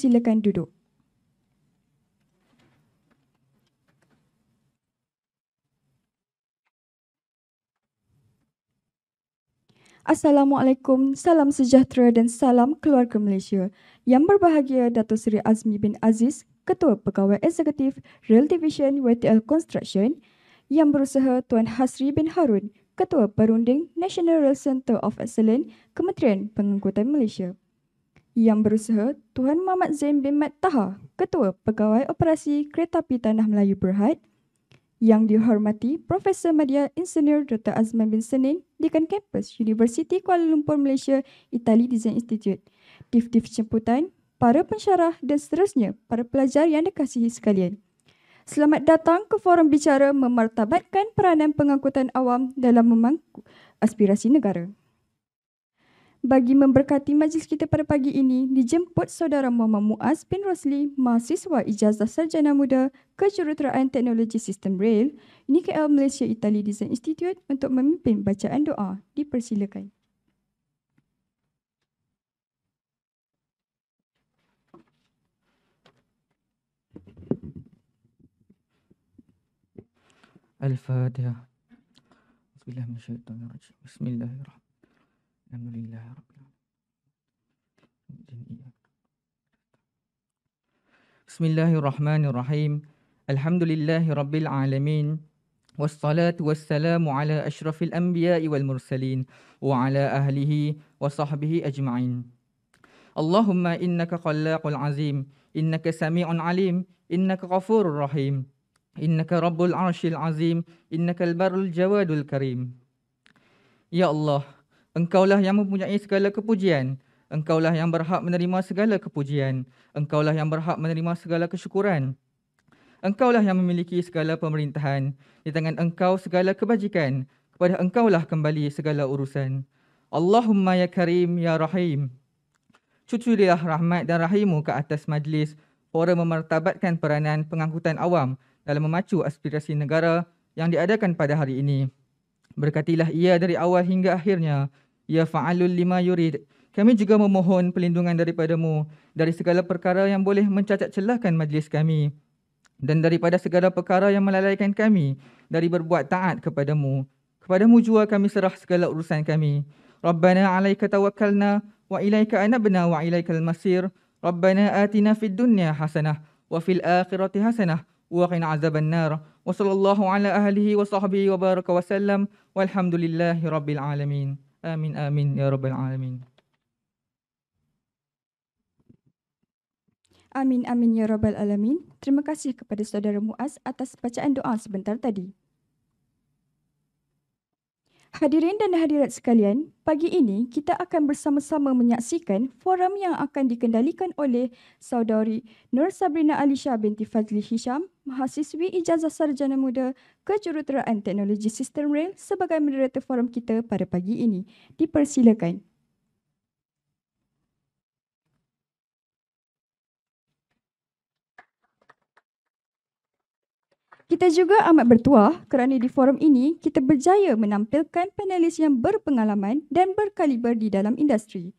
silakan duduk. Assalamualaikum, salam sejahtera dan salam keluarga Malaysia. Yang berbahagia Dato Seri Azmi bin Aziz, Ketua Pegawai Eksekutif Real Division WTL Construction, Yang Berusaha Tuan Hasri bin Harun, Ketua Perunding National Rail Centre of Excellence, Kementerian Pengangkutan Malaysia. Yang Berusaha Tuan Muhammad Zain bin Mat Taha, Ketua Pegawai Operasi Kereta Api Tanah Melayu Berhad. Yang dihormati Profesor Madya Insinyur Dr. Azman bin Senin, Dekan Kampus University Kuala Lumpur Malaysia, Itali Design Institute. Tif-tif jemputan, para pensyarah dan seterusnya para pelajar yang dikasihi sekalian. Selamat datang ke forum bicara memartabatkan peranan pengangkutan awam dalam memangku aspirasi negara bagi memberkati majlis kita pada pagi ini dijemput saudara Muhammad Muaz bin Rosli, mahasiswa ijazah sarjana muda kejuruteraan teknologi sistem rail, UNIKL Malaysia Italy Design Institute untuk memimpin bacaan doa. Dipersilakan. Al-Fatihah. Bismillahirrahmanirrahim. الحمد لله رب العالمين بسم الله الرحمن الرحيم الحمد لله رب العالمين والصلاة والسلام على أشرف الأنبياء والمرسلين وعلى أهله وصحبه أجمعين اللهم إنك خلاق العظيم إنك سميع عليم إنك غفور رحيم إنك رب العرش العظيم إنك البر الجواد الكريم يا الله Engkaulah yang mempunyai segala kepujian. Engkaulah yang berhak menerima segala kepujian. Engkaulah yang berhak menerima segala kesyukuran. Engkaulah yang memiliki segala pemerintahan. Di tangan engkau segala kebajikan. Kepada engkaulah kembali segala urusan. Allahumma ya karim ya rahim. Cucurilah rahmat dan rahimu ke atas majlis fora memertabatkan peranan pengangkutan awam dalam memacu aspirasi negara yang diadakan pada hari ini. Berkatilah ia dari awal hingga akhirnya. Ya fa'alul lima yurid. Kami juga memohon pelindungan daripadamu dari segala perkara yang boleh mencacat celahkan majlis kami dan daripada segala perkara yang melalaikan kami dari berbuat taat kepadamu. Kepadamu jua kami serah segala urusan kami. Rabbana alaika tawakkalna wa ilaika anabna wa ilaika masir. Rabbana atina fid dunya hasanah wa fil akhirati hasanah وقنا عذاب النار وصلى الله على أهله وصحبه وبارك وسلم والحمد لله رب العالمين آمين آمين يا رب العالمين Amin amin ya rabbal alamin. Terima kasih kepada saudara Muaz atas bacaan doa sebentar tadi. Hadirin dan hadirat sekalian, pagi ini kita akan bersama-sama menyaksikan forum yang akan dikendalikan oleh saudari Nur Sabrina Alisha binti Fazli Hisham, mahasiswi ijazah sarjana muda Kejuruteraan Teknologi Sistem Rail sebagai moderator forum kita pada pagi ini. Dipersilakan. Kita juga amat bertuah kerana di forum ini kita berjaya menampilkan panelis yang berpengalaman dan berkaliber di dalam industri.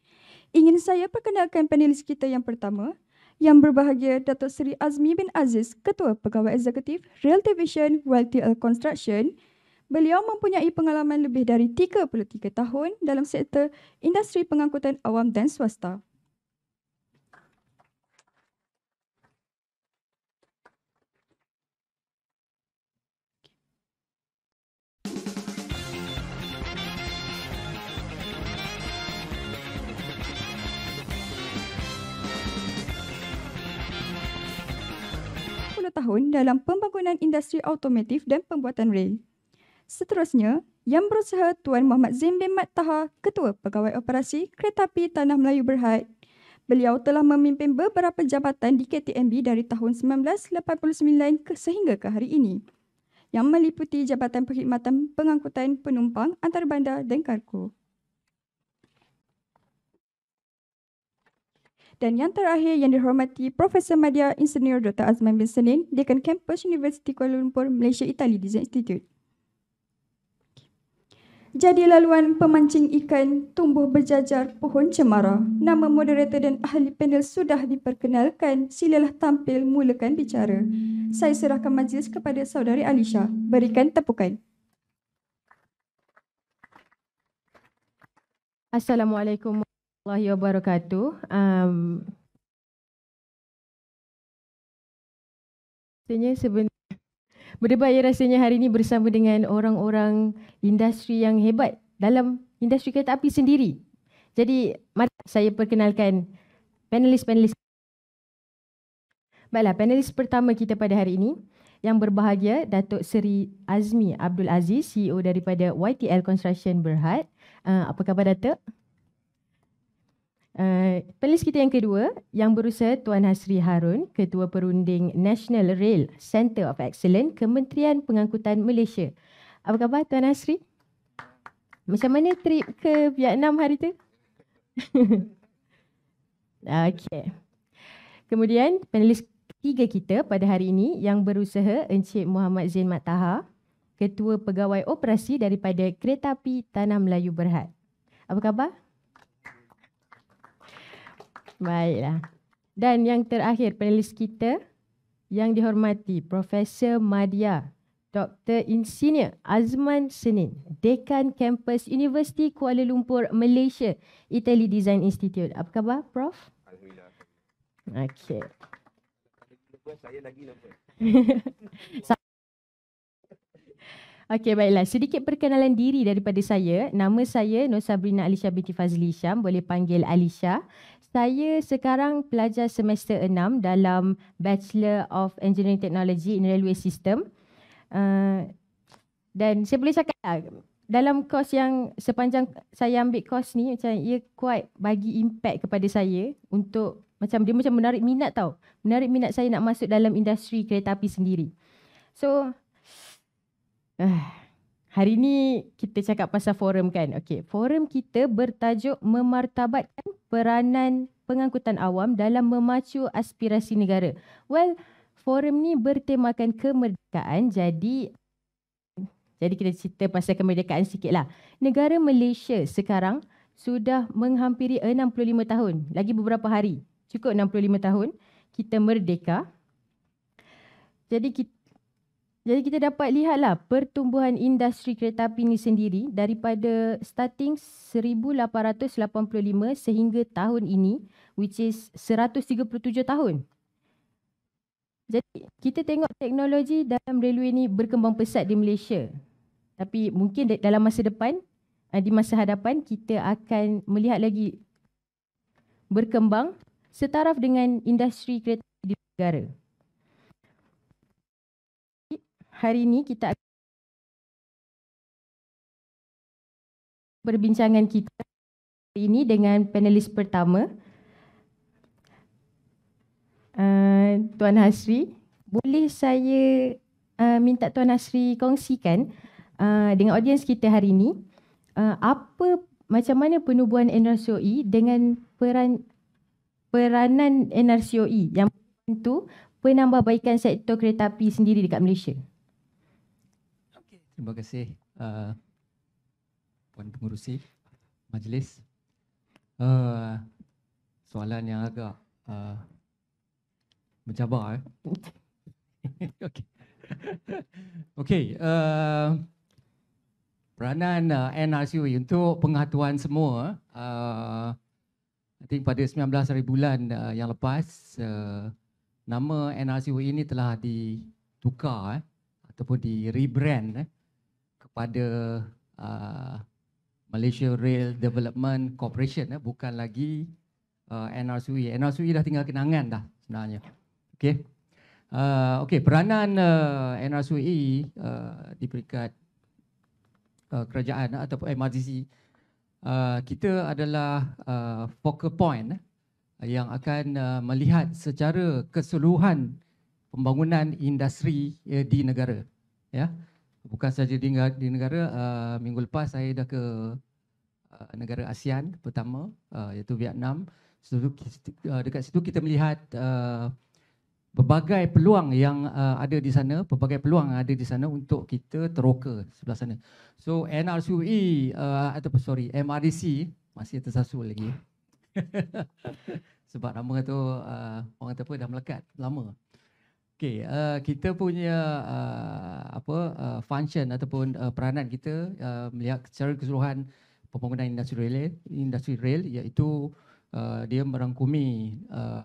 Ingin saya perkenalkan panelis kita yang pertama, yang berbahagia Datuk Seri Azmi bin Aziz, Ketua Pegawai Eksekutif Real Vision Wealthy L Construction. Beliau mempunyai pengalaman lebih dari 33 tahun dalam sektor industri pengangkutan awam dan swasta. tahun dalam pembangunan industri automotif dan pembuatan rail. Seterusnya, yang berusaha Tuan Muhammad Zain bin Mat Taha, Ketua Pegawai Operasi Kereta Api Tanah Melayu Berhad. Beliau telah memimpin beberapa jabatan di KTMB dari tahun 1989 ke sehingga ke hari ini yang meliputi Jabatan Perkhidmatan Pengangkutan Penumpang Antarabandar dan Kargo. Dan yang terakhir yang dihormati Profesor Madya Insinyur Dr. Azman bin Senin, Dekan Kampus Universiti Kuala Lumpur, Malaysia Italy Design Institute. Jadi laluan pemancing ikan tumbuh berjajar pohon cemara. Nama moderator dan ahli panel sudah diperkenalkan. Silalah tampil mulakan bicara. Saya serahkan majlis kepada saudari Alisha. Berikan tepukan. Assalamualaikum warahmatullahi wabarakatuh. Um, rasanya sebenarnya berdebat ya rasanya hari ini bersama dengan orang-orang industri yang hebat dalam industri kereta api sendiri. Jadi mari saya perkenalkan panelis-panelis. Baiklah, panelis pertama kita pada hari ini yang berbahagia Datuk Seri Azmi Abdul Aziz, CEO daripada YTL Construction Berhad. Uh, apa khabar Datuk? Eh, penulis kita yang kedua yang berusaha Tuan Hasri Harun, Ketua Perunding National Rail Centre of Excellence Kementerian Pengangkutan Malaysia. Apa khabar Tuan Hasri? Macam mana trip ke Vietnam hari tu? Okey. Kemudian penulis ketiga kita pada hari ini yang berusaha Encik Muhammad Zain Mat Taha, Ketua Pegawai Operasi daripada Kereta Api Tanah Melayu Berhad. Apa khabar? Baiklah. Dan yang terakhir panelis kita yang dihormati Profesor Madia Dr. Insinyur Azman Senin, Dekan Kampus Universiti Kuala Lumpur, Malaysia, Italy Design Institute. Apa khabar, Prof? Alhamdulillah. Okey. Saya lagi nervous. Okey baiklah sedikit perkenalan diri daripada saya. Nama saya Nur Sabrina Alisha binti Fazli Syam, boleh panggil Alisha. Saya sekarang pelajar semester 6 dalam Bachelor of Engineering Technology in Railway System. Uh, dan saya boleh cakap lah, dalam kos yang sepanjang saya ambil kos ni macam ia kuat bagi impact kepada saya untuk macam dia macam menarik minat tau. Menarik minat saya nak masuk dalam industri kereta api sendiri. So hari ni kita cakap pasal forum kan. Okay, forum kita bertajuk memartabatkan peranan pengangkutan awam dalam memacu aspirasi negara. Well, forum ni bertemakan kemerdekaan jadi jadi kita cerita pasal kemerdekaan sikit lah. Negara Malaysia sekarang sudah menghampiri 65 tahun. Lagi beberapa hari. Cukup 65 tahun. Kita merdeka. Jadi kita jadi kita dapat lihatlah pertumbuhan industri kereta api ini sendiri daripada starting 1885 sehingga tahun ini which is 137 tahun. Jadi kita tengok teknologi dalam railway ini berkembang pesat di Malaysia. Tapi mungkin dalam masa depan, eh, di masa hadapan kita akan melihat lagi berkembang setaraf dengan industri kereta api di negara hari ini kita akan perbincangan kita hari ini dengan panelis pertama ah, Tuan Hasri. Boleh saya ah, minta Tuan Hasri kongsikan ah, dengan audiens kita hari ini apa macam mana penubuhan NRCOE dengan peran peranan NRCOE yang itu penambahbaikan sektor kereta api sendiri dekat Malaysia? Terima kasih uh, Puan Pengurusi Majlis uh, Soalan yang agak uh, Mencabar eh? Okey okay, uh, Peranan uh, NRCU untuk pengatuan semua uh, I think pada 19 hari bulan uh, yang lepas uh, Nama NRCW ini telah ditukar eh, Ataupun di rebrand eh, kepada uh, Malaysia Rail Development Corporation eh, bukan lagi uh, NRSUI. E. NRSUI e dah tinggal kenangan dah sebenarnya. Okey. Uh, Okey, peranan uh, NRSUI e, uh, di peringkat uh, kerajaan eh, ataupun eh, MRTC uh, kita adalah uh, focal point eh, yang akan uh, melihat secara keseluruhan pembangunan industri uh, di negara. Ya. Yeah bukan saja di negara, di negara uh, minggu lepas saya dah ke uh, negara ASEAN pertama uh, iaitu Vietnam so, uh, dekat situ kita melihat uh, berbagai peluang yang uh, ada di sana berbagai peluang yang ada di sana untuk kita teroka sebelah sana so NRCUE uh, atau sorry MRDC masih tersasul lagi sebab nama tu uh, orang kata apa dah melekat lama Okay, uh, eh, kita punya uh, apa uh, function ataupun uh, peranan kita uh, melihat secara keseluruhan pembangunan industri rail, industri rail iaitu uh, dia merangkumi uh,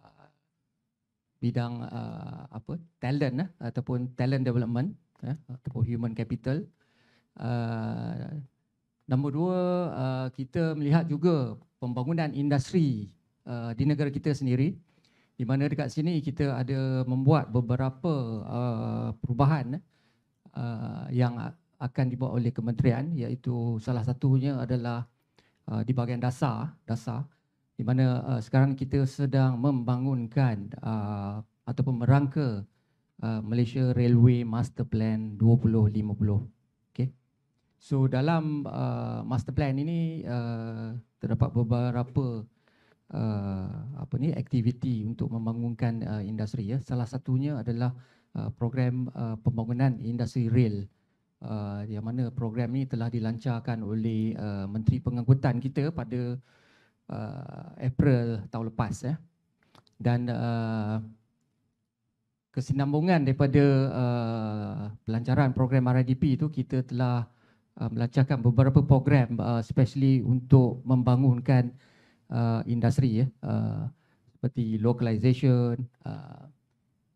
bidang uh, apa talent uh, ataupun talent development uh, ataupun human capital. Uh, nombor dua, uh, kita melihat juga pembangunan industri uh, di negara kita sendiri di mana dekat sini kita ada membuat beberapa uh, perubahan uh, yang akan dibuat oleh kementerian iaitu salah satunya adalah uh, di bahagian dasar dasar di mana uh, sekarang kita sedang membangunkan uh, ataupun merangka uh, Malaysia Railway Master Plan 2050 So dalam uh, master plan ini uh, terdapat beberapa Uh, apa ni aktiviti untuk membangunkan uh, industri ya. Salah satunya adalah uh, program uh, pembangunan industri rail. Uh, yang mana program ini telah dilancarkan oleh uh, Menteri Pengangkutan kita pada uh, April tahun lepas ya. Dan uh, kesinambungan daripada uh, pelancaran program RDP itu kita telah uh, melancarkan beberapa program uh, especially untuk membangunkan uh, industri ya uh, seperti localization uh,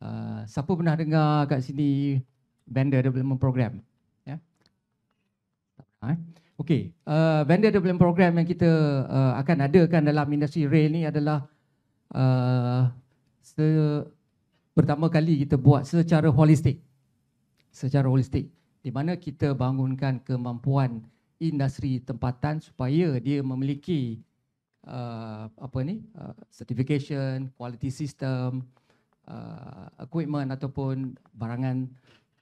uh, siapa pernah dengar kat sini vendor development program ya yeah. ha? Eh? okey uh, vendor development program yang kita uh, akan adakan dalam industri rail ni adalah uh, pertama kali kita buat secara holistik secara holistik di mana kita bangunkan kemampuan industri tempatan supaya dia memiliki uh, apa ni uh, certification quality system uh, equipment ataupun barangan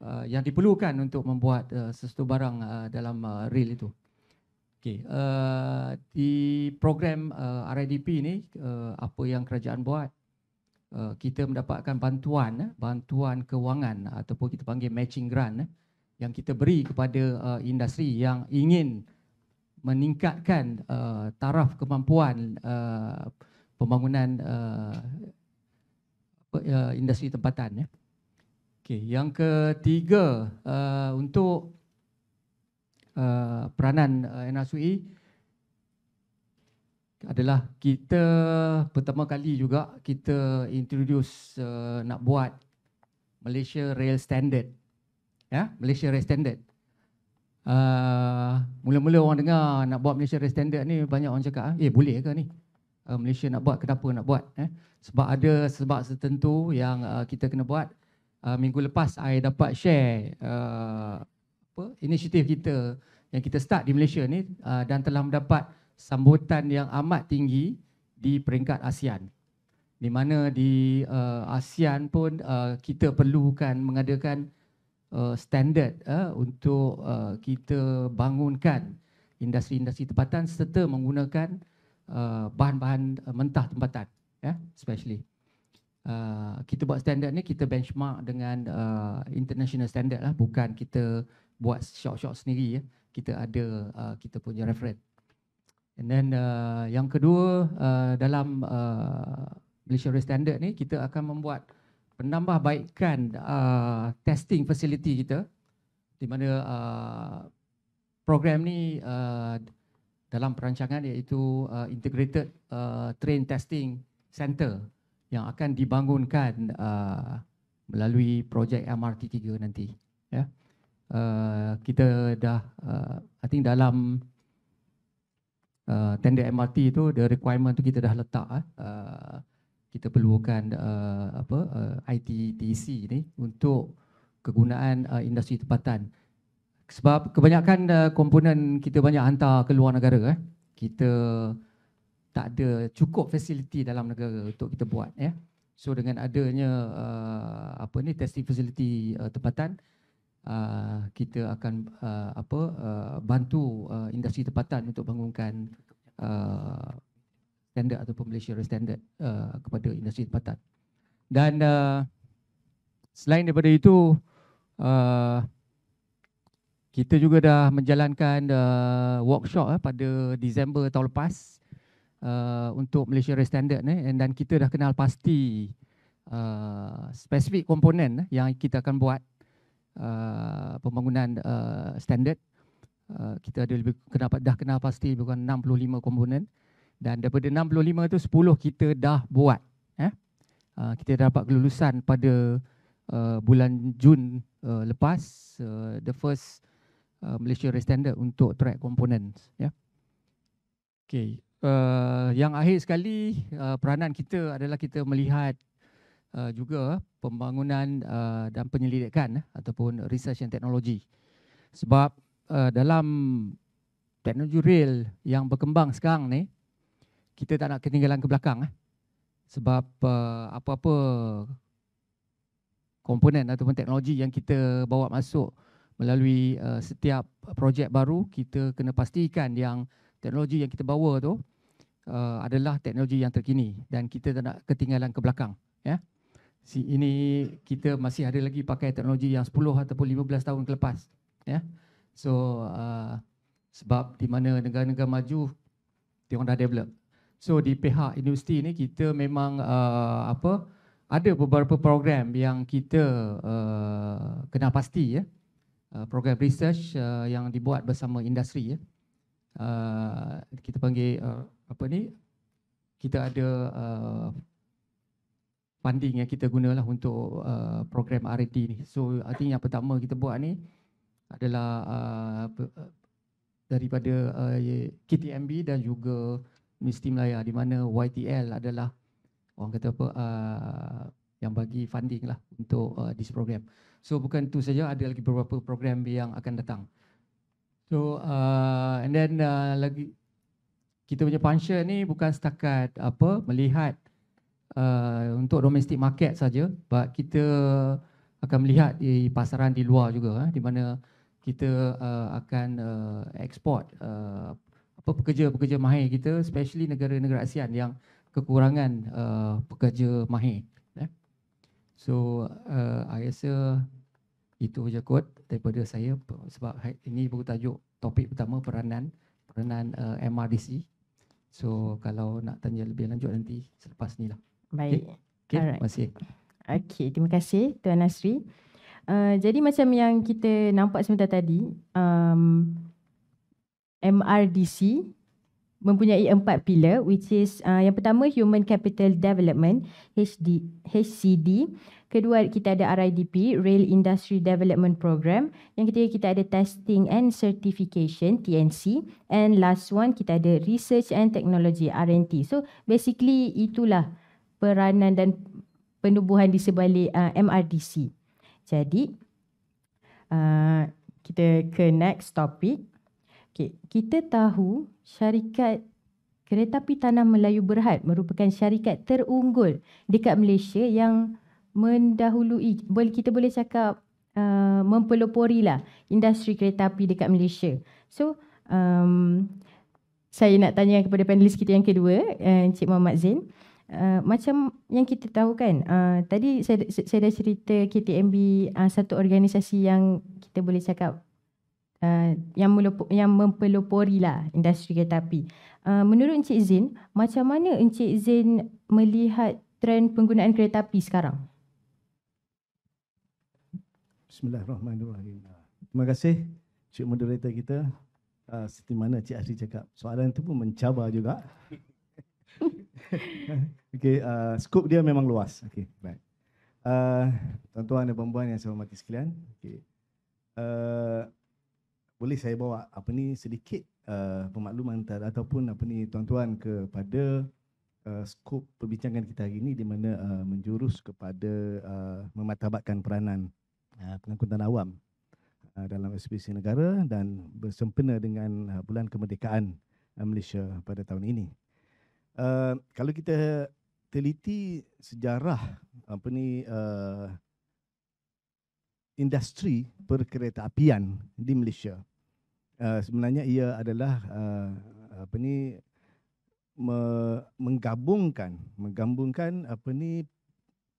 uh, yang diperlukan untuk membuat uh, sesuatu barang uh, dalam uh, real itu okey uh, di program uh, RIDP ini uh, apa yang kerajaan buat uh, kita mendapatkan bantuan eh, bantuan kewangan ataupun kita panggil matching grant eh, yang kita beri kepada uh, industri yang ingin meningkatkan uh, taraf kemampuan uh, pembangunan uh, uh industri tempatan. Ya. Okay. Yang ketiga, uh, untuk uh, peranan uh, NRSUI adalah kita pertama kali juga kita introduce uh, nak buat Malaysia Rail Standard. Ya, Malaysia Rail Standard. Uh, mula-mula orang dengar nak buat Malaysia Race Standard ni banyak orang cakap ah, eh boleh ke ni? Uh, Malaysia nak buat kenapa nak buat eh? Sebab ada sebab tertentu yang uh, kita kena buat. Uh, minggu lepas saya dapat share uh, apa inisiatif kita yang kita start di Malaysia ni uh, dan telah mendapat sambutan yang amat tinggi di peringkat ASEAN. Di mana di uh, ASEAN pun uh, kita perlukan mengadakan Uh, standard uh, untuk uh, kita bangunkan industri-industri tempatan serta menggunakan uh, bahan-bahan uh, mentah tempatan yeah, especially uh, kita buat standard ni kita benchmark dengan uh, international standard lah bukan kita buat shot-shot sendiri ya kita ada uh, kita punya reference and then uh, yang kedua uh, dalam uh, Malaysia standard ni kita akan membuat penambahbaikan uh, testing facility kita di mana uh, program ni uh, dalam perancangan iaitu uh, integrated uh, train testing center yang akan dibangunkan uh, melalui projek MRT3 nanti ya yeah. uh, kita dah uh, i think dalam uh, tender MRT tu the requirement tu kita dah letak uh, kita perlukan uh, apa uh, eh, ITTC ni untuk kegunaan uh, industri tempatan sebab kebanyakan uh, komponen kita banyak hantar ke luar negara eh kita tak ada cukup fasiliti dalam negara untuk kita buat ya eh? so dengan adanya uh, apa ni testing facility uh, tempatan uh, kita akan uh, apa uh, bantu uh, industri tempatan untuk bangunkan standard ataupun Malaysia standard uh, kepada industri tempatan. Dan uh, selain daripada itu, uh, kita juga dah menjalankan uh, workshop uh, pada Disember tahun lepas uh, untuk Malaysia standard ni eh, dan kita dah kenal pasti uh, spesifik komponen uh, yang kita akan buat uh, pembangunan uh, standard. Uh, kita ada lebih kenapa dah kenal pasti bukan 65 komponen uh, dan daripada 65 tu 10 kita dah buat eh uh, kita dapat kelulusan pada uh, bulan Jun uh, lepas uh, the first uh, Malaysia standard untuk track components ya yeah. okey uh, yang akhir sekali uh, peranan kita adalah kita melihat uh, juga pembangunan uh, dan penyelidikan uh, ataupun research and technology sebab uh, dalam teknologi real yang berkembang sekarang ni kita tak nak ketinggalan ke belakang eh. Sebab uh, apa-apa komponen ataupun teknologi yang kita bawa masuk melalui uh, setiap projek baru kita kena pastikan yang teknologi yang kita bawa tu uh, adalah teknologi yang terkini dan kita tak nak ketinggalan ke belakang ya. Si ini kita masih ada lagi pakai teknologi yang 10 ataupun 15 tahun ke lepas ya. So uh, sebab di mana negara-negara maju dia orang dah develop So di pihak universiti ni kita memang uh, apa ada beberapa program yang kita uh, kena pasti ya. Uh, program research uh, yang dibuat bersama industri ya. Uh, kita panggil uh, apa ni? Kita ada uh, funding yang kita gunalah untuk uh, program R&D ni. So I think yang pertama kita buat ni adalah uh, uh daripada uh, KTMB dan juga Universiti Melaya di mana YTL adalah orang kata apa uh, yang bagi funding lah untuk uh, this program. So bukan itu saja ada lagi beberapa program yang akan datang. So uh, and then uh, lagi kita punya puncher ni bukan setakat apa melihat uh, untuk domestic market saja but kita akan melihat di pasaran di luar juga eh, di mana kita uh, akan uh, export uh, pekerja-pekerja mahir kita, especially negara-negara ASEAN yang kekurangan uh, pekerja mahir. Yeah. So, uh, I rasa itu je kot daripada saya sebab ini baru tajuk topik pertama peranan peranan uh, MRDC. So, kalau nak tanya lebih lanjut nanti selepas ni lah. Baik. Okay, okay. terima kasih. Okay, terima kasih Tuan Nasri. Uh, jadi macam yang kita nampak sebentar tadi, um, MRDC mempunyai empat pilar, which is uh, yang pertama Human Capital Development HD, HCD kedua kita ada RIDP Rail Industry Development Program yang ketiga kita ada Testing and Certification TNC and last one kita ada Research and Technology RNT so basically itulah peranan dan penubuhan di sebalik uh, MRDC jadi uh, kita ke next topic Okey, kita tahu syarikat Kereta Api Tanah Melayu Berhad merupakan syarikat terunggul dekat Malaysia yang mendahului boleh kita boleh cakap uh, mempelopori lah industri kereta api dekat Malaysia. So um, saya nak tanya kepada panelis kita yang kedua, uh, Encik uh, Muhammad Zain. Uh, macam yang kita tahu kan uh, tadi saya saya dah cerita KTMB uh, satu organisasi yang kita boleh cakap uh, yang mempelopori lah industri kereta api. Uh, menurut Encik Zain, macam mana Encik Zain melihat tren penggunaan kereta api sekarang? Bismillahirrahmanirrahim. Terima kasih Cik Moderator kita. Uh, seperti mana Cik Azri cakap, soalan itu pun mencabar juga. okay, uh, skop dia memang luas. Okay, baik. Uh, tuan-tuan dan puan-puan yang saya hormati sekalian. Okay. Uh, boleh saya bawa apa ni sedikit uh, pemakluman ter, ataupun apa ni tuan-tuan kepada uh, skop perbincangan kita hari ini di mana uh, menjurus kepada uh, mematabatkan peranan uh, pengangkutan awam uh, dalam ekspedisi negara dan bersempena dengan uh, bulan kemerdekaan uh, Malaysia pada tahun ini. Uh, kalau kita teliti sejarah apa ni uh, industri perkereta apian di Malaysia. Eh, sebenarnya ia adalah uh, apa ni me, menggabungkan menggabungkan apa ni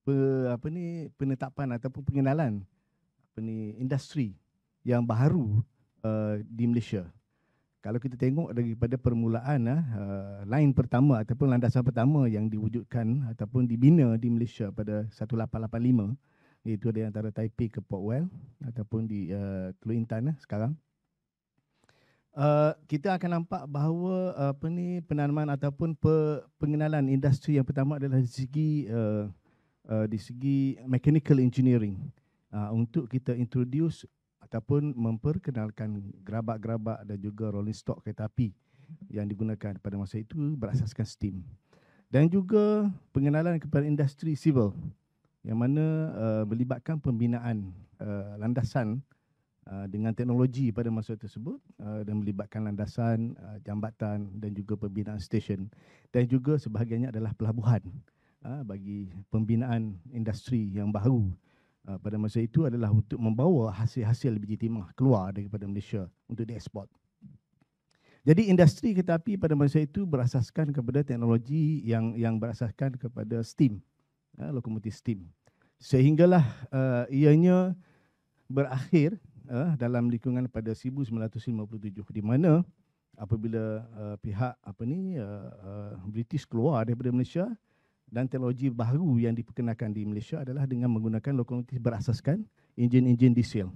pe, apa ni penetapan ataupun pengenalan apa ni industri yang baru uh, di Malaysia. Kalau kita tengok daripada permulaan uh, line pertama ataupun landasan pertama yang diwujudkan ataupun dibina di Malaysia pada 1885 itu ada antara Taipei ke Port Well ataupun di uh, Teluk Intan uh, sekarang uh, kita akan nampak bahawa uh, apa ni penanaman ataupun pe, pengenalan industri yang pertama adalah di segi uh, eh, uh, eh, di segi mechanical engineering uh, untuk kita introduce ataupun memperkenalkan gerabak-gerabak dan juga rolling stock kereta api yang digunakan pada masa itu berasaskan steam dan juga pengenalan kepada industri civil yang mana uh, melibatkan pembinaan uh, landasan Uh, dengan teknologi pada masa tersebut uh, dan melibatkan landasan, uh, jambatan dan juga pembinaan stesen dan juga sebahagiannya adalah pelabuhan bagi pembinaan industri yang baru pada masa itu adalah untuk membawa hasil-hasil biji timah keluar daripada Malaysia untuk diekspor. Jadi industri kereta api pada masa itu berasaskan kepada teknologi yang yang berasaskan kepada steam, lokomotif steam. Sehinggalah ianya berakhir uh, dalam lingkungan pada 1957 di mana apabila uh, pihak apa ni uh, uh, British keluar daripada Malaysia dan teknologi baru yang diperkenalkan di Malaysia adalah dengan menggunakan lokomotif berasaskan enjin-enjin diesel.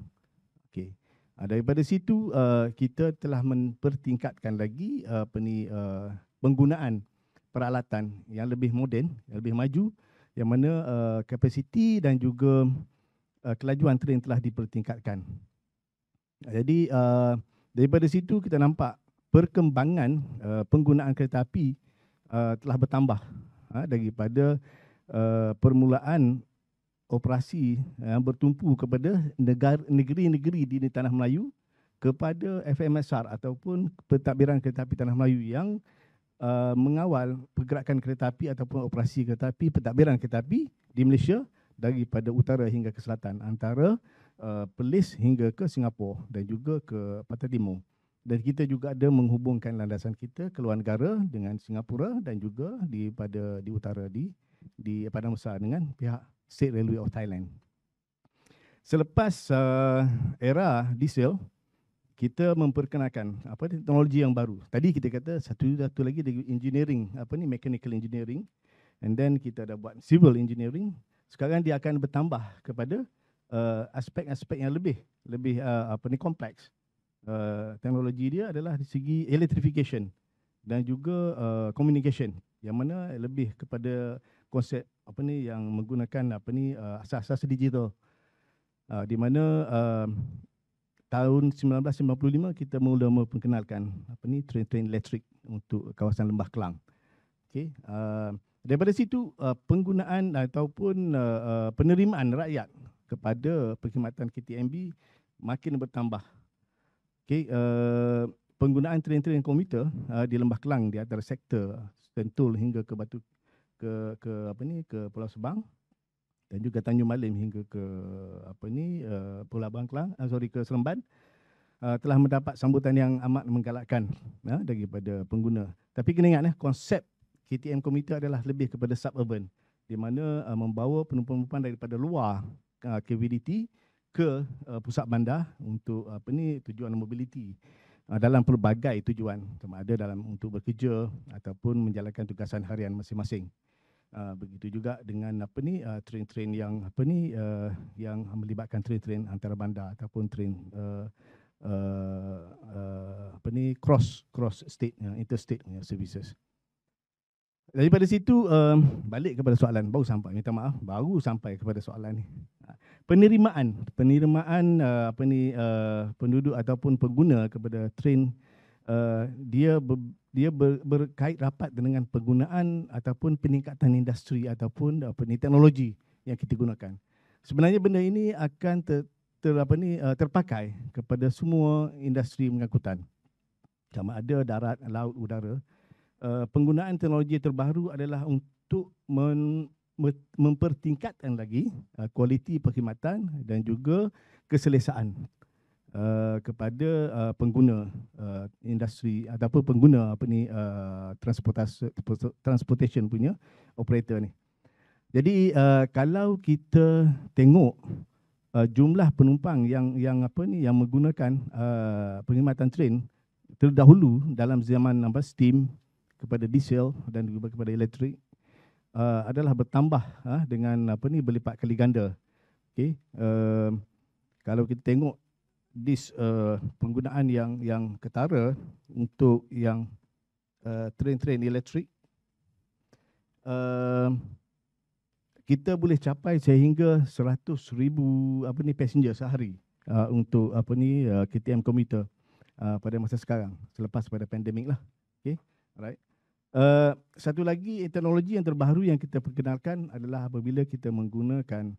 Okey. Uh, ah, daripada situ uh, kita telah mempertingkatkan lagi uh, apa ni uh, penggunaan peralatan yang lebih moden, yang lebih maju yang mana uh, kapasiti dan juga uh, kelajuan train telah dipertingkatkan. Jadi uh, daripada situ kita nampak perkembangan uh, penggunaan kereta api uh, telah bertambah uh, daripada uh, permulaan operasi yang bertumpu kepada negeri-negeri di tanah Melayu kepada FMSR ataupun pentadbiran kereta api tanah Melayu yang uh, mengawal pergerakan kereta api ataupun operasi kereta api pentadbiran kereta api di Malaysia daripada utara hingga ke selatan antara uh, Perlis hingga ke Singapura dan juga ke Pantai Timur. Dan kita juga ada menghubungkan landasan kita ke luar negara dengan Singapura dan juga di pada di utara di di pada Besar dengan pihak State Railway of Thailand. Selepas uh, era diesel, kita memperkenalkan apa teknologi yang baru. Tadi kita kata satu satu lagi dari engineering apa ni mechanical engineering and then kita ada buat civil engineering. Sekarang dia akan bertambah kepada Uh, aspek-aspek uh, yang lebih lebih uh, apa ni kompleks. Uh, teknologi dia adalah di segi electrification dan juga uh, communication yang mana lebih kepada konsep apa ni yang menggunakan apa ni uh, asas-asas digital. Uh, di mana uh, tahun 1995 kita mula memperkenalkan apa ni train-train elektrik untuk kawasan Lembah Kelang. Okey, uh, daripada situ uh, penggunaan ataupun uh, uh penerimaan rakyat kepada perkhidmatan KTMB makin bertambah. Okay, uh, penggunaan tren-tren komuter uh, di Lembah Kelang di antara sektor Sentul hingga ke Batu ke ke apa ni ke Pulau Sebang dan juga Tanjung Malim hingga ke apa ni uh, Pulau Abang Kelang uh, sorry ke Seremban uh, telah mendapat sambutan yang amat menggalakkan uh, daripada pengguna. Tapi kena ingat eh, konsep KTM komuter adalah lebih kepada suburban di mana uh, membawa penumpang-penumpang daripada luar uh, KVDT ke uh, pusat bandar untuk uh, apa ni tujuan mobility uh, dalam pelbagai tujuan sama ada dalam untuk bekerja ataupun menjalankan tugasan harian masing-masing uh, begitu juga dengan apa ni uh, train-train yang apa ni uh, yang melibatkan train-train antara bandar ataupun train uh, uh, uh, apa ni cross cross state uh, interstate uh, services daripada situ uh, balik kepada soalan baru sampai minta maaf baru sampai kepada soalan ini ha. penerimaan penerimaan uh, apa ni uh, penduduk ataupun pengguna kepada train uh, dia ber, dia ber, berkait rapat dengan penggunaan ataupun peningkatan industri ataupun apa ni teknologi yang kita gunakan sebenarnya benda ini akan ter, ter apa ni uh, terpakai kepada semua industri pengangkutan sama ada darat laut udara Eh, penggunaan teknologi terbaru adalah untuk men, mempertingkatkan lagi uh, kualiti perkhidmatan dan juga keselesaan uh, kepada uh, pengguna uh, industri ataupun pengguna apa ni uh, transportasi transportation punya operator ni. Jadi uh, kalau kita tengok uh, jumlah penumpang yang yang apa ni yang menggunakan uh, perkhidmatan train terdahulu dalam zaman apa steam kepada diesel dan juga kepada elektrik uh, adalah bertambah uh, dengan apa ni berlipat kali ganda. Okey. Uh, kalau kita tengok dis uh, penggunaan yang yang ketara untuk yang uh, train-train uh, elektrik uh, kita boleh capai sehingga 100,000 apa ni passenger sehari uh, untuk apa ni uh, KTM komuter uh, pada masa sekarang selepas pada pandemik lah okey right. Eh, satu lagi teknologi yang terbaru yang kita perkenalkan adalah apabila kita menggunakan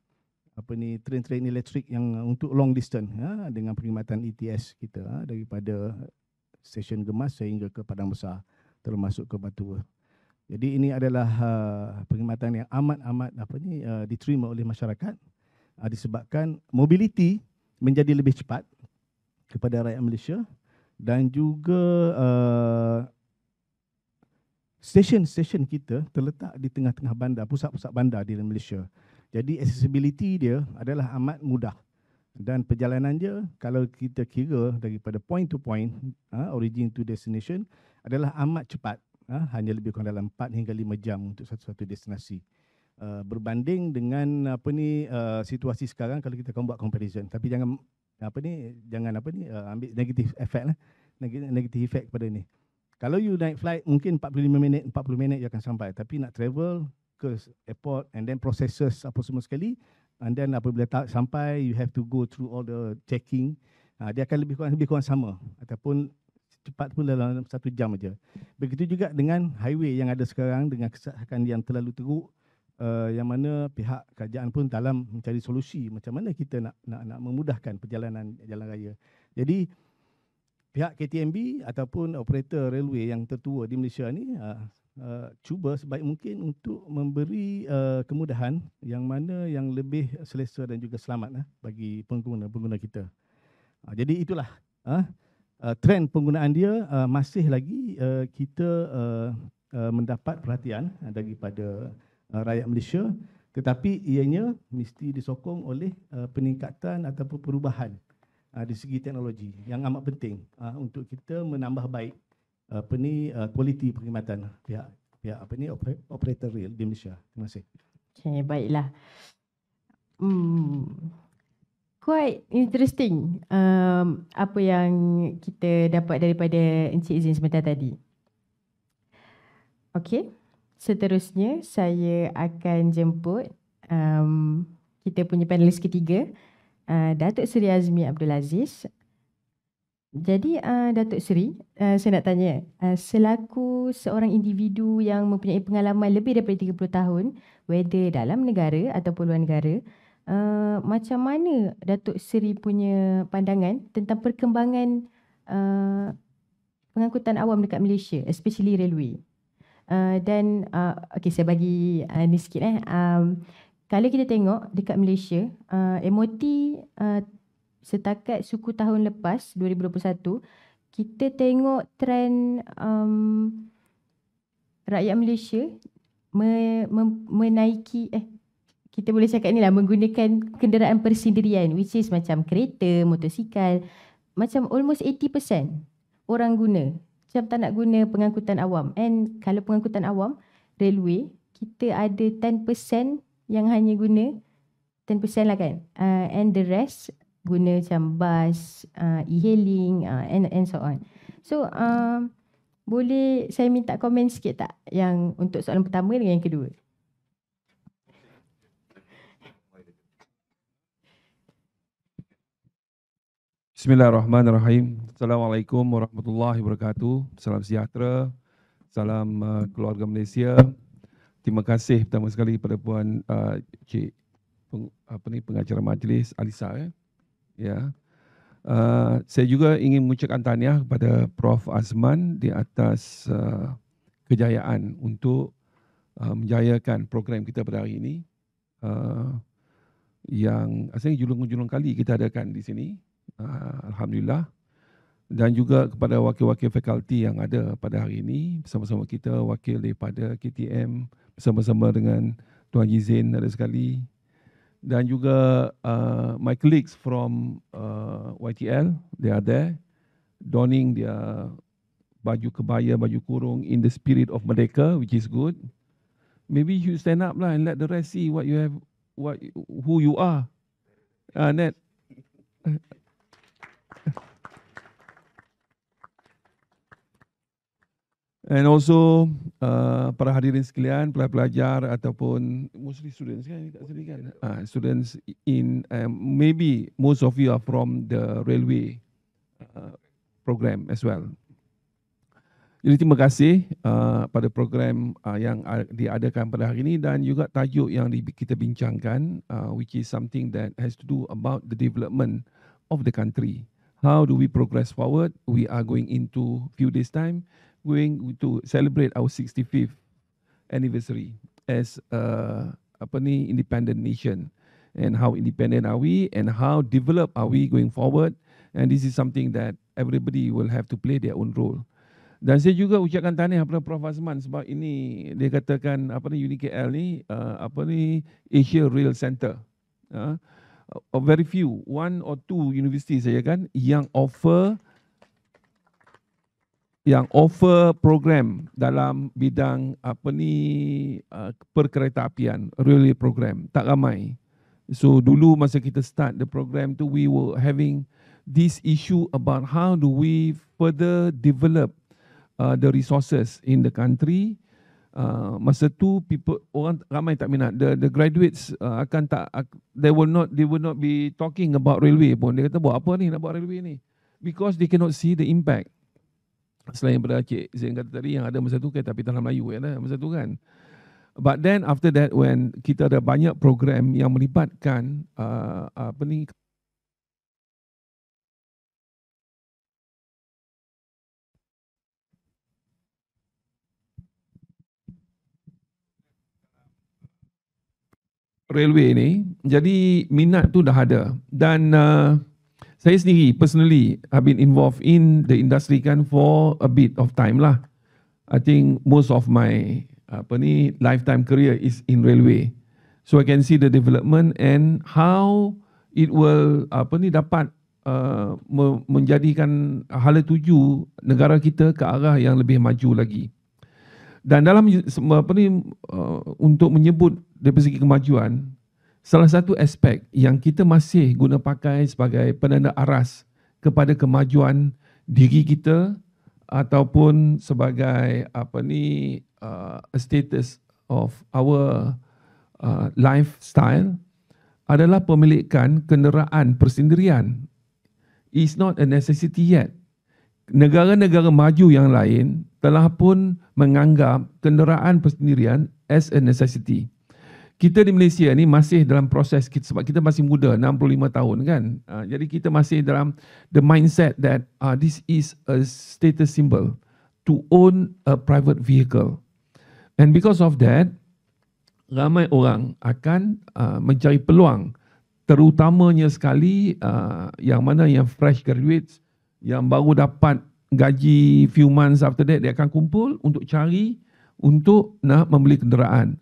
apa ni train-train elektrik yang eh, untuk long distance ya, dengan perkhidmatan ETS kita ya, daripada stesen Gemas sehingga ke Padang Besar termasuk ke Batu. Jadi ini adalah uh, perkhidmatan yang amat-amat apa ni uh, diterima oleh masyarakat uh, disebabkan mobiliti menjadi lebih cepat kepada rakyat Malaysia dan juga uh, Stesen-stesen kita terletak di tengah-tengah bandar, pusat-pusat bandar di Malaysia. Jadi accessibility dia adalah amat mudah. Dan perjalanan dia kalau kita kira daripada point to point, ha, origin to destination adalah amat cepat. Ha, hanya lebih kurang dalam 4 hingga 5 jam untuk satu-satu destinasi. Ha, berbanding dengan apa ni situasi sekarang kalau kita akan buat comparison. Tapi jangan apa ni jangan apa ni ambil negative effect lah. Negative effect kepada ini. Kalau you naik flight, mungkin 45 minit, 40 minit you akan sampai. Tapi nak travel ke airport and then processes apa semua sekali. And then apabila tak sampai, you have to go through all the checking. Uh, dia akan lebih kurang, lebih kurang sama. Ataupun cepat pun dalam satu jam aja. Begitu juga dengan highway yang ada sekarang dengan kesesakan yang terlalu teruk uh, yang mana pihak kerajaan pun dalam mencari solusi macam mana kita nak nak, nak memudahkan perjalanan jalan raya. Jadi pihak KTMB ataupun operator railway yang tertua di Malaysia ini uh, ah, uh, ah, cuba sebaik mungkin untuk memberi uh, kemudahan yang mana yang lebih selesa dan juga selamat uh, bagi pengguna-pengguna kita. Uh, jadi itulah uh, uh, trend penggunaan dia uh, masih lagi uh, kita uh, uh, mendapat perhatian uh, daripada uh, rakyat Malaysia tetapi ianya mesti disokong oleh uh, peningkatan ataupun perubahan uh, di segi teknologi yang amat penting uh, untuk kita menambah baik uh, apa ni uh, kualiti perkhidmatan pihak pihak apa ni operator real di Malaysia. Terima kasih. Okay, baiklah. Hmm, quite interesting um, apa yang kita dapat daripada Encik Izin sebentar tadi. Okay, seterusnya saya akan jemput um, kita punya panelis ketiga. Eh, Datuk Seri Azmi Abdul Aziz. Jadi uh, Datuk Seri, uh, saya nak tanya, uh, selaku seorang individu yang mempunyai pengalaman lebih daripada 30 tahun, whether dalam negara ataupun luar negara, uh, macam mana Datuk Seri punya pandangan tentang perkembangan uh, pengangkutan awam dekat Malaysia, especially railway? dan uh, okey saya bagi uh, ni sikit eh um, kalau kita tengok dekat Malaysia, uh, eh, MOT uh, eh, setakat suku tahun lepas 2021, kita tengok trend um, rakyat Malaysia me- mem- menaiki eh kita boleh cakap lah menggunakan kenderaan persendirian which is macam kereta, motosikal macam almost 80% orang guna macam tak nak guna pengangkutan awam and kalau pengangkutan awam railway kita ada 10% yang hanya guna 10% lah kan uh, and the rest guna macam bus uh, ah, e-hailing uh, and and so on so um boleh saya minta komen sikit tak yang untuk soalan pertama dengan yang kedua Bismillahirrahmanirrahim. Assalamualaikum warahmatullahi wabarakatuh. Salam sejahtera. Salam keluarga Malaysia terima kasih pertama sekali kepada puan uh, cik peng, apa ni pengacara majlis Alisa ya. Ya. Uh, saya juga ingin mengucapkan tahniah kepada Prof Azman di atas uh, kejayaan untuk uh, menjayakan program kita pada hari ini uh, yang asalnya julung-julung kali kita adakan di sini. Uh, Alhamdulillah dan juga kepada wakil-wakil fakulti yang ada pada hari ini bersama-sama kita wakil daripada KTM bersama-sama dengan Tuan Yizin ada sekali dan juga uh, my colleagues from uh, YTL they are there donning their baju kebaya baju kurung in the spirit of merdeka which is good maybe you stand up lah and let the rest see what you have what who you are uh, net And also uh, para hadirin sekalian, pelajar-pelajar ataupun mostly students kan kat sini kan. Uh, students in uh, maybe most of you are from the railway uh, program as well. Jadi terima kasih uh, pada program uh, yang diadakan pada hari ini dan juga tajuk yang kita bincangkan uh, which is something that has to do about the development of the country. How do we progress forward? We are going into few days time going to celebrate our 65th anniversary as a apa ni independent nation and how independent are we and how develop are we going forward and this is something that everybody will have to play their own role dan saya juga ucapkan tahniah kepada Prof Azman sebab ini dia katakan apa ni Uni ni uh, apa ni Asia Real Center uh, a very few one or two universities saja kan yang offer yang offer program dalam bidang apa ni uh, perkeretaapian really program tak ramai so dulu masa kita start the program tu we were having this issue about how do we further develop uh, the resources in the country uh, masa tu people orang ramai tak minat the the graduates uh, akan tak they will not they will not be talking about railway pun dia kata buat apa ni nak buat railway ni because they cannot see the impact selain daripada Cik Zain kata tadi yang ada masa tu kereta kan, api tanah Melayu ya lah masa tu kan. But then after that when kita ada banyak program yang melibatkan uh, apa ni railway ni jadi minat tu dah ada dan uh, saya sendiri personally I've been involved in the industry kan for a bit of time lah. I think most of my apa ni lifetime career is in railway. So I can see the development and how it will apa ni dapat uh, menjadikan hala tuju negara kita ke arah yang lebih maju lagi. Dan dalam apa ni uh, untuk menyebut dari segi kemajuan, Salah satu aspek yang kita masih guna pakai sebagai penanda aras kepada kemajuan diri kita ataupun sebagai apa ni uh, status of our uh, lifestyle adalah pemilikan kenderaan persendirian. It's not a necessity yet. Negara-negara maju yang lain telah pun menganggap kenderaan persendirian as a necessity kita di Malaysia ni masih dalam proses kita, sebab kita masih muda 65 tahun kan uh, jadi kita masih dalam the mindset that uh, this is a status symbol to own a private vehicle and because of that ramai orang akan uh, mencari peluang terutamanya sekali uh, yang mana yang fresh graduates yang baru dapat gaji few months after that dia akan kumpul untuk cari untuk nak membeli kenderaan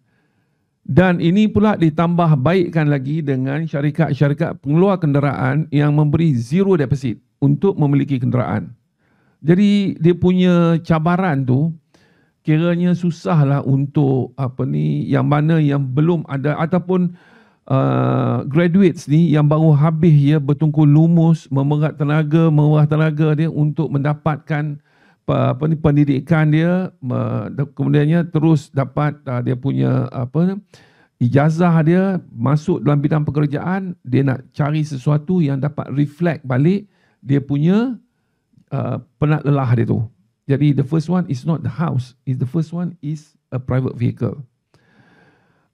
dan ini pula ditambah baikkan lagi dengan syarikat-syarikat pengeluar kenderaan yang memberi zero deposit untuk memiliki kenderaan. Jadi dia punya cabaran tu kiranya susahlah untuk apa ni yang mana yang belum ada ataupun uh, graduates ni yang baru habis ya bertungkul lumus, memerat tenaga, mewah tenaga dia untuk mendapatkan apa ni pendidikan dia kemudiannya terus dapat uh, dia punya apa ijazah dia masuk dalam bidang pekerjaan dia nak cari sesuatu yang dapat reflect balik dia punya uh, penat lelah dia tu jadi the first one is not the house is the first one is a private vehicle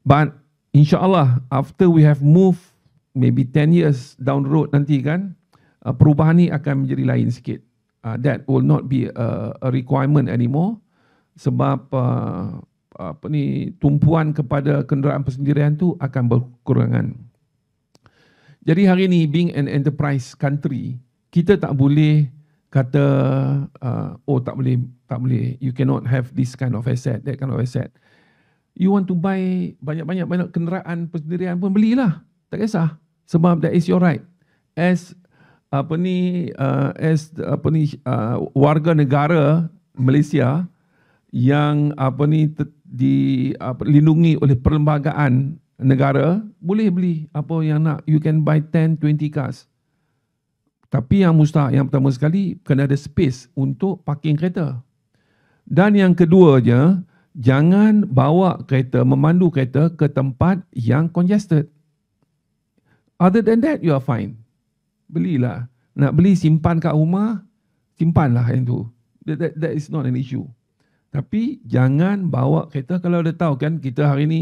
but insyaallah after we have moved maybe 10 years down the road nanti kan uh, perubahan ni akan menjadi lain sikit uh, that will not be a, a requirement anymore sebab uh, apa ni tumpuan kepada kenderaan persendirian tu akan berkurangan. Jadi hari ini being an enterprise country, kita tak boleh kata uh, oh tak boleh tak boleh you cannot have this kind of asset that kind of asset. You want to buy banyak-banyak banyak kenderaan persendirian pun belilah. Tak kisah sebab that is your right as apa ni uh, as apa ni uh, warga negara Malaysia yang apa ni di apa lindungi oleh perlembagaan negara boleh beli apa yang nak you can buy 10 20 cars tapi yang mustahak yang pertama sekali kena ada space untuk parking kereta dan yang kedua je jangan bawa kereta memandu kereta ke tempat yang congested other than that you are fine belilah. Nak beli, simpan kat rumah, simpanlah yang tu. That, that, that is not an issue. Tapi jangan bawa kereta kalau dah tahu kan, kita hari ni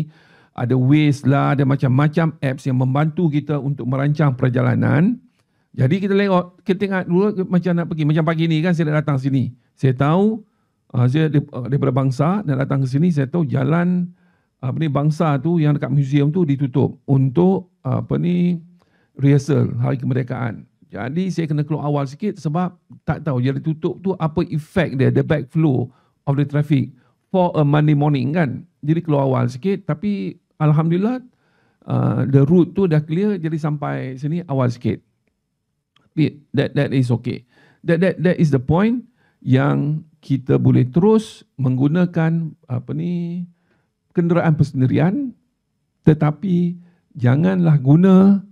ada Waze lah, ada macam-macam apps yang membantu kita untuk merancang perjalanan. Jadi kita lewat, kita tengok dulu macam nak pergi. Macam pagi ni kan saya nak datang sini. Saya tahu, uh, saya ah, daripada bangsa nak datang ke sini, saya tahu jalan apa ni bangsa tu yang dekat museum tu ditutup untuk apa ni rehearsal hari kemerdekaan. Jadi saya kena keluar awal sikit sebab tak tahu jadi tutup tu apa efek dia, the backflow of the traffic for a Monday morning kan. Jadi keluar awal sikit tapi Alhamdulillah uh, the route tu dah clear jadi sampai sini awal sikit. That, that is okay. That, that, that is the point yang kita boleh terus menggunakan apa ni kenderaan persendirian tetapi janganlah guna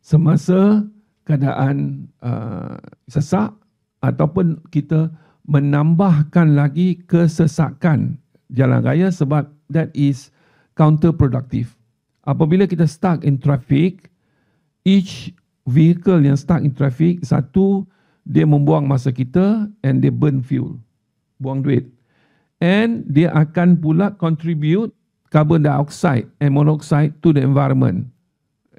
semasa keadaan uh, sesak ataupun kita menambahkan lagi kesesakan jalan raya sebab that is counterproductive. Apabila kita stuck in traffic, each vehicle yang stuck in traffic, satu, dia membuang masa kita and dia burn fuel, buang duit. And dia akan pula contribute carbon dioxide and monoxide to the environment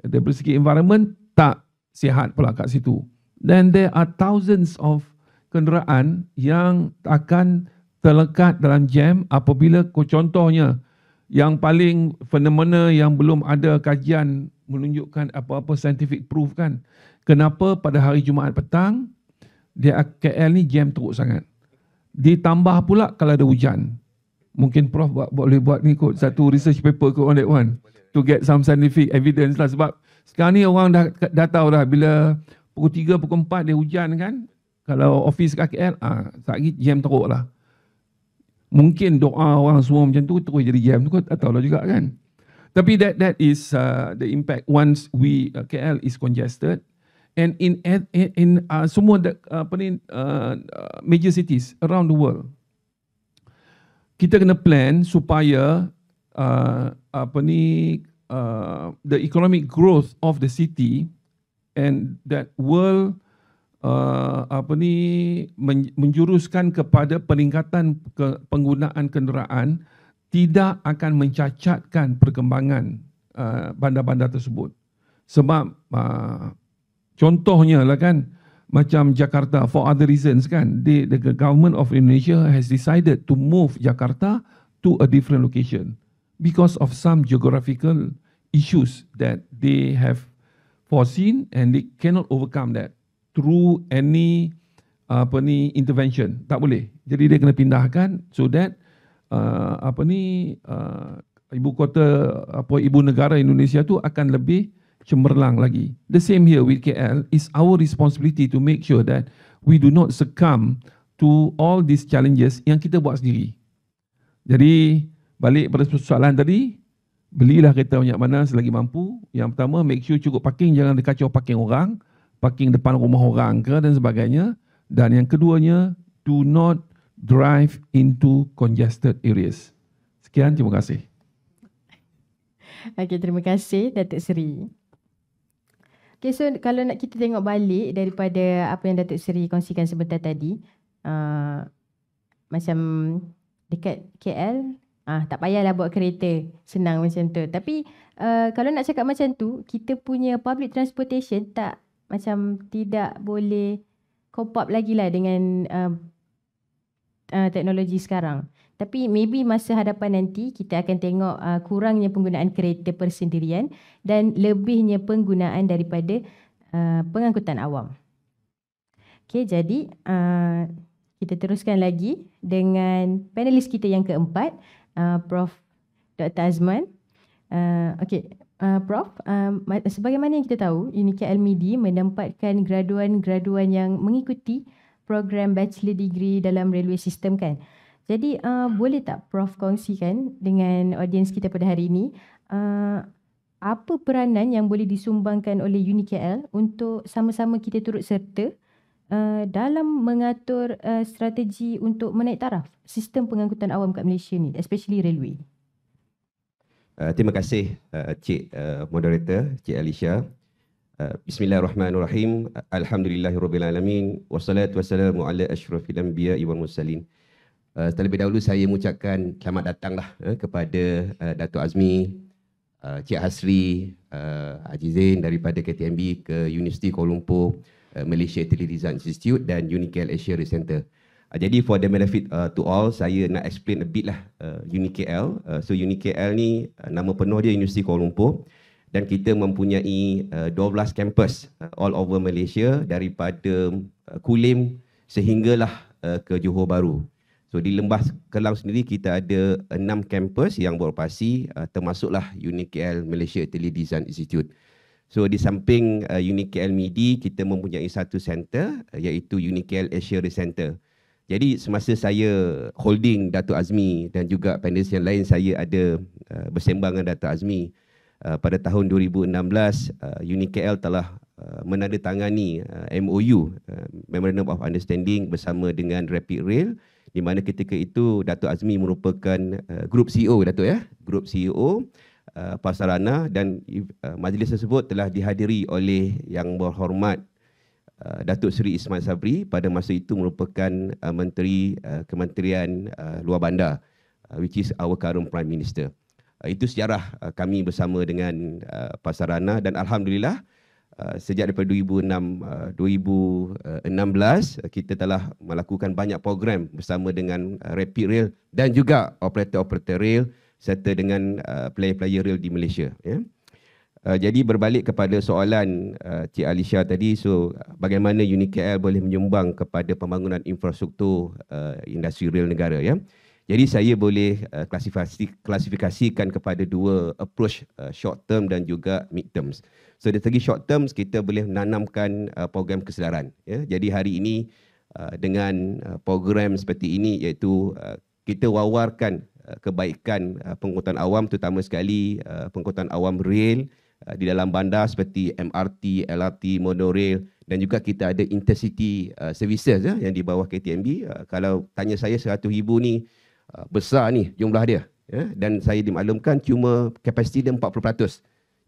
dari segi environment tak sihat pula kat situ. Then there are thousands of kenderaan yang akan terlekat dalam jam apabila contohnya yang paling fenomena yang belum ada kajian menunjukkan apa-apa scientific proof kan. Kenapa pada hari Jumaat petang dia KL ni jam teruk sangat. Ditambah pula kalau ada hujan. Mungkin Prof boleh buat ni kot satu research paper kot on that one to get some scientific evidence lah sebab sekarang ni orang dah, dah tahu dah bila pukul 3, pukul 4 dia hujan kan kalau office kat KL, ah, tak pergi jam teruk lah mungkin doa orang semua macam tu terus jadi jam tu kot, tak tahulah juga kan tapi that that is uh, the impact once we uh, KL is congested and in in, in uh, semua the, apa ni uh, major cities around the world kita kena plan supaya uh, apa ni uh, the economic growth of the city and that will uh, apa ni menjuruskan kepada peningkatan ke penggunaan kenderaan tidak akan mencacatkan perkembangan uh, bandar-bandar uh, tersebut sebab uh, contohnya lah kan macam Jakarta for other reasons kan the the government of Indonesia has decided to move Jakarta to a different location because of some geographical issues that they have foreseen and they cannot overcome that through any apa ni intervention tak boleh jadi dia kena pindahkan so that uh, apa ni uh, ibu kota apa ibu negara Indonesia tu akan lebih cemerlang lagi the same here with KL is our responsibility to make sure that we do not succumb to all these challenges yang kita buat sendiri jadi balik pada soalan tadi belilah kereta banyak mana selagi mampu yang pertama make sure cukup parking jangan dikacau parking orang parking depan rumah orang ke dan sebagainya dan yang keduanya do not drive into congested areas sekian terima kasih Okay, terima kasih Datuk Seri. Okay, so kalau nak kita tengok balik daripada apa yang Datuk Seri kongsikan sebentar tadi, uh, macam dekat KL, Ah, tak payahlah buat kereta. Senang macam tu. Tapi uh, kalau nak cakap macam tu, kita punya public transportation tak macam tidak boleh cope up lagi lah dengan uh, uh, teknologi sekarang. Tapi maybe masa hadapan nanti kita akan tengok uh, kurangnya penggunaan kereta persendirian dan lebihnya penggunaan daripada uh, pengangkutan awam. Okay, jadi uh, kita teruskan lagi dengan panelis kita yang keempat Uh, Prof. Dr. Azman. Uh, okay, uh, Prof. Uh, sebagaimana yang kita tahu, Unique Almidi e mendapatkan graduan-graduan yang mengikuti program bachelor degree dalam railway system kan. Jadi uh, boleh tak Prof kongsikan dengan audiens kita pada hari ini uh, apa peranan yang boleh disumbangkan oleh UniKL untuk sama-sama kita turut serta uh, Eh, dalam mengatur uh, strategi untuk menaik taraf sistem pengangkutan awam kat Malaysia ni especially railway. Uh, terima kasih uh, cik uh, moderator cik Alicia. Uh, bismillahirrahmanirrahim. Alhamdulillahirabbil alamin wassalatu wassalamu ala asyrafil anbiya wal mursalin. Uh, terlebih dahulu saya mengucapkan selamat datanglah uh, kepada uh, Dato Azmi, uh, Cik Hasri, uh, Haji Zain daripada KTMB ke Universiti Kuala Lumpur Uh, Malaysia Italy Design Institute dan Unikel Asia Research Center. Uh, jadi for the benefit uh, to all, saya nak explain a bit lah uh, UniKL. Uh, so UniKL ni uh, nama penuh dia Universiti Kuala Lumpur dan kita mempunyai uh, 12 campus uh, all over Malaysia daripada uh, Kulim sehinggalah uh, ke Johor Bahru. So di Lembah Kelang sendiri kita ada 6 campus yang beroperasi uh, termasuklah UniKL Malaysia Tele Design Institute. So di samping uh, Unikl Midi, kita mempunyai satu center uh, iaitu Unikl Asia Center. Jadi semasa saya holding Dato Azmi dan juga panelis yang lain saya ada uh, bersembang dengan Dato Azmi uh, pada tahun 2016 uh, UniKL telah uh, menandatangani uh, MOU uh, Memorandum of Understanding bersama dengan Rapid Rail di mana ketika itu Dato Azmi merupakan uh, group CEO Dato ya group CEO Uh, pasarana dan uh, majlis tersebut telah dihadiri oleh yang berhormat uh, Datuk Seri Ismail Sabri pada masa itu merupakan Menteri Kementerian Luar Bandar which is our current Prime Minister. Itu sejarah kami bersama dengan Pasarana dan Alhamdulillah sejak daripada 2006, 2016 kita telah melakukan banyak program bersama dengan Rapid Rail dan juga operator-operator rail -operator serta dengan uh, player-player real di Malaysia. Yeah. Uh, jadi berbalik kepada soalan uh, Cik Alisha tadi, so bagaimana UniKL boleh menyumbang kepada pembangunan infrastruktur uh, industri real negara ya. Jadi saya boleh uh, klasifikasi, klasifikasikan kepada dua approach uh, short term dan juga mid terms. So dari segi short terms kita boleh menanamkan uh, program kesedaran ya. Jadi hari ini uh, dengan uh, program seperti ini iaitu uh, kita wawarkan Eh, kebaikan eh, pengangkutan awam terutama sekali eh, pengangkutan awam rail di dalam bandar seperti MRT, LRT, monorail dan juga kita ada intensity intercity services yang di bawah KTMB. Kalau tanya saya 100,000 ni besar ni jumlah dia. Dan saya dimaklumkan cuma kapasiti dia 40%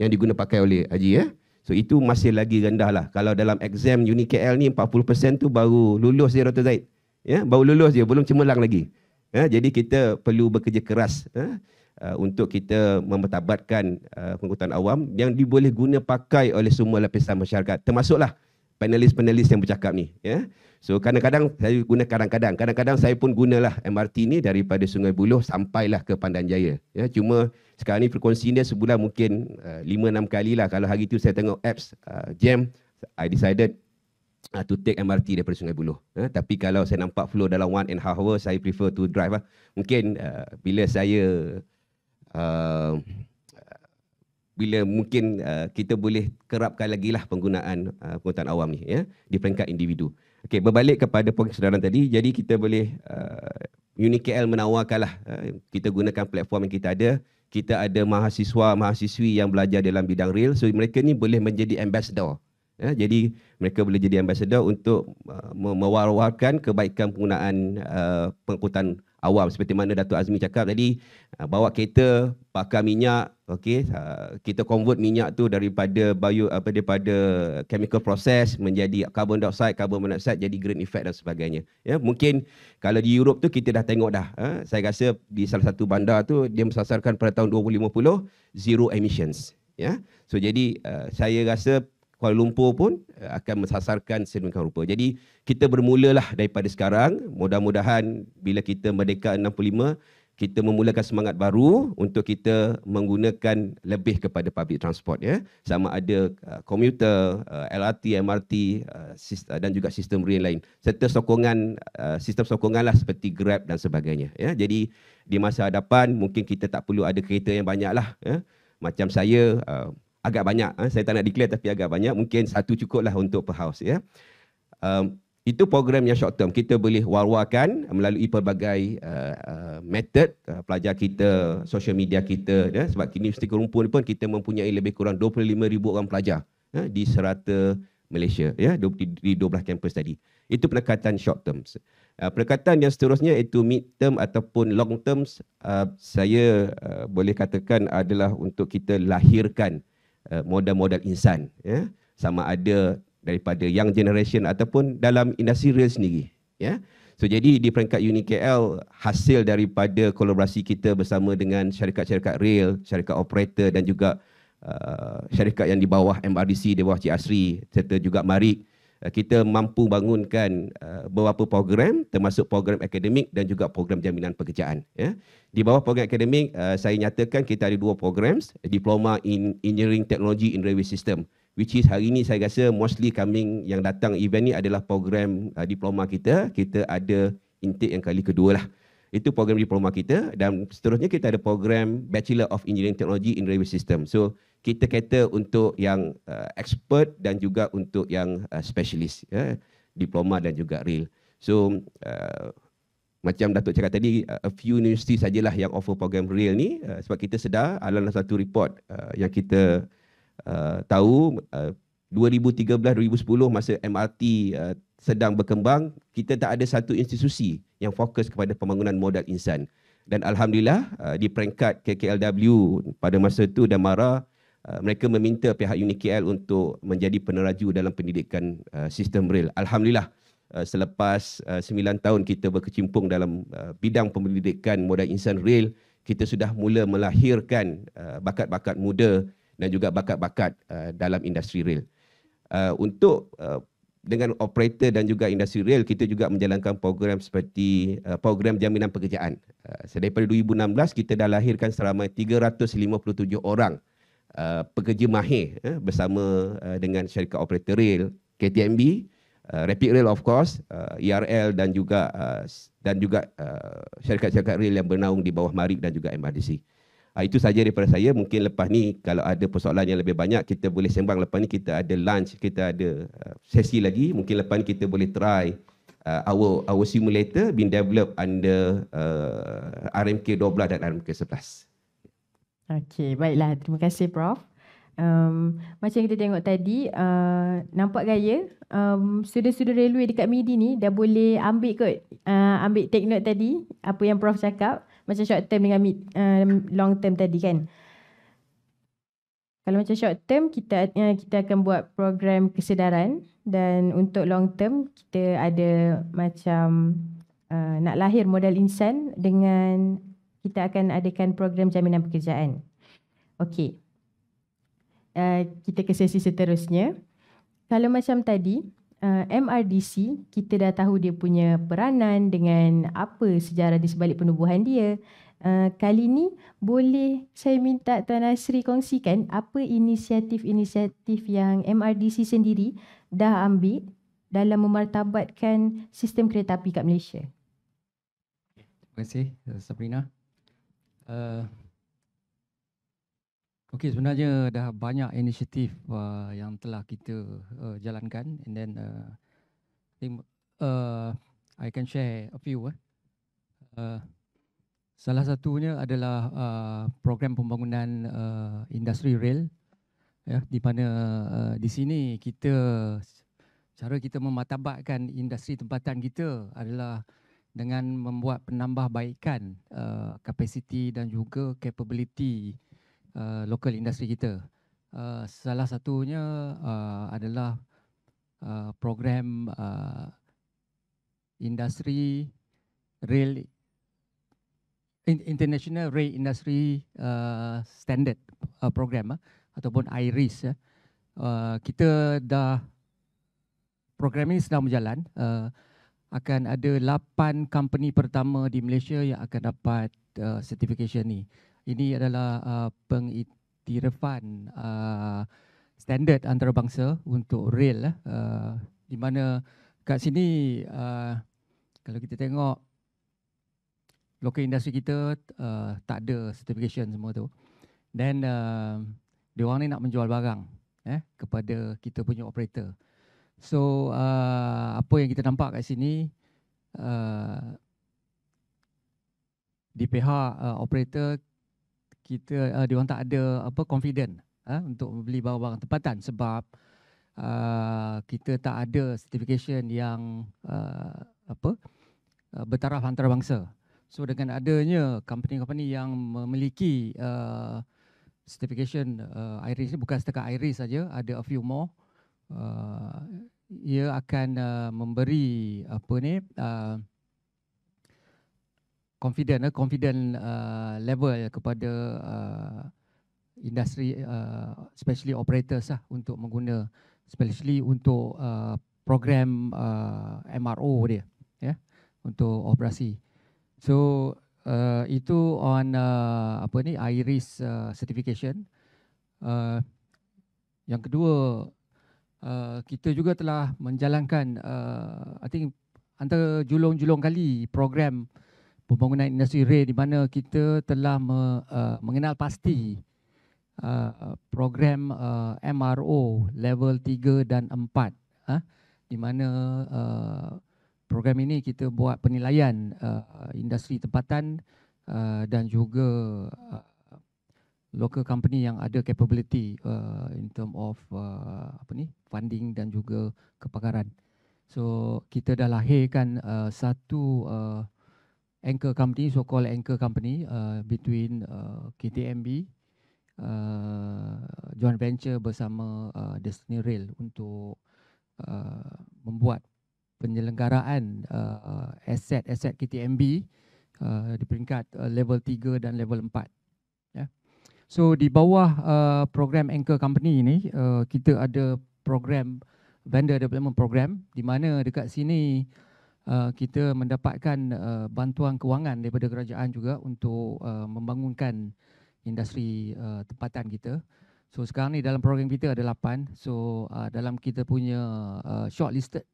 yang digunakan pakai oleh Haji. So itu masih lagi rendah lah. Kalau dalam exam UniKL ni 40% tu baru lulus dia Dr. Zaid. Ya, baru lulus dia, belum cemerlang lagi. Ya, jadi kita perlu bekerja keras ya, uh, untuk kita mempertabatkan uh, pengangkutan awam yang diboleh guna pakai oleh semua lapisan masyarakat termasuklah panelis-panelis yang bercakap ni. Ya. So kadang-kadang saya guna kadang-kadang, kadang-kadang saya pun gunalah MRT ni daripada Sungai Buloh sampailah ke Pandan Jaya. Ya, cuma sekarang ni frekuensi dia sebulan mungkin uh, 5-6 lah. Kalau hari tu saya tengok apps uh, jam, I decided uh, to take MRT daripada Sungai Buloh. Uh, tapi kalau saya nampak flow dalam one and half hour, saya prefer to drive. Uh. Mungkin uh, bila saya, uh, bila mungkin uh, kita boleh kerapkan lagi lah penggunaan uh, penggunaan awam ni ya, di peringkat individu. Okey, berbalik kepada poin kesedaran tadi, jadi kita boleh uh, UniKL menawarkan lah, uh, kita gunakan platform yang kita ada, kita ada mahasiswa-mahasiswi yang belajar dalam bidang real, so mereka ni boleh menjadi ambassador. Ya, jadi mereka boleh jadi ambassador untuk uh, mewar-warkan kebaikan penggunaan uh, pengangkutan awam seperti mana Datuk Azmi cakap tadi uh, bawa kereta pakai minyak okey uh, kita convert minyak tu daripada bio apa uh, daripada chemical process menjadi carbon dioxide carbon monoxide jadi green effect dan sebagainya ya mungkin kalau di Europe tu kita dah tengok dah uh, saya rasa di salah satu bandar tu dia mensasarkan pada tahun 2050 zero emissions ya so jadi uh, saya rasa Kuala Lumpur pun eh, akan mensasarkan sedemikian rupa. Jadi kita bermulalah daripada sekarang. Mudah-mudahan bila kita merdeka 65, kita memulakan semangat baru untuk kita menggunakan lebih kepada public transport. Ya. Sama ada eh, komuter, eh, LRT, MRT dan juga sistem rail lain. Serta sokongan, sistem sokongan lah seperti Grab dan sebagainya. Ya. Jadi di masa hadapan mungkin kita tak perlu ada kereta yang banyak lah. Ya. Macam saya, agak banyak. Eh. Saya tak nak declare tapi agak banyak. Mungkin satu cukup lah untuk per house. Ya. Um, itu program yang short term. Kita boleh war melalui pelbagai uh, uh, method uh, pelajar kita, social media kita. Ya. Sebab kini Universiti Kelumpur pun kita mempunyai lebih kurang 25,000 orang pelajar ya, di serata Malaysia ya, di, di 12 kampus tadi. Itu pendekatan short term. Uh, pendekatan yang seterusnya itu mid term ataupun long term uh, saya uh, boleh katakan adalah untuk kita lahirkan Eh, modal-modal insan ya sama ada daripada young generation ataupun dalam industri real sendiri ya so jadi di peringkat Uni KL hasil daripada kolaborasi kita bersama dengan syarikat-syarikat real syarikat operator dan juga uh, syarikat yang di bawah MRDC di bawah Cik Asri serta juga Marik Eh, kita mampu bangunkan eh, beberapa program termasuk program akademik dan juga program jaminan pekerjaan ya. di bawah program akademik eh, saya nyatakan kita ada dua program diploma in engineering technology in railway system which is hari ini saya rasa mostly coming yang datang event ni adalah program diploma kita kita ada intake yang kali kedua lah. Itu program diploma kita dan seterusnya kita ada program Bachelor of Engineering Technology in Railway System. So kita kata untuk yang uh, expert dan juga untuk yang uh, specialist ya, diploma dan juga real. So uh, macam Datuk cakap tadi uh, a few universiti sajalah yang offer program real ni uh, sebab kita sedar adalah satu report uh, yang kita uh, tahu uh, 2013 2010 masa MRT uh, sedang berkembang kita tak ada satu institusi yang fokus kepada pembangunan modal insan. Dan Alhamdulillah uh, di peringkat KKLW pada masa itu dan Mara uh, mereka meminta pihak UNIKL untuk menjadi peneraju dalam pendidikan uh, sistem rel. Alhamdulillah selepas 9 tahun kita berkecimpung dalam bidang pendidikan modal insan rel, kita sudah mula melahirkan bakat-bakat muda dan juga bakat-bakat dalam industri rel. Untuk dengan operator dan juga industri real kita juga menjalankan program seperti uh, program jaminan pekerjaan. Uh, daripada 2016 kita dah lahirkan seramai 357 orang uh, pekerja mahir eh, bersama uh, dengan syarikat operator real, KTMB, uh, Rapid Rail of course, uh, ERL dan juga uh, dan juga uh, syarikat-syarikat real yang bernaung di bawah Marik dan juga MRDC. Ah, itu saja daripada saya. Mungkin lepas ni kalau ada persoalan yang lebih banyak kita boleh sembang lepas ni kita ada lunch, kita ada ah, sesi lagi. Mungkin lepas ni kita boleh try uh, our our simulator being developed under uh, RMK 12 dan RMK 11. Okey, baiklah. Terima kasih Prof. Um, macam kita tengok tadi, uh, nampak gaya um, student-student railway dekat MIDI ni dah boleh ambil kot, uh, ambil take note tadi apa yang Prof cakap macam short term dengan mid, uh, long term tadi kan. Kalau macam short term kita uh, kita akan buat program kesedaran dan untuk long term kita ada macam uh, nak lahir modal insan dengan kita akan adakan program jaminan pekerjaan. Okey. Uh, kita ke sesi seterusnya. Kalau macam tadi, Eh, MRDC kita dah tahu dia punya peranan dengan apa sejarah di sebalik penubuhan dia. Uh, kali ini boleh saya minta Tuan Nasri kongsikan apa inisiatif-inisiatif yang MRDC sendiri dah ambil dalam memartabatkan sistem kereta api kat Malaysia. Terima kasih Sabrina. Uh, Okey, sebenarnya dah banyak inisiatif uh, yang telah kita uh, jalankan and then uh, I think uh, I can share a few. Eh. Uh, salah satunya adalah uh, program pembangunan uh, industri rail ya di mana uh, di sini kita cara kita mematabatkan industri tempatan kita adalah dengan membuat penambahbaikan uh, kapasiti dan juga capability Uh, local lokal industri kita. Uh, salah satunya uh, adalah uh, program uh, industri rail international rail industry uh, standard uh, program uh, ataupun IRIS ya. Uh, kita dah program ini sedang berjalan uh, akan ada 8 company pertama di Malaysia yang akan dapat uh, certification ni. Ini adalah uh, pengiktirafan uh, standard antarabangsa untuk rail eh. uh, di mana kat sini uh, kalau kita tengok lokal industri kita uh, tak ada certification semua tu. Then uh, orang ni nak menjual barang eh kepada kita punya operator. So uh, apa yang kita nampak kat sini uh, di pihak uh, operator kita uh, eh, diorang tak ada apa confident uh, untuk beli barang-barang tempatan sebab uh, kita tak ada certification yang uh, apa uh, bertaraf antarabangsa. So dengan adanya company-company yang memiliki uh, certification uh, IRIS ni bukan setakat IRIS saja, ada a few more. Uh, ia akan uh, memberi apa ni uh, confident eh, confident uh, level kepada uh, industri uh, especially operators lah untuk mengguna especially untuk uh, program uh, MRO dia ya yeah, untuk operasi so uh, itu on uh, apa ni iris uh, certification uh, yang kedua uh, kita juga telah menjalankan uh, i think antara julung-julung kali program uh, pembangunan industri rail di mana kita telah me, uh, mengenal pasti uh, uh program uh, MRO level 3 dan 4 uh, ah, di mana uh, program ini kita buat penilaian uh, industri tempatan uh, dan juga uh, local company yang ada capability uh, in term of uh, apa ni funding dan juga kepakaran. So kita dah lahirkan uh, satu uh, anchor company, so-called anchor company uh, between uh, KTMB, uh, joint venture bersama uh, Destiny Rail untuk uh, membuat penyelenggaraan uh, aset-aset KTMB uh, di peringkat uh, level 3 dan level 4. Ya. So di bawah uh, program anchor company ini uh, kita ada program vendor development program di mana dekat sini uh, Uh, kita mendapatkan uh, bantuan kewangan daripada kerajaan juga untuk uh, membangunkan industri uh, tempatan kita. So sekarang ni dalam program kita ada lapan. So uh, dalam kita punya uh, shortlisted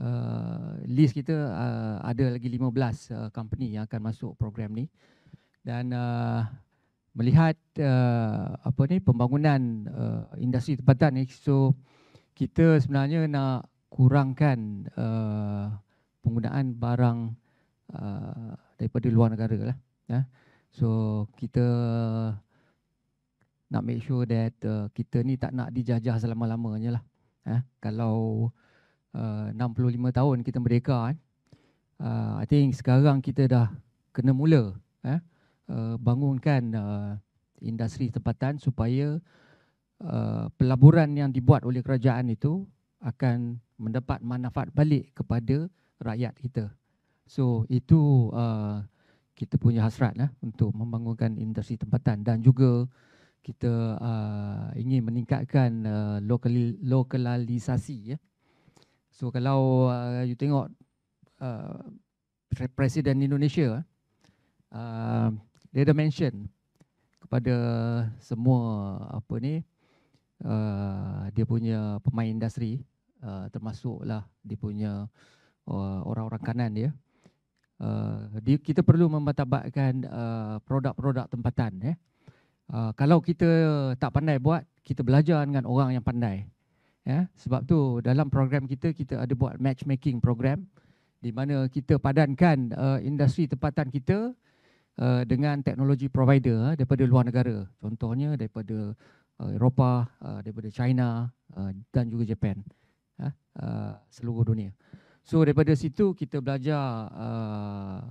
uh, list kita uh, ada lagi 15 uh, company yang akan masuk program ni. Dan uh, melihat uh, apa ni pembangunan uh, industri tempatan ni so kita sebenarnya nak kurangkan uh, penggunaan barang uh, daripada luar negara lah. Yeah. So kita nak make sure that uh, kita ni tak nak dijajah selama-lamanya lah. Eh, kalau uh, 65 tahun kita merdeka, eh, uh, I think sekarang kita dah kena mula eh, uh, bangunkan uh, industri tempatan supaya uh, pelaburan yang dibuat oleh kerajaan itu akan mendapat manfaat balik kepada rakyat kita. So itu uh, kita punya hasrat lah untuk membangunkan industri tempatan dan juga kita uh, ingin meningkatkan uh, lokali, lokalisasi. Ya. So kalau uh, you tengok uh, Presiden Indonesia, uh, dia ada mention kepada semua apa ni uh, dia punya pemain industri uh, termasuklah dia punya uh, Uh, orang-orang kanan ya. Uh, kita perlu mematabatkan uh, produk-produk tempatan ya. Uh, kalau kita tak pandai buat, kita belajar dengan orang yang pandai. Ya, sebab tu dalam program kita kita ada buat matchmaking program di mana kita padankan uh, industri tempatan kita uh, dengan teknologi provider uh, daripada luar negara. Contohnya daripada uh, Eropah, uh, daripada China uh, dan juga Jepun Uh, ya. uh, seluruh dunia. So daripada situ kita belajar uh,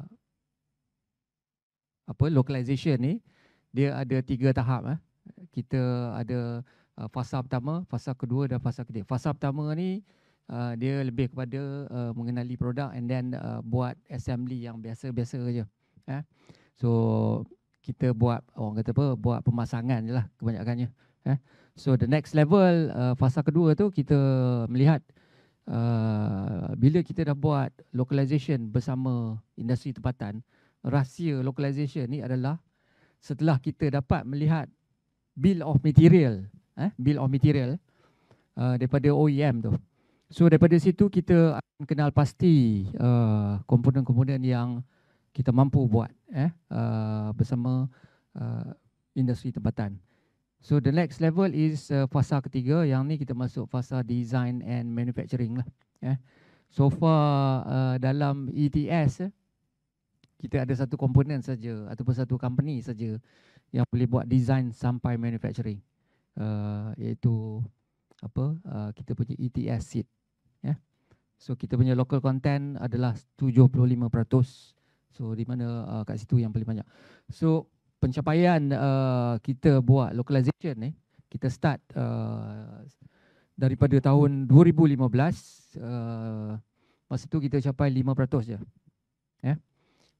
apa localization ni dia ada tiga tahap eh. Kita ada uh, fasa pertama, fasa kedua dan fasa ketiga. Fasa pertama ni uh, dia lebih kepada uh, mengenali produk and then uh, buat assembly yang biasa-biasa aja. Eh. So kita buat orang kata apa buat pemasangan jelah kebanyakannya eh. So the next level uh, fasa kedua tu kita melihat uh, bila kita dah buat localization bersama industri tempatan, rahsia localization ni adalah setelah kita dapat melihat bill of material, eh, bill of material uh, daripada OEM tu. So daripada situ kita akan kenal pasti uh, komponen-komponen yang kita mampu buat eh, uh, bersama uh, industri tempatan. So the next level is uh, fasa ketiga. Yang ni kita masuk fasa design and manufacturing lah. Yeah. So far uh, dalam ETS, eh, kita ada satu komponen saja ataupun satu company saja yang boleh buat design sampai manufacturing. Uh, iaitu apa uh, kita punya ETS seat. Yeah. So kita punya local content adalah 75%. So di mana uh, kat situ yang paling banyak. So pencapaian uh, kita buat localization ni eh, kita start uh, daripada tahun 2015 uh, masa tu kita capai 5% je yeah.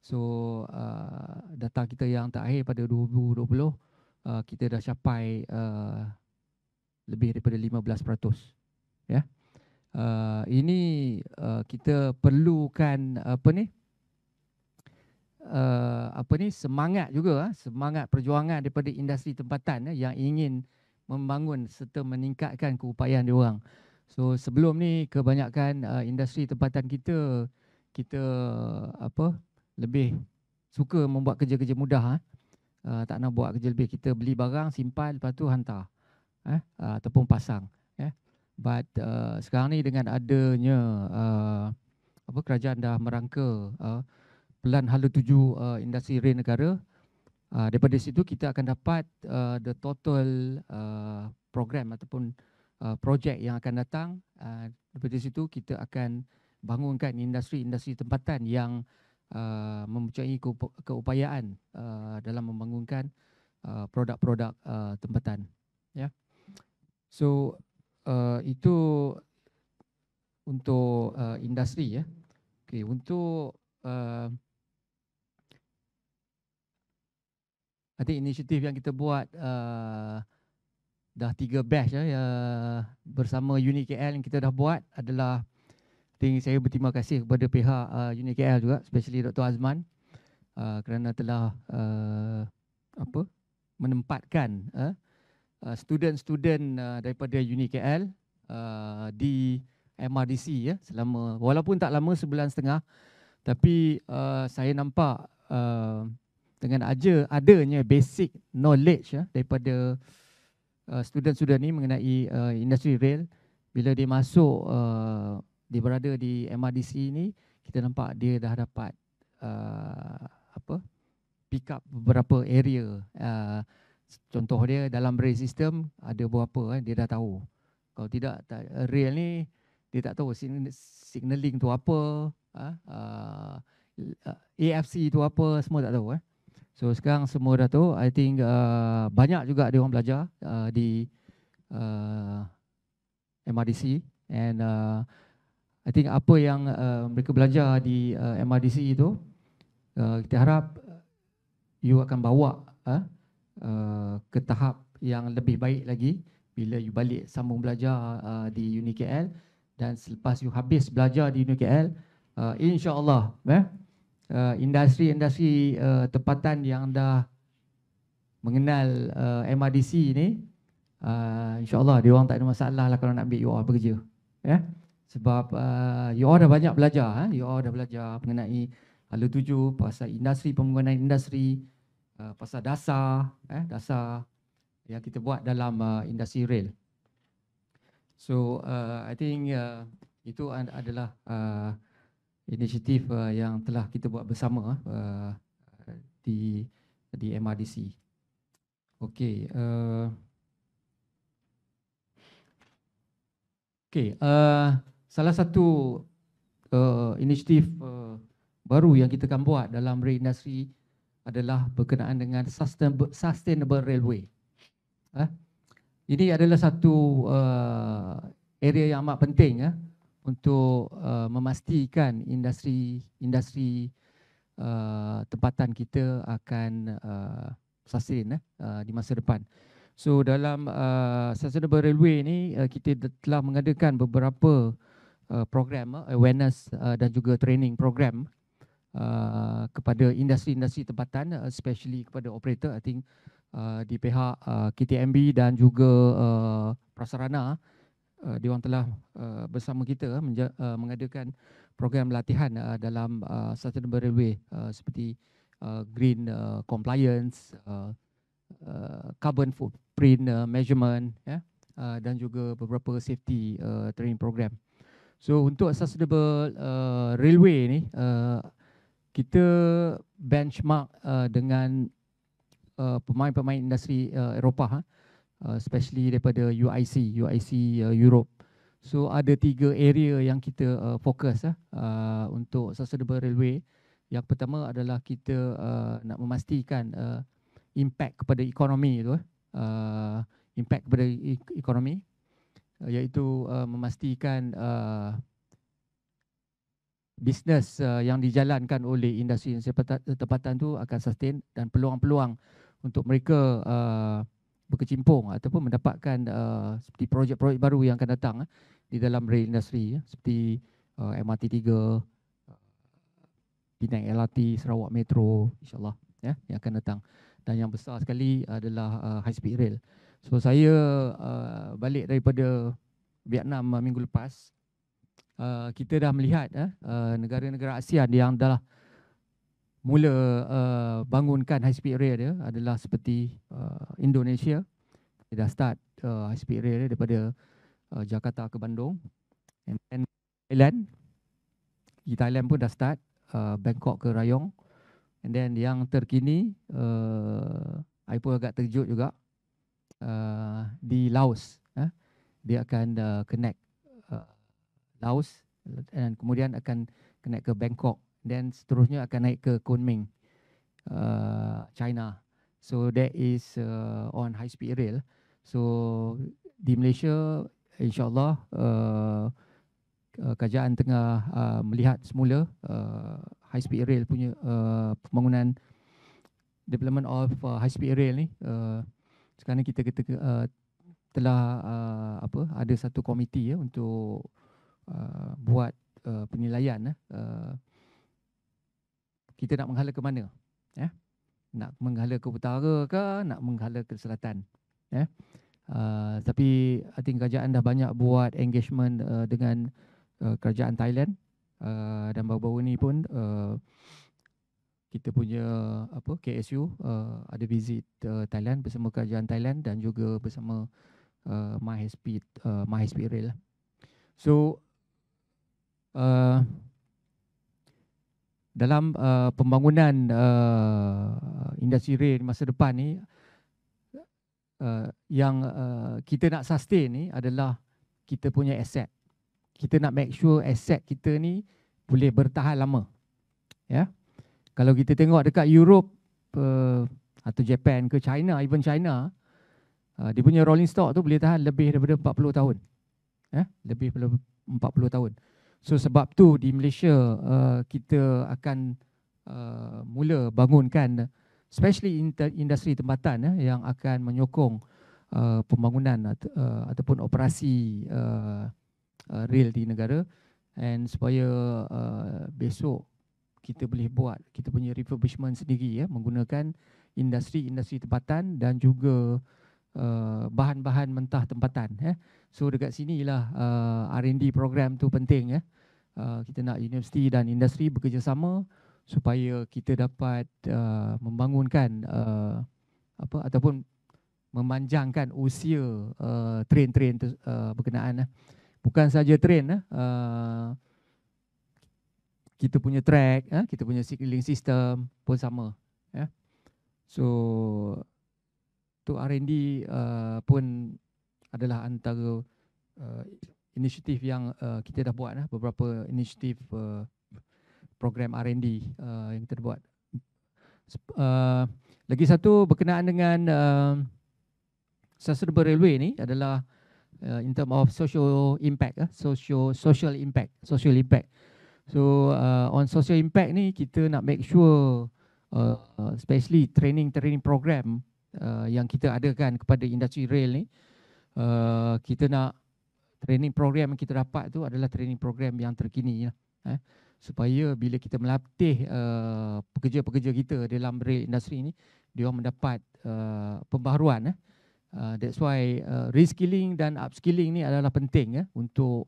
so uh, data kita yang terakhir pada 2020 uh, kita dah capai uh, lebih daripada 15% ya yeah. uh, ini uh, kita perlukan apa ni uh, uh, apa ni semangat juga uh, semangat perjuangan daripada industri tempatan uh, yang ingin membangun serta meningkatkan keupayaan diorang. So sebelum ni kebanyakan uh, industri tempatan kita kita uh, apa lebih suka membuat kerja-kerja mudah uh, tak nak buat kerja lebih kita beli barang simpan lepas tu hantar uh, uh, ataupun pasang yeah. but uh, sekarang ni dengan adanya uh, apa kerajaan dah merangka uh, pelan hala tuju uh, industri rail negara. Uh, daripada situ kita akan dapat uh, the total uh, program ataupun uh, projek yang akan datang. Uh, daripada situ kita akan bangunkan industri-industri tempatan yang uh, mempunyai keupayaan uh, dalam membangunkan uh, produk-produk uh, uh, tempatan. Yeah. So uh, itu untuk uh, industri ya. Yeah. Okay, untuk uh, Nanti inisiatif yang kita buat uh, dah tiga batch ya uh, bersama UniKL yang kita dah buat adalah tinggi saya berterima kasih kepada pihak uh, Unit juga especially Dr Azman uh, kerana telah uh, apa menempatkan student-student uh, daripada UniKL uh, di MRDC ya selama walaupun tak lama sebulan setengah tapi uh, saya nampak uh, dengan aja adanya basic knowledge ya daripada uh, student-student uh, ni mengenai uh, industri rail bila dia masuk uh, dia berada di MRDC ini kita nampak dia dah dapat uh, apa pick up beberapa area uh, contoh dia dalam rail system ada berapa kan dia dah tahu kalau tidak tak, uh, rail ni dia tak tahu signaling tu apa ah, uh, uh, AFC tu apa semua tak tahu eh So sekarang semua dah tahu, I think uh, banyak juga dia orang belajar uh, di uh, MRDC and uh, I think apa yang uh, mereka belajar di uh, MRDC itu uh, kita harap you akan bawa uh, uh, ke tahap yang lebih baik lagi bila you balik sambung belajar uh, di UNIKL dan selepas you habis belajar di UNIKL, KL uh, insyaallah eh yeah? Eh, industri-industri uh, tempatan yang dah mengenal uh, eh, MRDC ni uh, insyaallah dia orang tak ada masalah lah kalau nak ambil UR bekerja ya yeah? sebab uh, UR dah banyak belajar ha eh? UR dah belajar mengenai hala tuju pasal industri pembangunan industri uh, pasal dasar eh dasar yang kita buat dalam uh, industri rail so uh, i think uh, itu adalah uh, inisiatif uh, yang telah kita buat bersama uh, di di MRDC. Okey, uh, Okey, uh, salah satu uh, inisiatif uh, baru yang kita akan buat dalam rail adalah berkenaan dengan sustainable, sustainable railway. Huh? Ini adalah satu uh, area yang amat penting. Huh? untuk uh, memastikan industri-industri uh, tempatan kita akan uh, sustain eh, uh, di masa depan. So dalam uh, sustainable railway ini uh, kita telah mengadakan beberapa uh, program uh, awareness uh, dan juga training program uh, kepada industri-industri tempatan uh, especially kepada operator I think uh, di pihak uh, KTMB dan juga uh, prasarana uh, uh, diorang telah uh, bersama kita uh, uh, mengadakan program latihan uh, dalam uh, sustainable railway uh, seperti uh, green uh, compliance, uh, uh, carbon footprint uh, measurement yeah, uh, dan juga beberapa safety uh, training program. So untuk sustainable uh, railway ni, uh, kita benchmark uh, dengan uh, pemain-pemain industri uh, Eropah. Huh? Ha. Uh, especially daripada UIC, UIC uh, Europe. So ada tiga area yang kita uh, fokus ah, uh, untuk sustainable railway. Yang pertama adalah kita uh, nak memastikan uh, impact kepada ekonomi itu, eh. uh, impact kepada e-, ekonomi, uh, iaitu uh, memastikan uh, bisnes uh, yang dijalankan oleh industri tempatan itu akan sustain dan peluang-peluang untuk mereka uh, berkecimpung ataupun mendapatkan uh, seperti projek-projek baru yang akan datang uh, di dalam rail industry uh, eh, seperti uh, MRT 3 Penang LRT, Sarawak Metro, insyaAllah ya, yang akan datang. Dan yang besar sekali adalah uh, high speed rail. So saya uh, balik daripada Vietnam uh, minggu lepas, uh, kita dah melihat uh, negara-negara ASEAN yang dah mula uh, bangunkan high speed rail dia adalah seperti uh, Indonesia dia dah start uh, high speed rail dia daripada uh, Jakarta ke Bandung and then Thailand di Thailand pun dah start uh, Bangkok ke Rayong and then yang terkini uh, I pun agak terkejut juga uh, di Laos eh, dia akan uh, connect uh, Laos dan kemudian akan connect ke Bangkok then seterusnya akan naik ke Kunming, uh, China. So that is uh, on high speed rail. So di Malaysia, insyaallah uh, uh, kerajaan tengah uh, melihat semula uh, high speed rail punya uh, pembangunan development of uh, high speed rail ni. Uh, sekarang kita kita uh, telah uh, apa ada satu komiti ya untuk uh, buat uh, penilaian. Uh, kita nak menghala ke mana? Ya? Nak menghala ke utara ke, nak menghala ke selatan? Ya? Uh, tapi I think kerajaan dah banyak buat engagement uh, dengan uh, kerajaan Thailand uh, dan baru-baru ni pun uh, kita punya apa KSU uh, ada visit uh, Thailand bersama kerajaan Thailand dan juga bersama uh, MySpeed uh, MySpeed Rail. So uh, dalam uh, pembangunan uh, industri rail masa depan ni uh, yang uh, kita nak sustain ni adalah kita punya aset. Kita nak make sure aset kita ni boleh bertahan lama. Ya. Kalau kita tengok dekat Europe uh, atau Japan ke China, even China, uh, dia punya rolling stock tu boleh tahan lebih daripada 40 tahun. Ya, lebih daripada 40 tahun. So sebab tu di Malaysia uh, kita akan uh, mula bangunkan especially industri tempatan ya, yang akan menyokong uh, pembangunan atau, uh, ataupun operasi uh, uh, rail di negara and supaya uh, besok kita boleh buat kita punya refurbishment sendiri ya menggunakan industri-industri tempatan dan juga Eh, bahan-bahan mentah tempatan eh. So dekat sinilah uh, eh, R&D program tu penting ya. eh. Uh, kita nak universiti dan industri bekerjasama supaya kita dapat uh, membangunkan uh, apa ataupun memanjangkan usia train-train ter, uh, berkenaan eh. Bukan saja train eh. uh, kita punya track eh, kita punya signaling system pun sama Eh. So Tu R&D uh, pun adalah antara uh, inisiatif yang uh, kita dah buat lah. beberapa inisiatif uh, program R&D uh, yang kita dah buat. Uh, lagi satu berkenaan dengan uh, sustainable railway ni adalah uh, in term of social impact uh, social social impact social impact. So uh, on social impact ni kita nak make sure uh, especially training training program Uh, yang kita adakan kepada industri rail ni uh, kita nak training program yang kita dapat tu adalah training program yang terkini ya eh supaya bila kita melatih uh, pekerja-pekerja kita dalam rail industri ni dia mendapat uh, pembaharuan eh uh, that's why uh, reskilling dan upskilling ni adalah penting ya untuk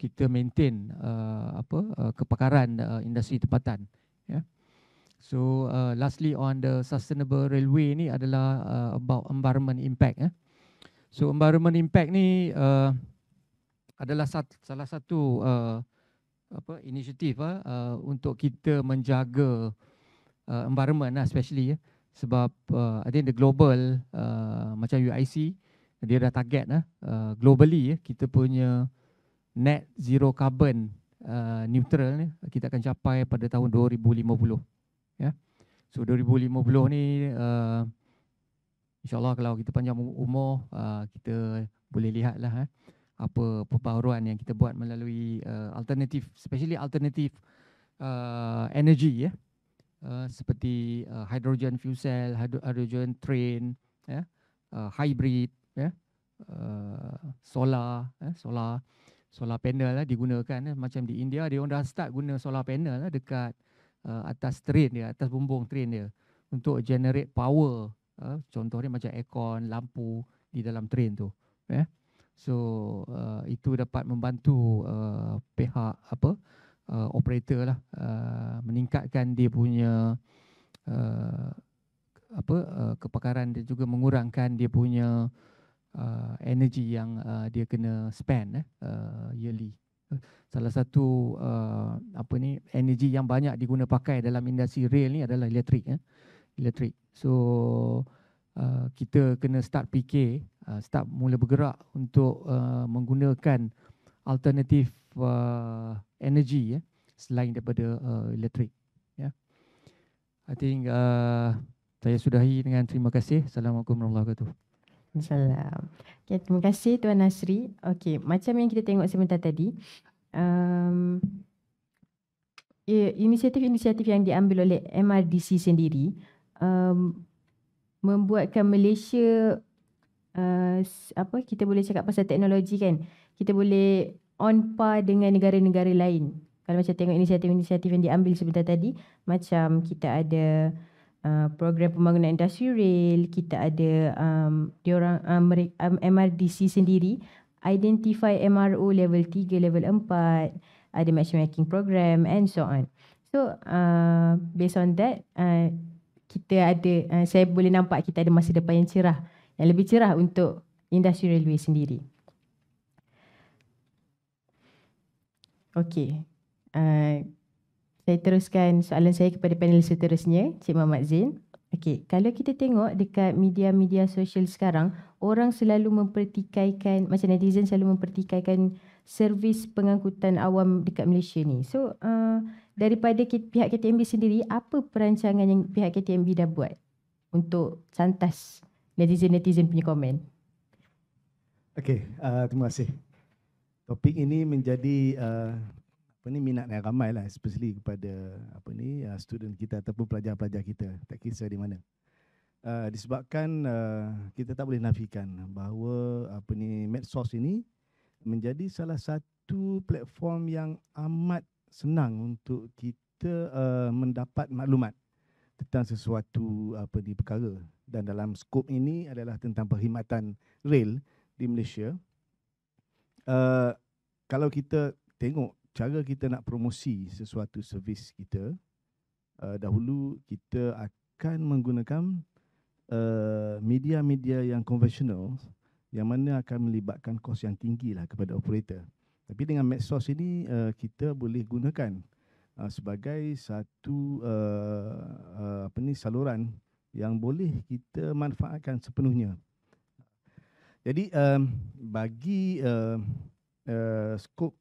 kita maintain uh, apa uh, kepakaran uh, industri tempatan ya yeah. So uh, lastly on the sustainable railway ni adalah uh, about environment impact. Eh. So environment impact ni uh, adalah sat- salah satu uh, apa inisiatif uh, uh untuk kita menjaga uh, environment lah especially ya. sebab uh, I the global uh, macam UIC dia dah target lah, uh, globally ya, kita punya net zero carbon uh, neutral ni kita akan capai pada tahun 2050 ya. So 2050 ni uh, insyaallah kalau kita panjang um-, umur uh, kita boleh lihatlah eh apa perbaharuan yang kita buat melalui uh, alternatif especially alternatif uh, energy ya. Uh, seperti uh, hydrogen fuel cell, hydrogen train ya, uh, hybrid ya. Uh, solar eh, solar solar panel lah digunakan eh. macam di India dia orang dah start guna solar panel lah dekat uh, atas train dia, atas bumbung train dia untuk generate power. Uh, contohnya macam aircon, lampu di dalam train tu. Yeah. So uh, itu dapat membantu uh, pihak apa uh, operator lah uh, meningkatkan dia punya uh, apa uh, kepakaran dia juga mengurangkan dia punya uh, energy yang uh, dia kena spend eh, uh, yearly. Uh, salah satu uh, apa ni energi yang banyak diguna pakai dalam industri rail ni adalah elektrik ya. Elektrik. So uh, kita kena start fikir, uh, start mula bergerak untuk uh, menggunakan alternatif uh, energi ya selain daripada uh, elektrik ya. I think uh, saya sudahi dengan terima kasih. Assalamualaikum warahmatullahi wabarakatuh. InsyaAllah. Okay, terima kasih Tuan Nasri. Okay, macam yang kita tengok sebentar tadi, um, inisiatif-inisiatif yang diambil oleh MRDC sendiri um, membuatkan Malaysia uh, apa kita boleh cakap pasal teknologi kan kita boleh on par dengan negara-negara lain kalau macam tengok inisiatif-inisiatif yang diambil sebentar tadi macam kita ada Uh, program pembangunan industri rail, kita ada um, diorang um, MRDC um, sendiri identify MRO level 3, level 4, ada matchmaking program and so on. So uh, based on that, uh, kita ada, uh, saya boleh nampak kita ada masa depan yang cerah, yang lebih cerah untuk industri railway sendiri. Okay, uh, saya teruskan soalan saya kepada panel seterusnya, Cik Muhammad Zain. Okey, kalau kita tengok dekat media-media sosial sekarang, orang selalu mempertikaikan, macam netizen selalu mempertikaikan servis pengangkutan awam dekat Malaysia ni. So, uh, daripada kita, pihak KTMB sendiri, apa perancangan yang pihak KTMB dah buat untuk santas netizen-netizen punya komen? Okey, uh, terima kasih. Topik ini menjadi uh, apa ni minat yang ramai lah especially kepada apa ni uh, student kita ataupun pelajar-pelajar kita tak kisah di mana uh, disebabkan uh, kita tak boleh nafikan bahawa apa ni medsos ini menjadi salah satu platform yang amat senang untuk kita uh, mendapat maklumat tentang sesuatu apa ni perkara dan dalam skop ini adalah tentang perkhidmatan rail di Malaysia uh, kalau kita tengok cara kita nak promosi sesuatu servis kita uh, dahulu kita akan menggunakan eh, media-media uh, yang konvensional yang mana akan melibatkan kos yang tinggi lah kepada operator. Tapi dengan Medsos ini uh, kita boleh gunakan uh, sebagai satu uh, uh, apa ni saluran yang boleh kita manfaatkan sepenuhnya. Jadi um, bagi uh, uh, skop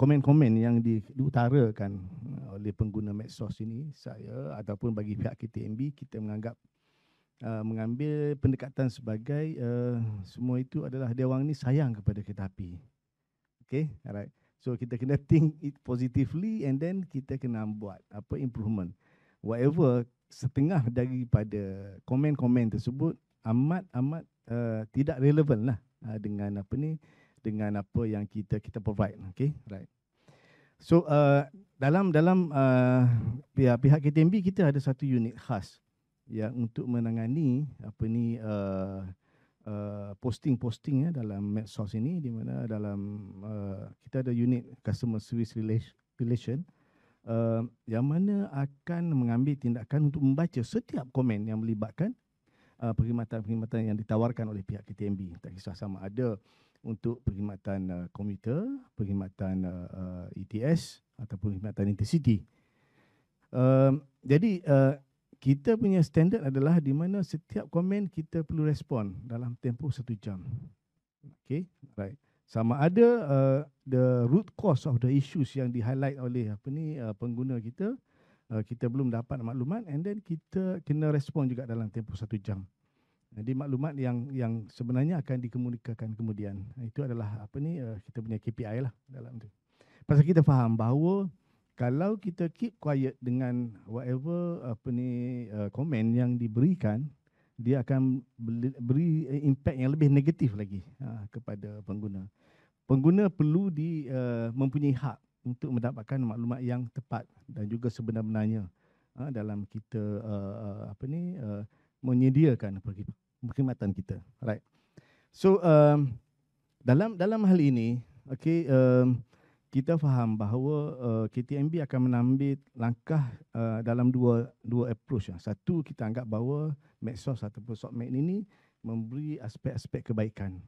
komen-komen yang di, diutarakan oleh pengguna medsos ini saya ataupun bagi pihak KTMB kita menganggap uh, mengambil pendekatan sebagai uh, semua itu adalah dewang ini sayang kepada kereta api. Okay, alright. So kita kena think it positively and then kita kena buat apa improvement. Whatever setengah daripada komen-komen tersebut amat amat uh, tidak relevan lah uh, dengan apa ni dengan apa yang kita kita provide okey right so uh, dalam dalam uh, pihak, pihak KTMB kita ada satu unit khas yang untuk menangani apa ni posting-posting uh, uh, ya dalam medsos ini di mana dalam uh, kita ada unit customer service relation uh, yang mana akan mengambil tindakan untuk membaca setiap komen yang melibatkan uh, perkhidmatan-perkhidmatan yang ditawarkan oleh pihak KTMB tak kisah sama ada untuk perkhidmatan uh, komuter, perkhidmatan uh, uh ETS ataupun perkhidmatan intercity. Um, jadi uh, kita punya standard adalah di mana setiap komen kita perlu respon dalam tempoh satu jam. Okay, baik. Sama ada uh, the root cause of the issues yang di-highlight oleh apa ni uh, pengguna kita, uh, kita belum dapat maklumat and then kita kena respon juga dalam tempoh satu jam. Jadi maklumat yang yang sebenarnya akan dikemukakan kemudian. Itu adalah apa ni eh, kita punya KPI lah dalam tu. Pasal kita faham bahawa kalau kita keep quiet dengan whatever apa ni eh, komen yang diberikan dia akan beri impact yang lebih negatif lagi ha, kepada pengguna. Pengguna perlu di eh, mempunyai hak untuk mendapatkan maklumat yang tepat dan juga sebenar-benarnya ha, dalam kita apa ni menyediakan perkhidmatan kita. right? So um, dalam dalam hal ini, okay, um, kita faham bahawa uh, KTMB akan menambil langkah uh, dalam dua dua approach. Ya. Satu kita anggap bahawa Medsos ataupun SOCMED ini memberi aspek-aspek kebaikan.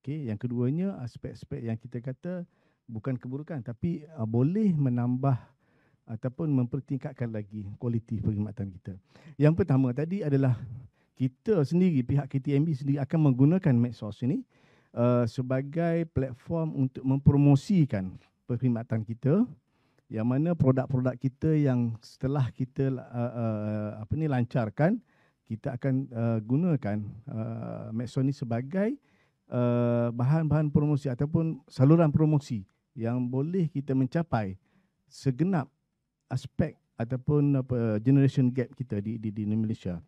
Okay. Yang keduanya aspek-aspek yang kita kata bukan keburukan tapi uh, boleh menambah ataupun mempertingkatkan lagi kualiti perkhidmatan kita. Yang pertama tadi adalah kita sendiri pihak KTMB sendiri akan menggunakan Medsos ini uh, sebagai platform untuk mempromosikan perkhidmatan kita yang mana produk-produk kita yang setelah kita uh, uh, apa ni lancarkan kita akan uh, gunakan uh, Medsos ini sebagai uh, bahan-bahan promosi ataupun saluran promosi yang boleh kita mencapai segenap aspek ataupun apa generation gap kita di di di Malaysia.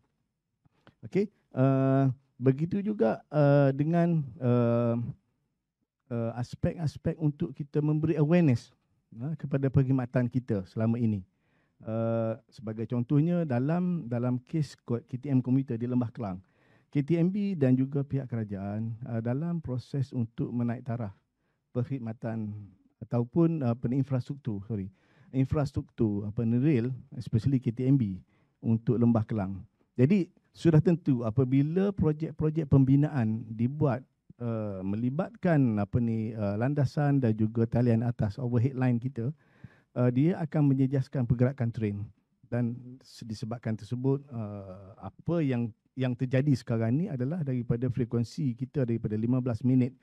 Okey, uh, begitu juga uh, dengan aspek-aspek uh, uh, untuk kita memberi awareness uh, kepada perkhidmatan kita selama ini. Uh, sebagai contohnya dalam dalam kes KTM komuter di Lembah Kelang, KTMB dan juga pihak kerajaan uh, dalam proses untuk menaik taraf perkhidmatan ataupun uh, peninfrastruktur, sorry infrastruktur apa rail especially KTMB untuk Lembah Kelang. Jadi sudah tentu apabila projek-projek pembinaan dibuat uh, melibatkan apa ni uh, landasan dan juga talian atas overhead line kita uh, dia akan menyejaskan pergerakan train dan disebabkan tersebut uh, apa yang yang terjadi sekarang ini adalah daripada frekuensi kita daripada 15 minit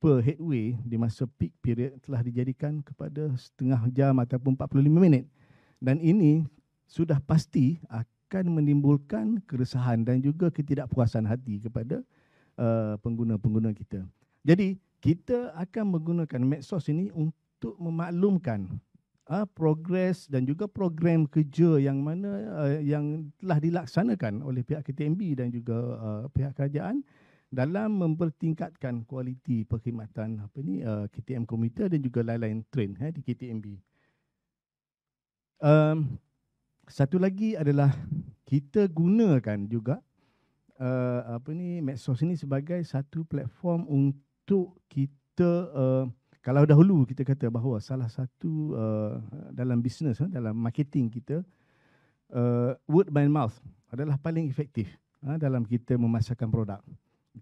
per headway di masa peak period telah dijadikan kepada setengah jam ataupun 45 minit. Dan ini sudah pasti akan menimbulkan keresahan dan juga ketidakpuasan hati kepada eh, pengguna-pengguna uh, kita. Jadi, kita akan menggunakan Medsos ini untuk memaklumkan uh, progres dan juga program kerja yang mana uh, yang telah dilaksanakan oleh pihak KTMB dan juga uh, pihak kerajaan dalam mempertingkatkan kualiti perkhidmatan apa ni uh, eh, KTM komuter dan juga lain-lain train eh, di KTMB. Um, satu lagi adalah kita gunakan juga uh, apa ni Maxos ini sebagai satu platform untuk kita uh, kalau dahulu kita kata bahawa salah satu uh, dalam bisnes uh, dalam marketing kita uh, word by mouth adalah paling efektif uh, dalam kita memasarkan produk.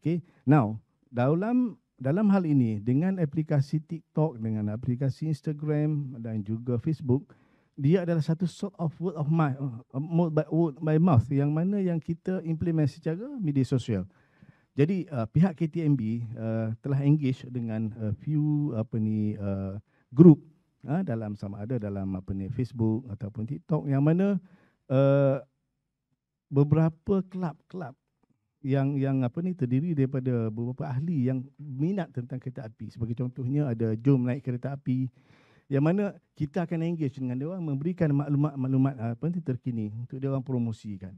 Okay. Now, dalam dalam hal ini, dengan aplikasi TikTok, dengan aplikasi Instagram dan juga Facebook, dia adalah satu sort of word of mouth, by, by mouth yang mana yang kita implement secara media sosial. Jadi uh, pihak KTMB uh, telah engage dengan a few apa ni uh, group uh, dalam sama ada dalam apa ni Facebook ataupun TikTok yang mana uh, beberapa kelab-kelab yang yang apa ni terdiri daripada beberapa ahli yang minat tentang kereta api. Sebagai contohnya ada jom naik kereta api yang mana kita akan engage dengan dia orang memberikan maklumat-maklumat ah, apa ni terkini untuk dia orang promosikan.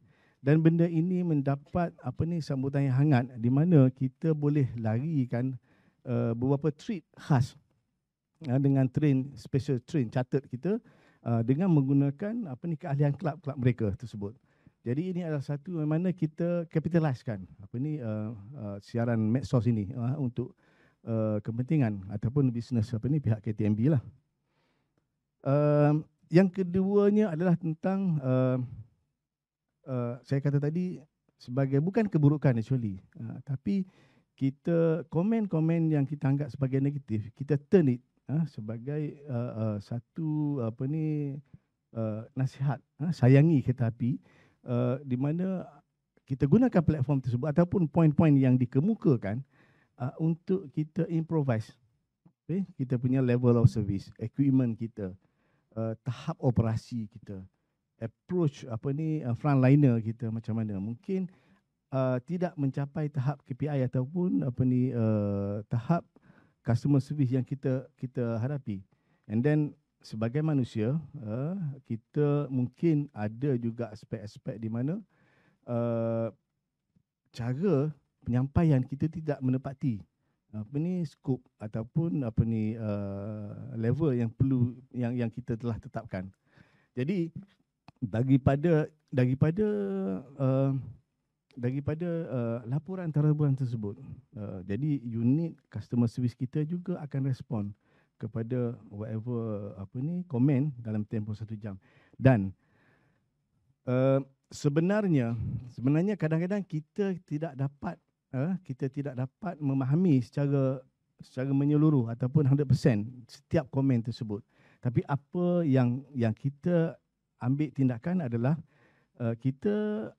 Dan benda ini mendapat apa ni sambutan yang hangat di mana kita boleh larikan uh, beberapa treat khas uh, dengan train special train chartered kita uh, dengan menggunakan apa ni keahlian kelab-kelab mereka tersebut. Jadi ini adalah satu yang mana kita capitalizekan apa ini uh, eh, uh, eh, siaran medsos ini uh, untuk uh, kepentingan ataupun bisnes apa ini pihak KTMB lah. Uh, yang keduanya adalah tentang uh, uh, saya kata tadi sebagai bukan keburukan actually uh, tapi kita komen-komen yang kita anggap sebagai negatif kita turn it uh, sebagai uh, uh, satu apa ni uh, nasihat uh, sayangi kita api Eh, di mana kita gunakan platform tersebut ataupun poin-poin yang dikemukakan uh, untuk kita improvise. Okay? Eh, kita punya level of service, equipment kita, uh, tahap operasi kita, approach apa ni uh, frontliner kita macam mana. Mungkin uh, tidak mencapai tahap KPI ataupun apa ni uh, tahap customer service yang kita kita harapi. And then sebagai manusia uh, kita mungkin ada juga aspek-aspek di mana uh, cara penyampaian kita tidak menepati apa ni skop ataupun apa ni uh, level yang perlu yang yang kita telah tetapkan. Jadi daripada daripada uh, daripada uh, laporan antara bulan tersebut. Uh, jadi unit customer service kita juga akan respon uh, kepada whatever apa ni komen dalam tempoh satu jam. Dan uh, sebenarnya sebenarnya kadang-kadang kita tidak dapat uh, kita tidak dapat memahami secara secara menyeluruh ataupun 100% setiap komen tersebut. Tapi apa yang yang kita ambil tindakan adalah uh, kita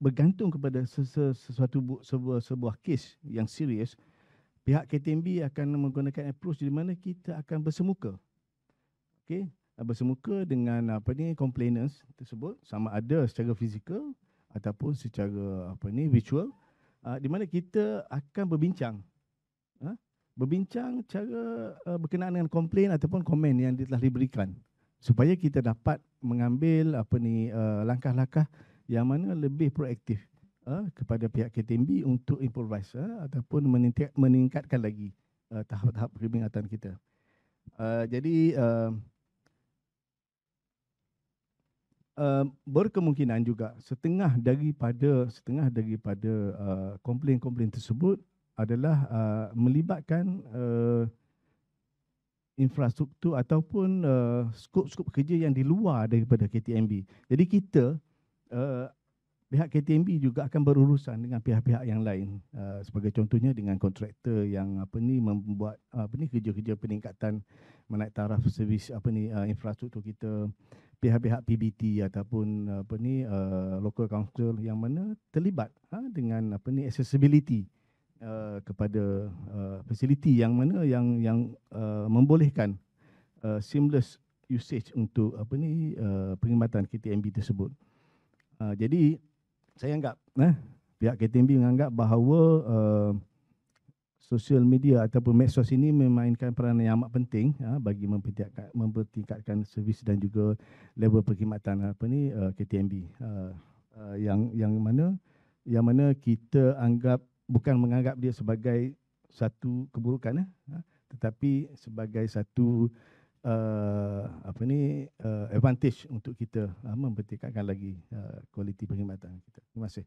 bergantung kepada sesuatu sebuah sebuah kes yang serius pihak KTMB akan menggunakan approach di mana kita akan bersemuka. Okey, bersemuka dengan apa ni complainants tersebut sama ada secara fizikal ataupun secara apa ni virtual ah, di mana kita akan berbincang. Ha? Berbincang cara ah, berkenaan dengan komplain ataupun komen yang telah diberikan supaya kita dapat mengambil apa ni ah, langkah-langkah yang mana lebih proaktif uh, kepada pihak KTMB untuk improvise uh, ataupun meningkat, meningkatkan lagi uh, tahap-tahap peringatan kita. Uh, jadi uh, uh, berkemungkinan juga setengah daripada setengah daripada uh, komplain-komplain tersebut adalah uh, melibatkan uh, infrastruktur ataupun uh, skop-skop kerja yang di luar daripada KTMB. Jadi kita uh, pihak KTMB juga akan berurusan dengan pihak-pihak yang lain uh, sebagai contohnya dengan kontraktor yang apa ni membuat apa ni kerja-kerja peningkatan menaik taraf servis apa ni uh, infrastruktur kita pihak-pihak PBT ataupun eh, apa ni uh, local council yang mana terlibat ha, dengan apa ni accessibility uh, kepada uh, facility yang mana yang yang uh, membolehkan uh, seamless usage untuk apa ni uh, perkhidmatan KTMB tersebut. Uh, jadi saya anggap eh, pihak KTMB menganggap bahawa uh, eh, sosial media ataupun medsos ini memainkan peranan yang amat penting ya, bagi mempertingkatkan servis dan juga level perkhidmatan eh, apa ni uh, KTMB uh, uh, yang yang mana yang mana kita anggap bukan menganggap dia sebagai satu keburukan eh, tetapi sebagai satu uh, apa ni uh, advantage untuk kita uh, mempertingkatkan lagi kualiti uh, perkhidmatan kita. Terima kasih.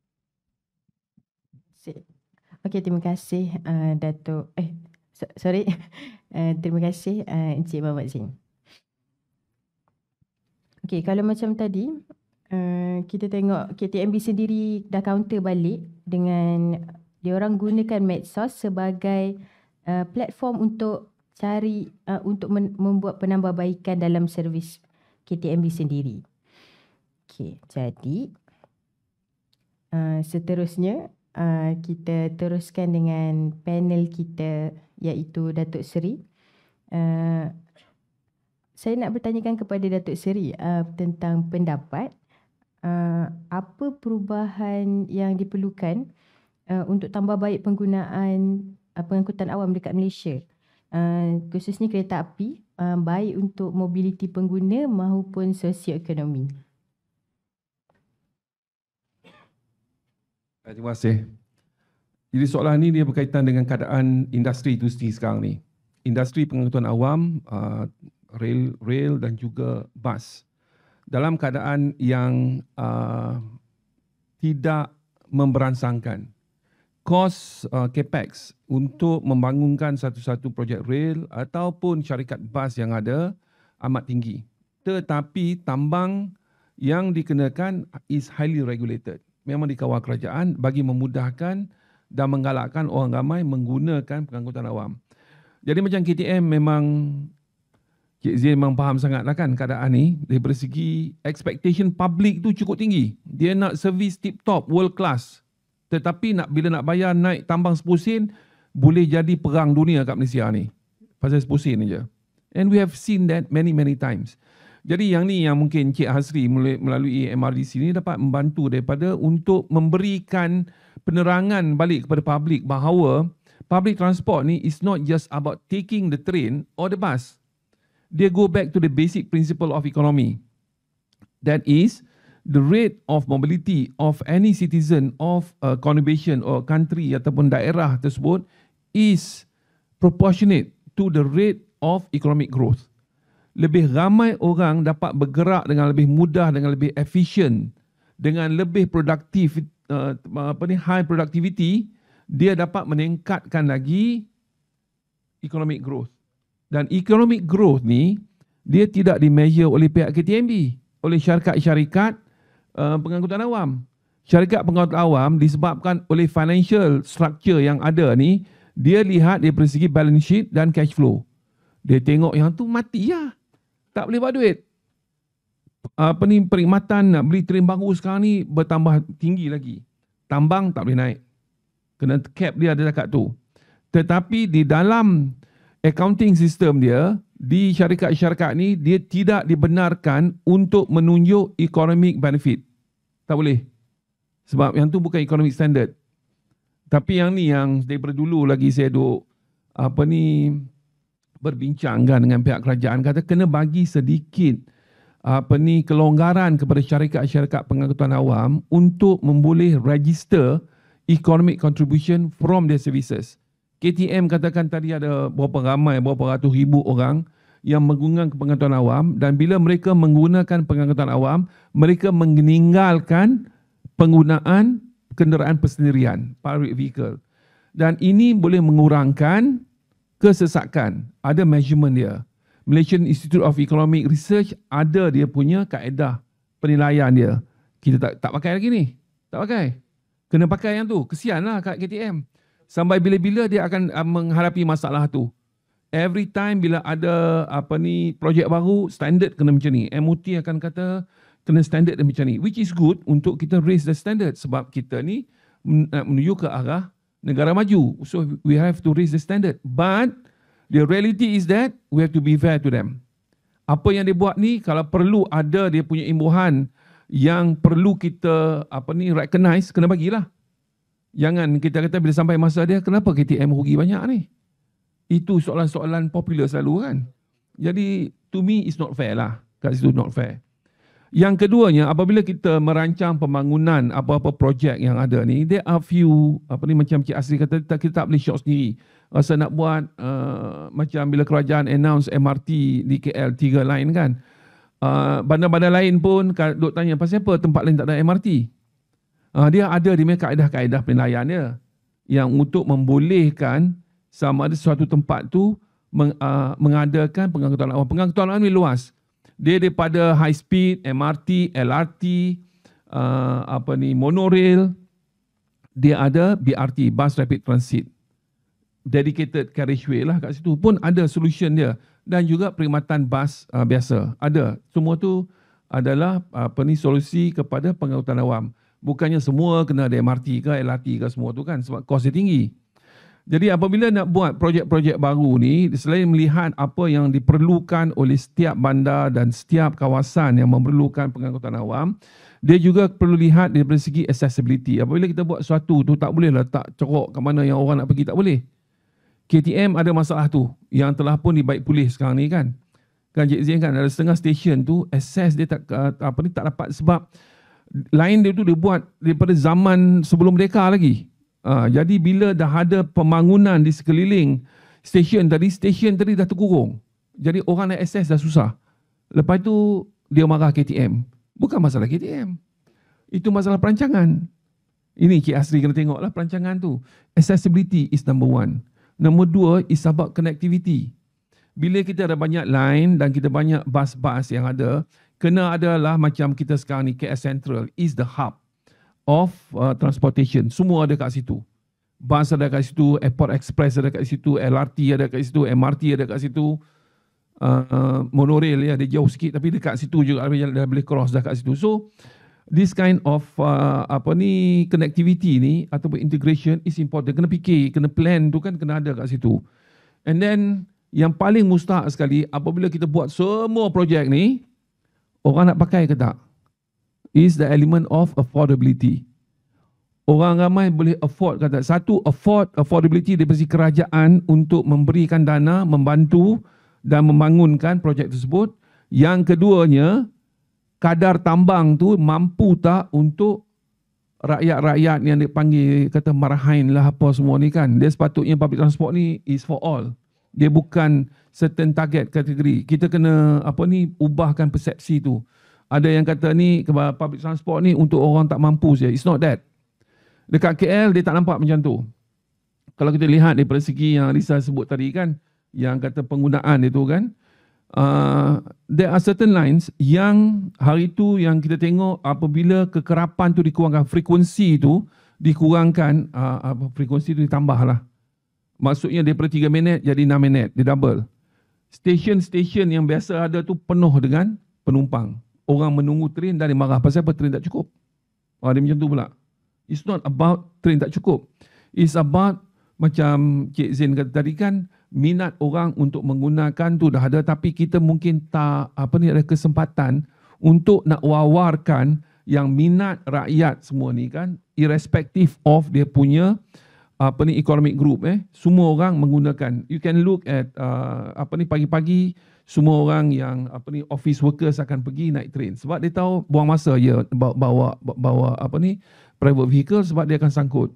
Okey, terima kasih uh, Datuk eh sorry. Uh, terima kasih uh, Encik Muhammad Zain. Okey, kalau macam tadi uh, kita tengok KTMB sendiri dah counter balik dengan dia orang gunakan medsos sebagai uh, platform untuk cari uh, untuk membuat penambahbaikan dalam servis KTMB sendiri. Okey, jadi uh, seterusnya uh, kita teruskan dengan panel kita iaitu Datuk Seri. Uh, saya nak bertanyakan kepada Datuk Seri uh, tentang pendapat uh, apa perubahan yang diperlukan uh, untuk tambah baik penggunaan uh, pengangkutan awam dekat Malaysia uh, khususnya kereta api uh, baik untuk mobiliti pengguna maupun sosioekonomi. Eh, terima kasih. Jadi soalan ini dia berkaitan dengan keadaan industri itu sekarang ni. Industri pengangkutan awam, uh, rail, rail dan juga bas. Dalam keadaan yang uh, tidak memberansangkan kos uh, capex untuk membangunkan satu-satu projek rail ataupun syarikat bas yang ada amat tinggi tetapi tambang yang dikenakan is highly regulated memang dikawal kerajaan bagi memudahkan dan menggalakkan orang ramai menggunakan pengangkutan awam jadi macam KTM memang Cik Zia memang faham sangatlah kan keadaan ni dari segi expectation public tu cukup tinggi dia nak service tip top world class tetapi nak bila nak bayar naik tambang 10 sen, boleh jadi perang dunia kat Malaysia ni. Pasal 10 sen je. And we have seen that many, many times. Jadi yang ni yang mungkin Cik Hasri melalui MRDC ni dapat membantu daripada untuk memberikan penerangan balik kepada publik bahawa public transport ni is not just about taking the train or the bus. They go back to the basic principle of economy. That is, the rate of mobility of any citizen of a conurbation or a country ataupun daerah tersebut is proportionate to the rate of economic growth. Lebih ramai orang dapat bergerak dengan lebih mudah, dengan lebih efisien, dengan lebih produktif, uh, apa ni, high productivity, dia dapat meningkatkan lagi economic growth. Dan economic growth ni, dia tidak di measure oleh pihak KTMB, oleh syarikat-syarikat Uh, pengangkutan awam. Syarikat pengangkutan awam disebabkan oleh financial structure yang ada ni, dia lihat dia segi balance sheet dan cash flow. Dia tengok yang tu mati ya. Tak boleh buat duit. Apa ni perkhidmatan nak beli trim baru sekarang ni bertambah tinggi lagi. Tambang tak boleh naik. Kena cap dia ada dekat tu. Tetapi di dalam accounting system dia, di syarikat-syarikat ni dia tidak dibenarkan untuk menunjuk economic benefit. Tak boleh. Sebab yang tu bukan economic standard. Tapi yang ni yang daripada dulu lagi saya duk apa ni berbincang kan dengan pihak kerajaan kata kena bagi sedikit apa ni kelonggaran kepada syarikat-syarikat pengangkutan awam untuk memboleh register economic contribution from their services. KTM katakan tadi ada berapa ramai, berapa ratus ribu orang yang menggunakan pengangkutan awam dan bila mereka menggunakan pengangkutan awam, mereka meninggalkan penggunaan kenderaan persendirian, private vehicle. Dan ini boleh mengurangkan kesesakan. Ada measurement dia. Malaysian Institute of Economic Research ada dia punya kaedah penilaian dia. Kita tak tak pakai lagi ni. Tak pakai. Kena pakai yang tu. Kesianlah kat KTM sampai bila-bila dia akan uh, menghadapi masalah tu every time bila ada apa ni projek baru standard kena macam ni MOT akan kata kena standard dan macam ni which is good untuk kita raise the standard sebab kita ni nak ah, menuju ke arah negara maju so we have to raise the standard but the reality is that we have to be fair to them apa yang dia buat ni kalau perlu ada dia punya imbuhan yang perlu kita apa ni recognize kena bagilah Jangan kita kata bila sampai masa dia, kenapa KTM rugi banyak ni? Itu soalan-soalan popular selalu kan? Jadi, to me, it's not fair lah. Kat situ, not fair. Yang keduanya, apabila kita merancang pembangunan apa-apa projek yang ada ni, there are few, apa ni, macam Cik Asri kata, kita, tak boleh shock sendiri. Rasa nak buat, uh, macam bila kerajaan announce MRT di KL, tiga line kan? Uh, bandar-bandar lain pun, duk tanya, pasal apa tempat lain tak ada MRT? uh, dia ada di mana kaedah-kaedah penilaian dia yang untuk membolehkan sama ada suatu tempat tu meng, uh, mengadakan pengangkutan awam. Oh, pengangkutan awam ni luas. Dia daripada high speed, MRT, LRT, uh, ah, apa ni monorail, dia ada BRT, Bus Rapid Transit. Dedicated carriageway lah kat situ pun ada solution dia. Dan juga perkhidmatan bas uh, biasa. Ada. Semua tu adalah apa ni solusi kepada pengangkutan awam bukannya semua kena ada MRT ke LRT ke semua tu kan sebab kos dia tinggi. Jadi apabila nak buat projek-projek baru ni selain melihat apa yang diperlukan oleh setiap bandar dan setiap kawasan yang memerlukan pengangkutan awam, dia juga perlu lihat dari segi accessibility. Apabila kita buat sesuatu tu tak boleh tak cerok ke mana yang orang nak pergi tak boleh. KTM ada masalah tu yang telah pun dibaik pulih sekarang ni kan. Kan Cik Zain kan ada setengah stesen tu akses dia tak eh, apa ni tak dapat sebab lain dia tu dia buat daripada zaman sebelum mereka lagi. Ha, jadi bila dah ada pembangunan di sekeliling stesen tadi, stesen tadi dah terkurung. Jadi orang nak akses dah susah. Lepas tu dia marah KTM. Bukan masalah KTM. Itu masalah perancangan. Ini Cik Asri kena tengok lah perancangan tu. Accessibility is number one. Number dua is about connectivity. Bila kita ada banyak line dan kita banyak bus-bus yang ada, kena adalah macam kita sekarang ni KS Central is the hub of uh, transportation semua ada kat situ bus ada kat situ airport express ada kat situ LRT ada kat situ MRT ada kat situ uh, monorail ya dia jauh sikit tapi dekat situ juga dia, dia boleh cross dah kat situ so this kind of uh, apa ni connectivity ni ataupun integration is important kena fikir kena plan tu kan kena ada kat situ and then yang paling mustahak sekali apabila kita buat semua projek ni Orang nak pakai ke tak? Is the element of affordability. Orang ramai boleh afford kata satu afford affordability dari si kerajaan untuk memberikan dana, membantu dan membangunkan projek tersebut. Yang keduanya, kadar tambang tu mampu tak untuk rakyat-rakyat yang dipanggil kata marahain lah apa semua ni kan. Dia sepatutnya public transport ni is for all dia bukan certain target kategori. Kita kena apa ni ubahkan persepsi tu. Ada yang kata ni public transport ni untuk orang tak mampu saja. It's not that. Dekat KL dia tak nampak macam tu. Kalau kita lihat daripada segi yang Risa sebut tadi kan, yang kata penggunaan dia tu kan, uh, there are certain lines yang hari tu yang kita tengok apabila kekerapan tu dikurangkan, frekuensi tu dikurangkan, uh, apa, frekuensi tu ditambah lah. Maksudnya daripada tiga minit jadi enam minit, dia double. Stesen-stesen yang biasa ada tu penuh dengan penumpang. Orang menunggu train dan dia marah. Pasal apa? Train tak cukup. Ah, dia macam tu pula. It's not about train tak cukup. It's about macam Cik Zain kata tadi kan, minat orang untuk menggunakan tu dah ada tapi kita mungkin tak apa ni ada kesempatan untuk nak wawarkan yang minat rakyat semua ni kan irrespective of dia punya apa ni economic group eh semua orang menggunakan you can look at uh, apa ni pagi-pagi semua orang yang apa ni office workers akan pergi naik train sebab dia tahu buang masa ya bawa, bawa bawa apa ni private vehicle sebab dia akan sangkut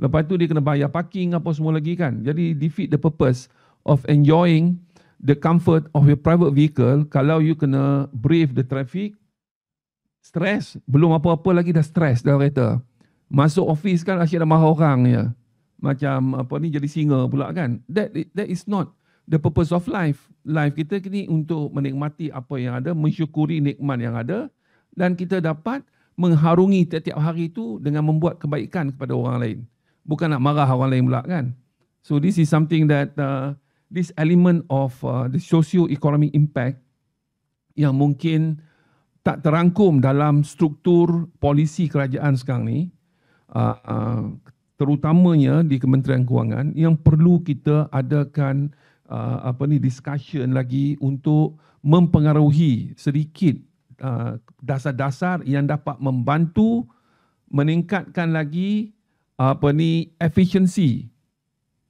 lepas tu dia kena bayar parking apa semua lagi kan jadi defeat the purpose of enjoying the comfort of your private vehicle kalau you kena brave the traffic stress belum apa-apa lagi dah stress dalam kereta masuk office kan asyik ada mahal orang ya macam apa ni jadi singa pula kan that that is not the purpose of life life kita ni untuk menikmati apa yang ada mensyukuri nikmat yang ada dan kita dapat mengharungi setiap hari itu dengan membuat kebaikan kepada orang lain bukan nak marah orang lain pula kan so this is something that uh, this element of uh, the socio economic impact yang mungkin tak terangkum dalam struktur polisi kerajaan sekarang ni uh, uh, terutamanya di Kementerian Kewangan yang perlu kita adakan uh, apa ni discussion lagi untuk mempengaruhi sedikit uh, dasar-dasar yang dapat membantu meningkatkan lagi uh, apa ni efisiensi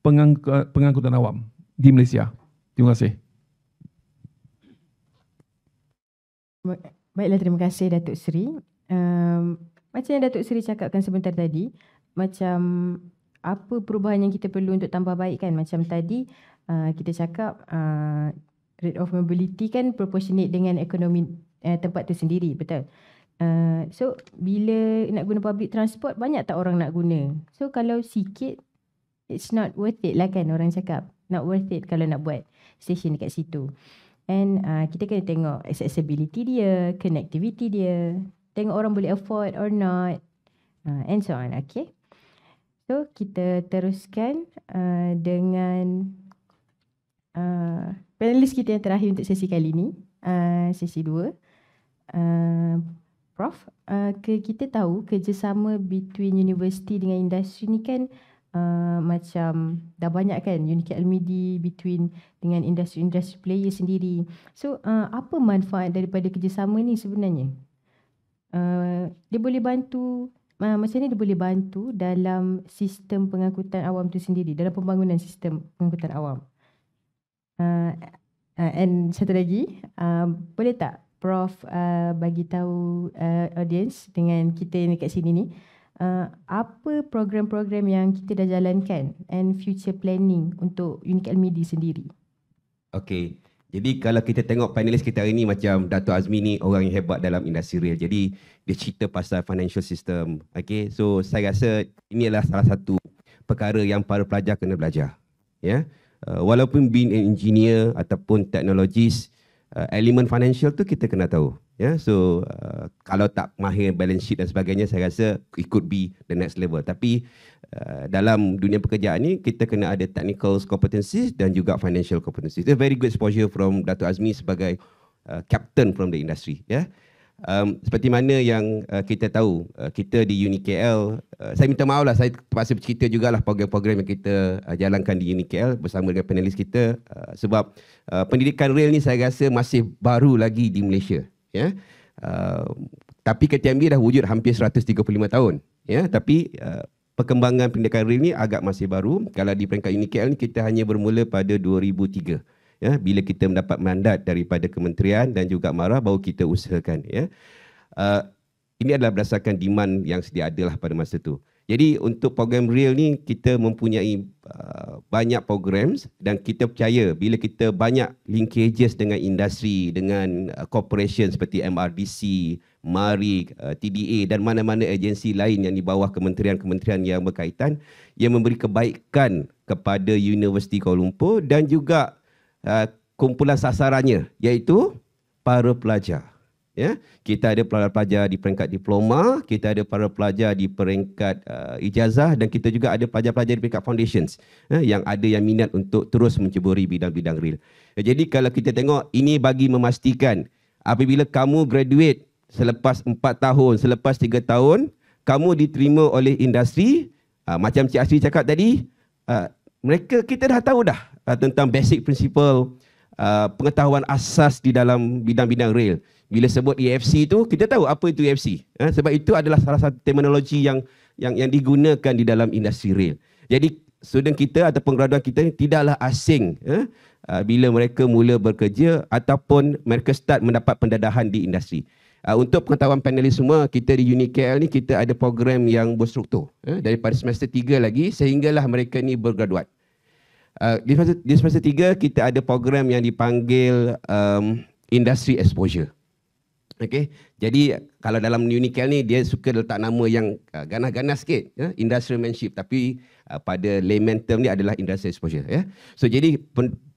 pengangk- pengangkutan awam di Malaysia. Terima kasih. Baiklah terima kasih Datuk Seri. Um, macam yang Datuk Seri cakapkan sebentar tadi, macam apa perubahan yang kita perlu untuk tambah baik kan macam tadi uh, kita cakap uh, rate of mobility kan proportionate dengan ekonomi uh, tempat tu sendiri betul Uh, so bila nak guna public transport banyak tak orang nak guna so kalau sikit it's not worth it lah kan orang cakap not worth it kalau nak buat station dekat situ and uh, kita kena tengok accessibility dia connectivity dia tengok orang boleh afford or not uh, and so on okay So kita teruskan uh, dengan uh, eh, panelis kita yang terakhir untuk sesi kali ini, uh, eh, sesi dua. Uh, Prof, uh, ke kita tahu kerjasama between universiti dengan industri ni kan uh, macam dah banyak kan unique almidi between dengan industri-industri player sendiri. So uh, apa manfaat daripada kerjasama ni sebenarnya? Uh, dia boleh bantu uh, macam ni dia boleh bantu dalam sistem pengangkutan awam tu sendiri dalam pembangunan sistem pengangkutan awam uh, uh, and satu lagi uh, boleh tak prof uh, bagi tahu uh, audience dengan kita yang dekat sini ni Uh, apa program-program yang kita dah jalankan and future planning untuk Unique LMD sendiri? Okay, jadi kalau kita tengok panelis kita hari ni macam Dato' Azmi ni orang yang hebat dalam industri real. Jadi dia cerita pasal financial system. Okay, so saya rasa ini adalah salah satu perkara yang para pelajar kena belajar. Ya, yeah? uh, walaupun being an engineer ataupun teknologis, uh, eh, elemen financial tu kita kena tahu. Ya, yeah? so uh, kalau tak mahir balance sheet dan sebagainya, saya rasa it could be the next level. Tapi Eh, dalam dunia pekerjaan ni kita kena ada technical competencies dan juga financial competencies. It's a very good exposure from Dato Azmi sebagai uh, captain from the industry, ya. Yeah. Um, seperti mana yang uh, kita tahu uh, kita di UniKL uh, saya minta maaf lah saya terpaksa bercerita jugalah program-program yang kita uh, jalankan di UniKL bersama dengan panelis kita uh, sebab uh, pendidikan real ni saya rasa masih baru lagi di Malaysia ya yeah. uh, tapi KTMB dah wujud hampir 135 tahun ya yeah. tapi perkembangan pendidikan real ni agak masih baru. Kalau di peringkat unit ni kita hanya bermula pada 2003. Ya, bila kita mendapat mandat daripada kementerian dan juga marah baru kita usahakan. Ya. Uh, ini adalah berdasarkan demand yang sedia ada lah pada masa itu. Jadi untuk program real ni kita mempunyai uh, banyak program dan kita percaya bila kita banyak linkages dengan industri, dengan uh, corporation seperti MRDC, MARI, uh, TDA dan mana-mana agensi lain yang di bawah kementerian-kementerian yang berkaitan yang memberi kebaikan kepada Universiti Kuala Lumpur dan juga uh, kumpulan sasarannya iaitu para pelajar. Ya, kita ada pelajar-pelajar di peringkat diploma, kita ada para pelajar di peringkat uh, ijazah dan kita juga ada pelajar-pelajar di peringkat foundations ya, yang ada yang minat untuk terus menceburi bidang-bidang real. Ya, jadi kalau kita tengok ini bagi memastikan apabila kamu graduate selepas 4 tahun, selepas 3 tahun, kamu diterima oleh industri, uh, macam Cik Asri cakap tadi, uh, mereka kita dah tahu dah uh, tentang basic principle, uh, pengetahuan asas di dalam bidang-bidang rail. Bila sebut EFC itu, kita tahu apa itu EFC. Uh, sebab itu adalah salah satu terminologi yang yang yang digunakan di dalam industri rail. Jadi student kita atau graduan kita ini tidaklah asing eh, bila mereka mula bekerja ataupun mereka start mendapat pendedahan di industri. Uh, untuk pengetahuan panelis semua, kita di UNIKL ni kita ada program yang berstruktur. Eh, daripada semester tiga lagi sehinggalah mereka ni bergraduat. Uh, di, semester, tiga kita ada program yang dipanggil um, industry exposure. Okay. Jadi kalau dalam UNIKL ni dia suka letak nama yang uh, ganas-ganas sikit. Eh, ya, industrial mentorship tapi uh, pada layman term ni adalah industry exposure. ya So jadi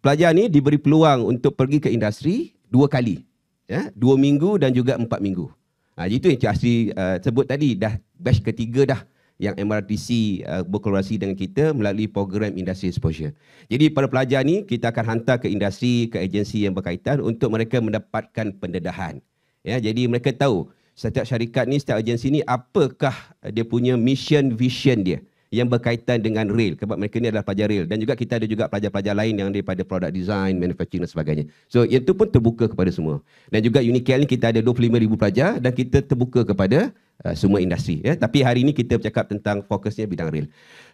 pelajar ni diberi peluang untuk pergi ke industri dua kali ya, dua minggu dan juga empat minggu. Ha, itu yang Cik Asri uh, sebut tadi, dah batch ketiga dah yang MRTC uh, berkolaborasi dengan kita melalui program industri exposure. Jadi para pelajar ni kita akan hantar ke industri, ke agensi yang berkaitan untuk mereka mendapatkan pendedahan. Ya, jadi mereka tahu setiap syarikat ni, setiap agensi ni apakah dia punya mission, vision dia yang berkaitan dengan rail sebab mereka ni adalah pelajar rail dan juga kita ada juga pelajar-pelajar lain yang daripada product design, manufacturing dan sebagainya. So yang itu pun terbuka kepada semua. Dan juga Unikel ni kita ada 25,000 pelajar dan kita terbuka kepada uh, semua industri. Ya. Tapi hari ini kita bercakap tentang fokusnya bidang rail.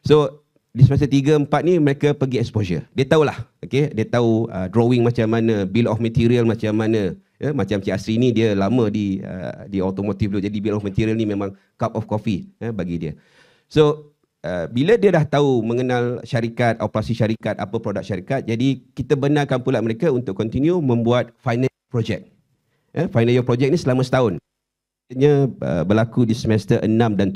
So di semester 3 4 ni mereka pergi exposure. Dia tahulah. Okey, dia tahu uh, drawing macam mana, bill of material macam mana. Ya, macam Cik Asri ni dia lama di uh, di automotive dulu. Jadi bill of material ni memang cup of coffee ya, bagi dia. So Uh, bila dia dah tahu mengenal syarikat, operasi syarikat, apa produk syarikat, jadi kita benarkan pula mereka untuk continue membuat final project. Eh, final year project ni selama setahun. Ianya uh, berlaku di semester 6 dan 7.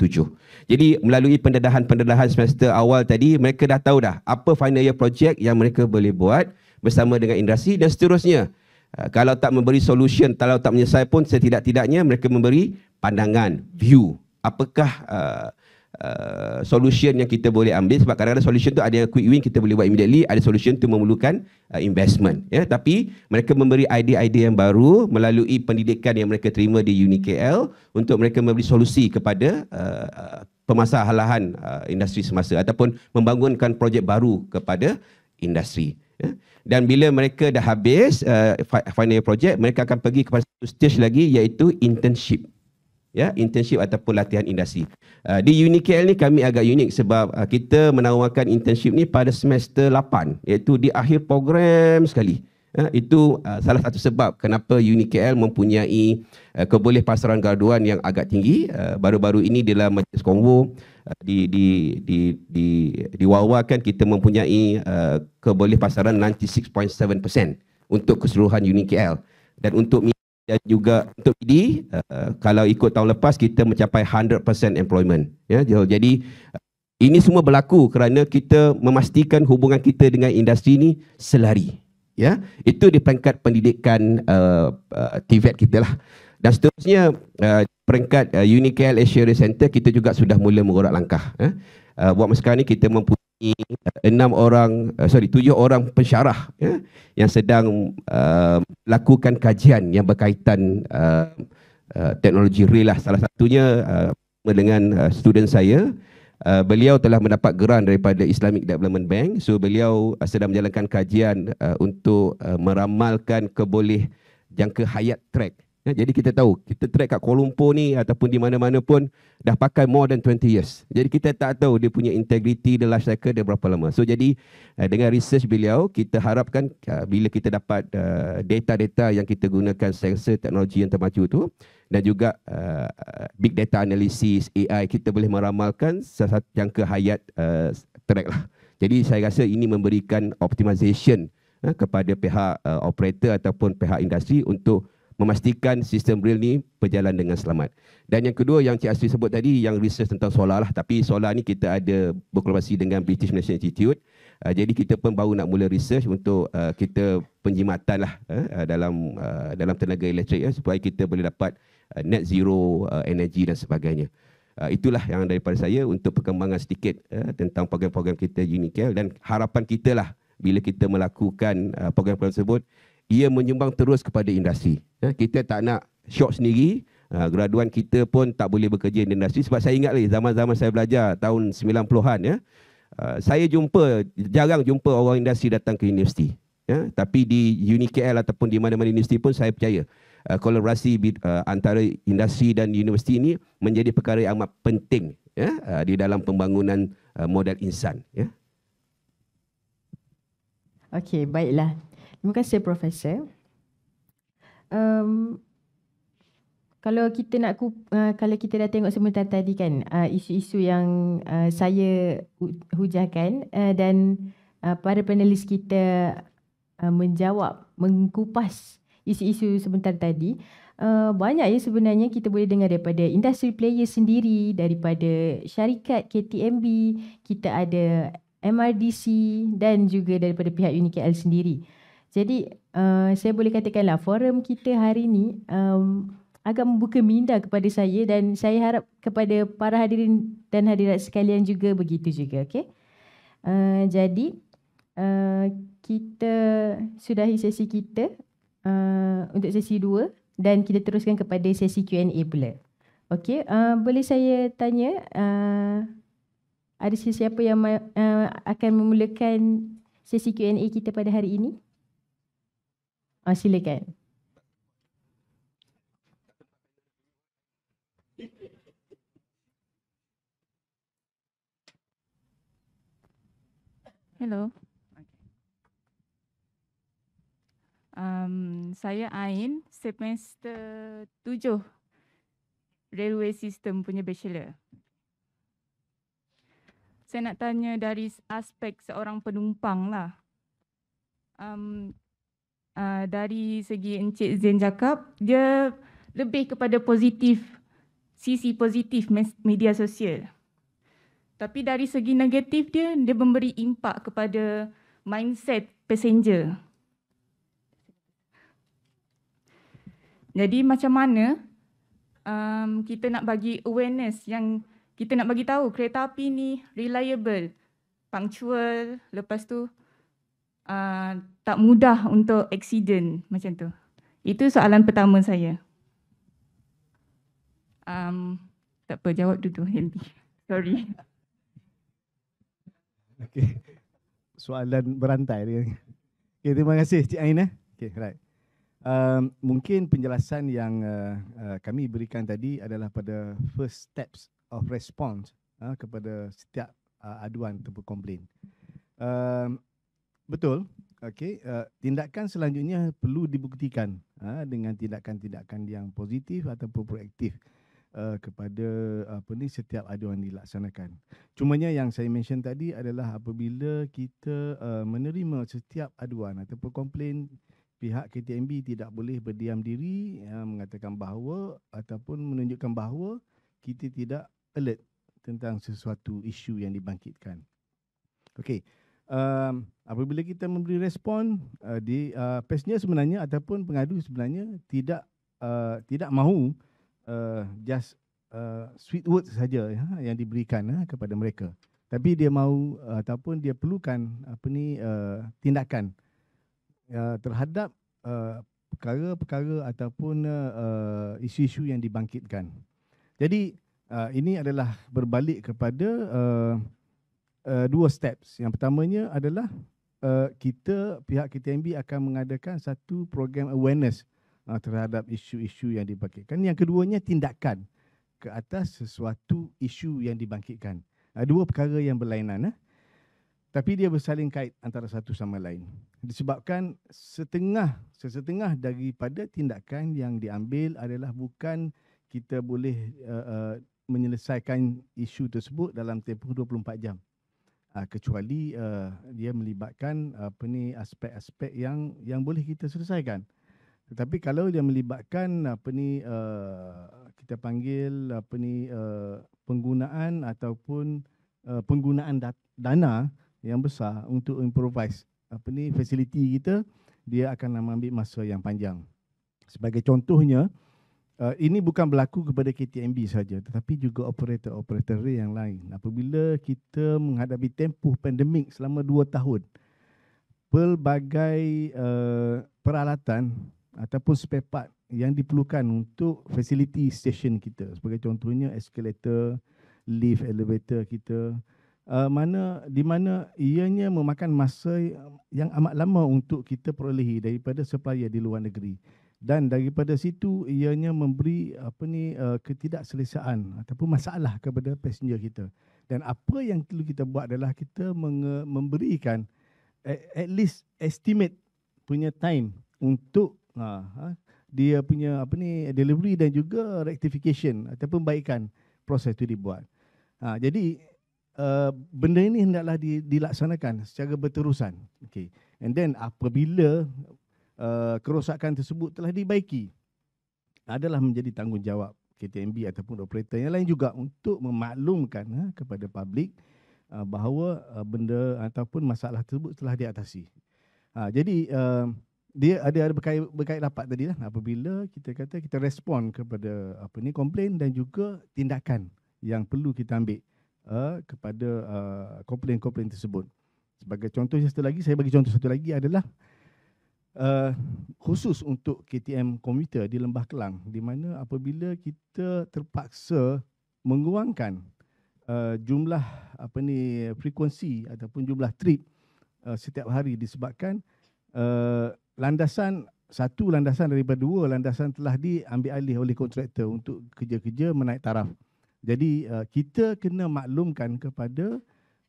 Jadi melalui pendedahan-pendedahan semester awal tadi, mereka dah tahu dah apa final year project yang mereka boleh buat bersama dengan industri dan seterusnya. Uh, kalau tak memberi solution, kalau tak menyelesaikan pun setidak-tidaknya mereka memberi pandangan, view. Apakah uh, Uh, solution yang kita boleh ambil sebab kadang-kadang solution tu ada yang quick win kita boleh buat immediately ada solution tu memerlukan uh, investment ya yeah. tapi mereka memberi idea-idea yang baru melalui pendidikan yang mereka terima di UniKL untuk mereka memberi solusi kepada uh, pemasalahan uh, industri semasa ataupun membangunkan projek baru kepada industri ya. dan bila mereka dah habis uh, final project mereka akan pergi kepada satu stage lagi iaitu internship ya internship ataupun latihan industri. Uh, di UNIKL ni kami agak unik sebab uh, kita menawarkan internship ni pada semester 8 iaitu di akhir program sekali. Uh, itu uh, salah satu sebab kenapa UNIKL mempunyai uh, keboleh pasaran graduan yang agak tinggi uh, baru-baru ini dalam majlis konvo uh, di di di di diwawakan kita mempunyai uh, keboleh pasaran 96.7% untuk keseluruhan UNIKL dan untuk dan juga untuk PD uh, eh, kalau ikut tahun lepas kita mencapai 100% employment ya yeah, jadi eh, ini semua berlaku kerana kita memastikan hubungan kita dengan industri ini selari ya yeah? itu di peringkat pendidikan uh, eh, uh, TVET kita lah dan seterusnya uh, peringkat uh, Unicare Asia Center kita juga sudah mula mengorak langkah ya uh, buat masa sekarang ni kita mempunyai enam orang uh, sorry tujuh orang pensyarah ya yang sedang uh, eh, lakukan kajian yang berkaitan uh, uh, teknologi real lah salah satunya uh, dengan uh, student saya Uh, beliau telah mendapat geran daripada Islamic Development Bank so beliau uh, sedang menjalankan kajian uh, untuk uh, meramalkan keboleh jangka hayat track Ya, jadi kita tahu, kita track kat Kuala Lumpur ni ataupun di mana-mana pun dah pakai more than 20 years. Jadi kita tak tahu dia punya integriti the life cycle dia berapa lama. So jadi eh, dengan research beliau, kita harapkan eh, bila kita dapat eh, data-data yang kita gunakan sensor teknologi yang termaju tu dan juga big data analysis, AI, kita boleh meramalkan jangka hayat track lah. Jadi saya rasa ini memberikan optimisation kepada pihak operator ataupun pihak industri untuk memastikan sistem real ni berjalan dengan selamat. Dan yang kedua yang Cik Asri sebut tadi yang research tentang solar lah tapi solar ni kita ada berkolaborasi dengan British National Institute. Uh, jadi kita pun baru nak mula research untuk uh, kita penjimatan lah uh, dalam uh, dalam tenaga elektrik ya, supaya kita boleh dapat uh, net zero uh, energy dan sebagainya. Uh, itulah yang daripada saya untuk perkembangan sedikit uh, tentang program-program kita Unicare dan harapan kita lah bila kita melakukan uh, program-program tersebut ia menyumbang terus kepada industri. Ya, kita tak nak shock sendiri, ha, graduan kita pun tak boleh bekerja di industri sebab saya ingat lagi zaman-zaman saya belajar tahun 90-an ya. Ha, saya jumpa jarang jumpa orang industri datang ke universiti ya tapi di Uni KL ataupun di mana-mana universiti pun saya percaya uh, kolaborasi uh, antara industri dan universiti ini menjadi perkara yang amat penting ya uh, di dalam pembangunan uh, modal insan ya Okey baiklah Terima kasih Profesor. Um, kalau kita nak uh, kalau kita dah tengok sebentar tadi kan uh, isu-isu yang uh, saya hujahkan uh, dan uh, para panelis kita uh, menjawab mengkupas isu-isu sebentar tadi uh, banyak ya sebenarnya kita boleh dengar daripada industri player sendiri daripada syarikat KTMB kita ada MRDC dan juga daripada pihak Unikl sendiri. Uh, jadi uh, saya boleh katakanlah forum kita hari ini um, agak membuka minda kepada saya dan saya harap kepada para hadirin dan hadirat sekalian juga begitu juga. Okay? Uh, eh, jadi uh, kita sudahi sesi kita uh, untuk sesi dua dan kita teruskan kepada sesi Q&A pula. Okay, uh, boleh saya tanya uh, ada sesiapa yang uh, akan memulakan sesi Q&A kita pada hari ini? Ah, silakan. Hello. Um, saya Ain, semester tujuh railway system punya bachelor. Saya nak tanya dari aspek seorang penumpang lah. Um, uh, dari segi Encik Zain cakap, dia lebih kepada positif, sisi positif media sosial. Tapi dari segi negatif dia, dia memberi impak kepada mindset passenger. Jadi macam mana um, kita nak bagi awareness yang kita nak bagi tahu kereta api ni reliable, punctual, lepas tu uh, tak mudah untuk accident macam tu. Itu soalan pertama saya. Um, tak apa, jawab dulu Helmi. Sorry. Okay. Soalan berantai. Okay, terima kasih Cik Aina. Okay, right. Um, mungkin penjelasan yang uh, uh, kami berikan tadi adalah pada first steps of response uh, kepada setiap uh, aduan ataupun komplain. Um, betul, Okey, uh, tindakan selanjutnya perlu dibuktikan uh, dengan tindakan-tindakan yang positif ataupun proaktif uh, kepada apa ni setiap aduan dilaksanakan. Cumanya yang saya mention tadi adalah apabila kita uh, menerima setiap aduan ataupun komplain pihak KTMB tidak boleh berdiam diri uh, mengatakan bahawa ataupun menunjukkan bahawa kita tidak alert tentang sesuatu isu yang dibangkitkan. Okey um, apabila kita memberi respon uh, di uh, eh, passenger sebenarnya ataupun pengadu sebenarnya tidak uh, tidak mahu uh, just uh, sweet words saja ya, yang diberikan ya, kepada mereka tapi dia mahu uh, ataupun dia perlukan apa ni uh, tindakan uh, terhadap uh, perkara-perkara ataupun uh, isu-isu yang dibangkitkan. Jadi uh, ini adalah berbalik kepada uh, uh, dua steps. Yang pertamanya adalah uh, kita pihak KTMB akan mengadakan satu program awareness uh, terhadap isu-isu yang dibangkitkan. Yang keduanya tindakan ke atas sesuatu isu yang dibangkitkan. Uh, dua perkara yang berlainan. Eh? Tapi dia bersaling kait antara satu sama lain. Disebabkan setengah sesetengah daripada tindakan yang diambil adalah bukan kita boleh uh, uh, menyelesaikan isu tersebut dalam tempoh 24 jam uh, kecuali uh, dia melibatkan apa ni aspek-aspek yang yang boleh kita selesaikan tetapi kalau dia melibatkan apa ni uh, kita panggil apa ni uh, penggunaan ataupun uh, penggunaan dat- dana yang besar untuk improvise apa ni facility kita dia akan mengambil masa yang panjang sebagai contohnya uh, ini bukan berlaku kepada KTMB saja tetapi juga operator-operator yang lain. Apabila kita menghadapi tempoh pandemik selama dua tahun, pelbagai uh, peralatan ataupun spare part yang diperlukan untuk facility station kita sebagai contohnya escalator, lift, elevator kita uh, mana di mana ianya memakan masa yang amat lama untuk kita perolehi daripada supplier di luar negeri dan daripada situ ianya memberi apa ni eh, ketidakselesaan ataupun masalah kepada passenger kita dan apa yang perlu kita buat adalah kita memberikan eh, at least estimate punya time untuk ah, ha, dia punya apa ni delivery dan juga rectification ataupun baikan proses itu dibuat. Ha, jadi eh, benda ini hendaklah dilaksanakan secara berterusan. Okay. And then apabila Eh, kerosakan tersebut telah dibaiki adalah menjadi tanggungjawab KTMB ataupun operator yang lain juga untuk memaklumkan ha, kepada publik ha, eh, bahawa ha, benda ataupun masalah tersebut telah diatasi. Ha, jadi ha, dia ada ada berkait, berkait rapat tadi lah apabila kita kata kita respon kepada apa ni komplain dan juga tindakan yang perlu kita ambil uh, kepada uh, komplain-komplain tersebut. Sebagai contoh satu lagi saya bagi contoh satu lagi adalah uh, khusus untuk KTM komuter di Lembah Kelang di mana apabila kita terpaksa menguangkan uh, eh, jumlah apa ni frekuensi ataupun jumlah trip uh, setiap hari disebabkan uh, landasan satu landasan daripada dua landasan telah diambil alih oleh kontraktor untuk kerja-kerja menaik taraf. Jadi uh, kita kena maklumkan kepada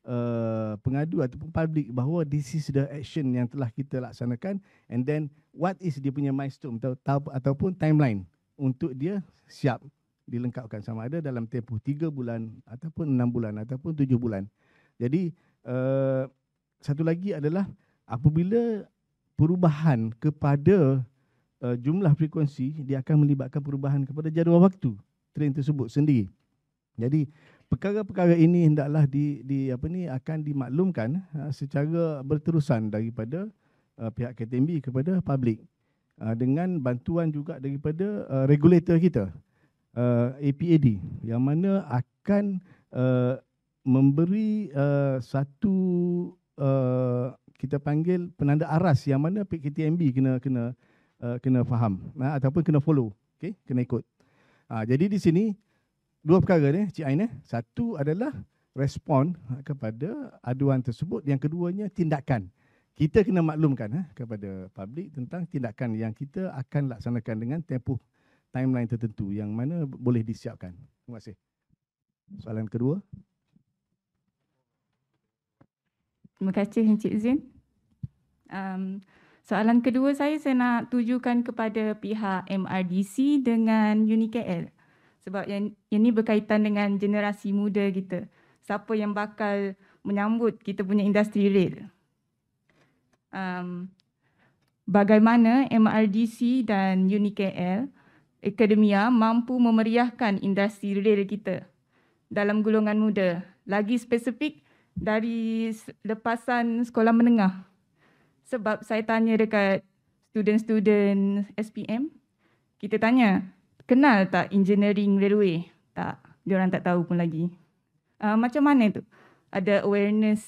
Eh, pengadu ataupun public bahawa this is the action yang telah kita laksanakan and then what is dia punya milestone atau, atau, ataupun timeline untuk dia siap dilengkapkan sama ada dalam tempoh 3 bulan ataupun 6 bulan ataupun 7 bulan. Jadi uh, satu lagi adalah apabila perubahan kepada uh, jumlah frekuensi dia akan melibatkan perubahan kepada jadual waktu train tersebut sendiri. Jadi perkara-perkara ini hendaklah di, di apa ni akan dimaklumkan ha, secara berterusan daripada uh, pihak KTMB kepada publik uh, ha, dengan bantuan juga daripada uh, regulator kita uh, APAD yang mana akan uh, memberi uh, satu uh, kita panggil penanda aras yang mana pihak KTMB kena kena uh, kena faham nah, ataupun kena follow okey kena ikut Ha, jadi di sini dua perkara ni Cik Ain Satu adalah respon ha, kepada aduan tersebut. Yang keduanya tindakan. Kita kena maklumkan eh, kepada publik tentang tindakan yang kita akan laksanakan dengan tempoh timeline tertentu yang mana boleh disiapkan. Terima kasih. Soalan kedua. Terima kasih Encik Zin. Um, soalan kedua saya saya nak tujukan kepada pihak MRDC dengan UniKL sebab yang yang ni berkaitan dengan generasi muda kita. Siapa yang bakal menyambut kita punya industri rail? Um, bagaimana MRDC dan UniKL Akademia mampu memeriahkan industri rail kita dalam golongan muda? Lagi spesifik dari lepasan sekolah menengah. Sebab saya tanya dekat student-student SPM, kita tanya kenal tak engineering railway? Tak, diorang tak tahu pun lagi. Uh, macam mana tu? Ada awareness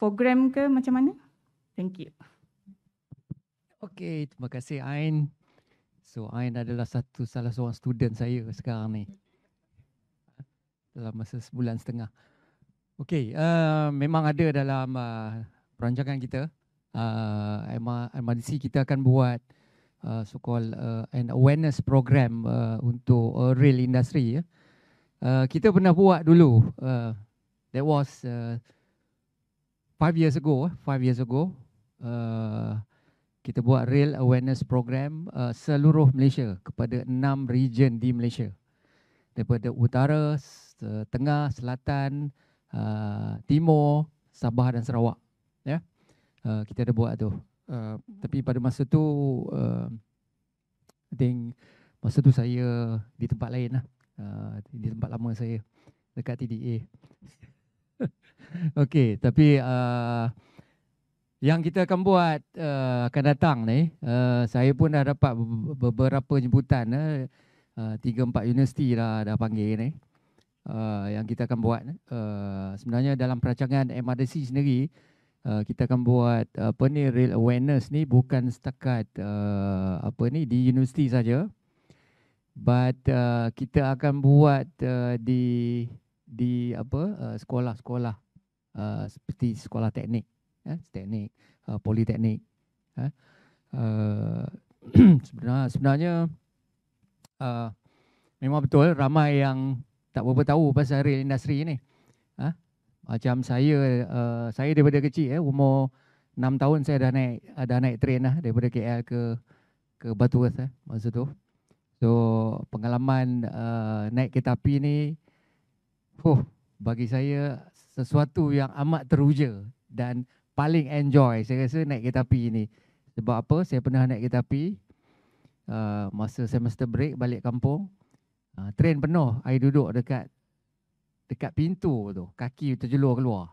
program ke macam mana? Thank you. Okay, terima kasih Ain. So Ain adalah satu salah seorang student saya sekarang ni. Dalam masa sebulan setengah. Okay, uh, ah, memang ada dalam uh, perancangan kita. Uh, MRDC kita akan buat Uh, so-called uh, an awareness program uh, untuk uh, rail industry. Ya. Uh, kita pernah buat dulu. Uh, that was uh, five years ago. Eh, five years ago, uh, kita buat rail awareness program uh, seluruh Malaysia kepada enam region di Malaysia, daripada utara, tengah, selatan, uh, timur, Sabah dan Sarawak. yeah. uh, kita ada buat tu. Uh, tapi pada masa tu uh, I think masa tu saya di tempat lain lah uh, di tempat lama saya dekat TDA Okey, tapi uh, yang kita akan buat uh, akan datang ni uh, saya pun dah dapat beberapa jemputan eh. uh, tiga empat universiti dah, dah panggil ni uh, yang kita akan buat uh, sebenarnya dalam perancangan MRDC sendiri uh, Eh, kita akan buat apa ni real awareness ni bukan setakat uh, apa ni di universiti saja but uh, kita akan buat uh, di di apa sekolah-sekolah uh, seperti sekolah teknik eh teknik uh, politeknik eh uh, sebenarnya sebenarnya uh, memang betul ramai yang tak berapa tahu pasal real industri ni uh, macam saya uh, saya daripada kecil eh umur 6 tahun saya dah naik ada naik train lah daripada KL ke ke Butterworth eh masa tu. So pengalaman uh, naik kereta api ni huh, bagi saya sesuatu yang amat teruja dan paling enjoy saya rasa naik kereta api ni. Sebab apa? Saya pernah naik kereta api uh, masa semester break balik kampung. Uh, train penuh, air duduk dekat dekat pintu tu kaki terjelur keluar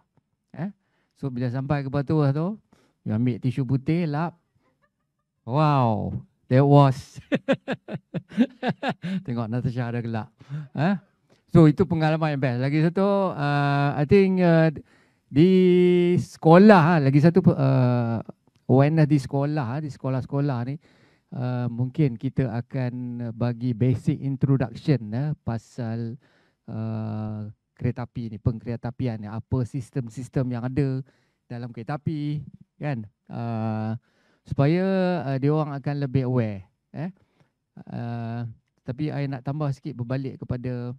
eh so bila sampai ke batu tu you ambil tisu putih lap wow that was tengok Natasha ada gelak eh so itu pengalaman yang best lagi satu uh, i think uh, di sekolah ha, lagi satu uh, when di sekolah ha, di sekolah-sekolah ni Uh, mungkin kita akan bagi basic introduction ya, pasal uh, kereta api ni, pengkereta apian ni, apa sistem-sistem yang ada dalam kereta api kan. Uh, supaya uh, dia orang akan lebih aware. Eh? Uh, tapi saya nak tambah sikit berbalik kepada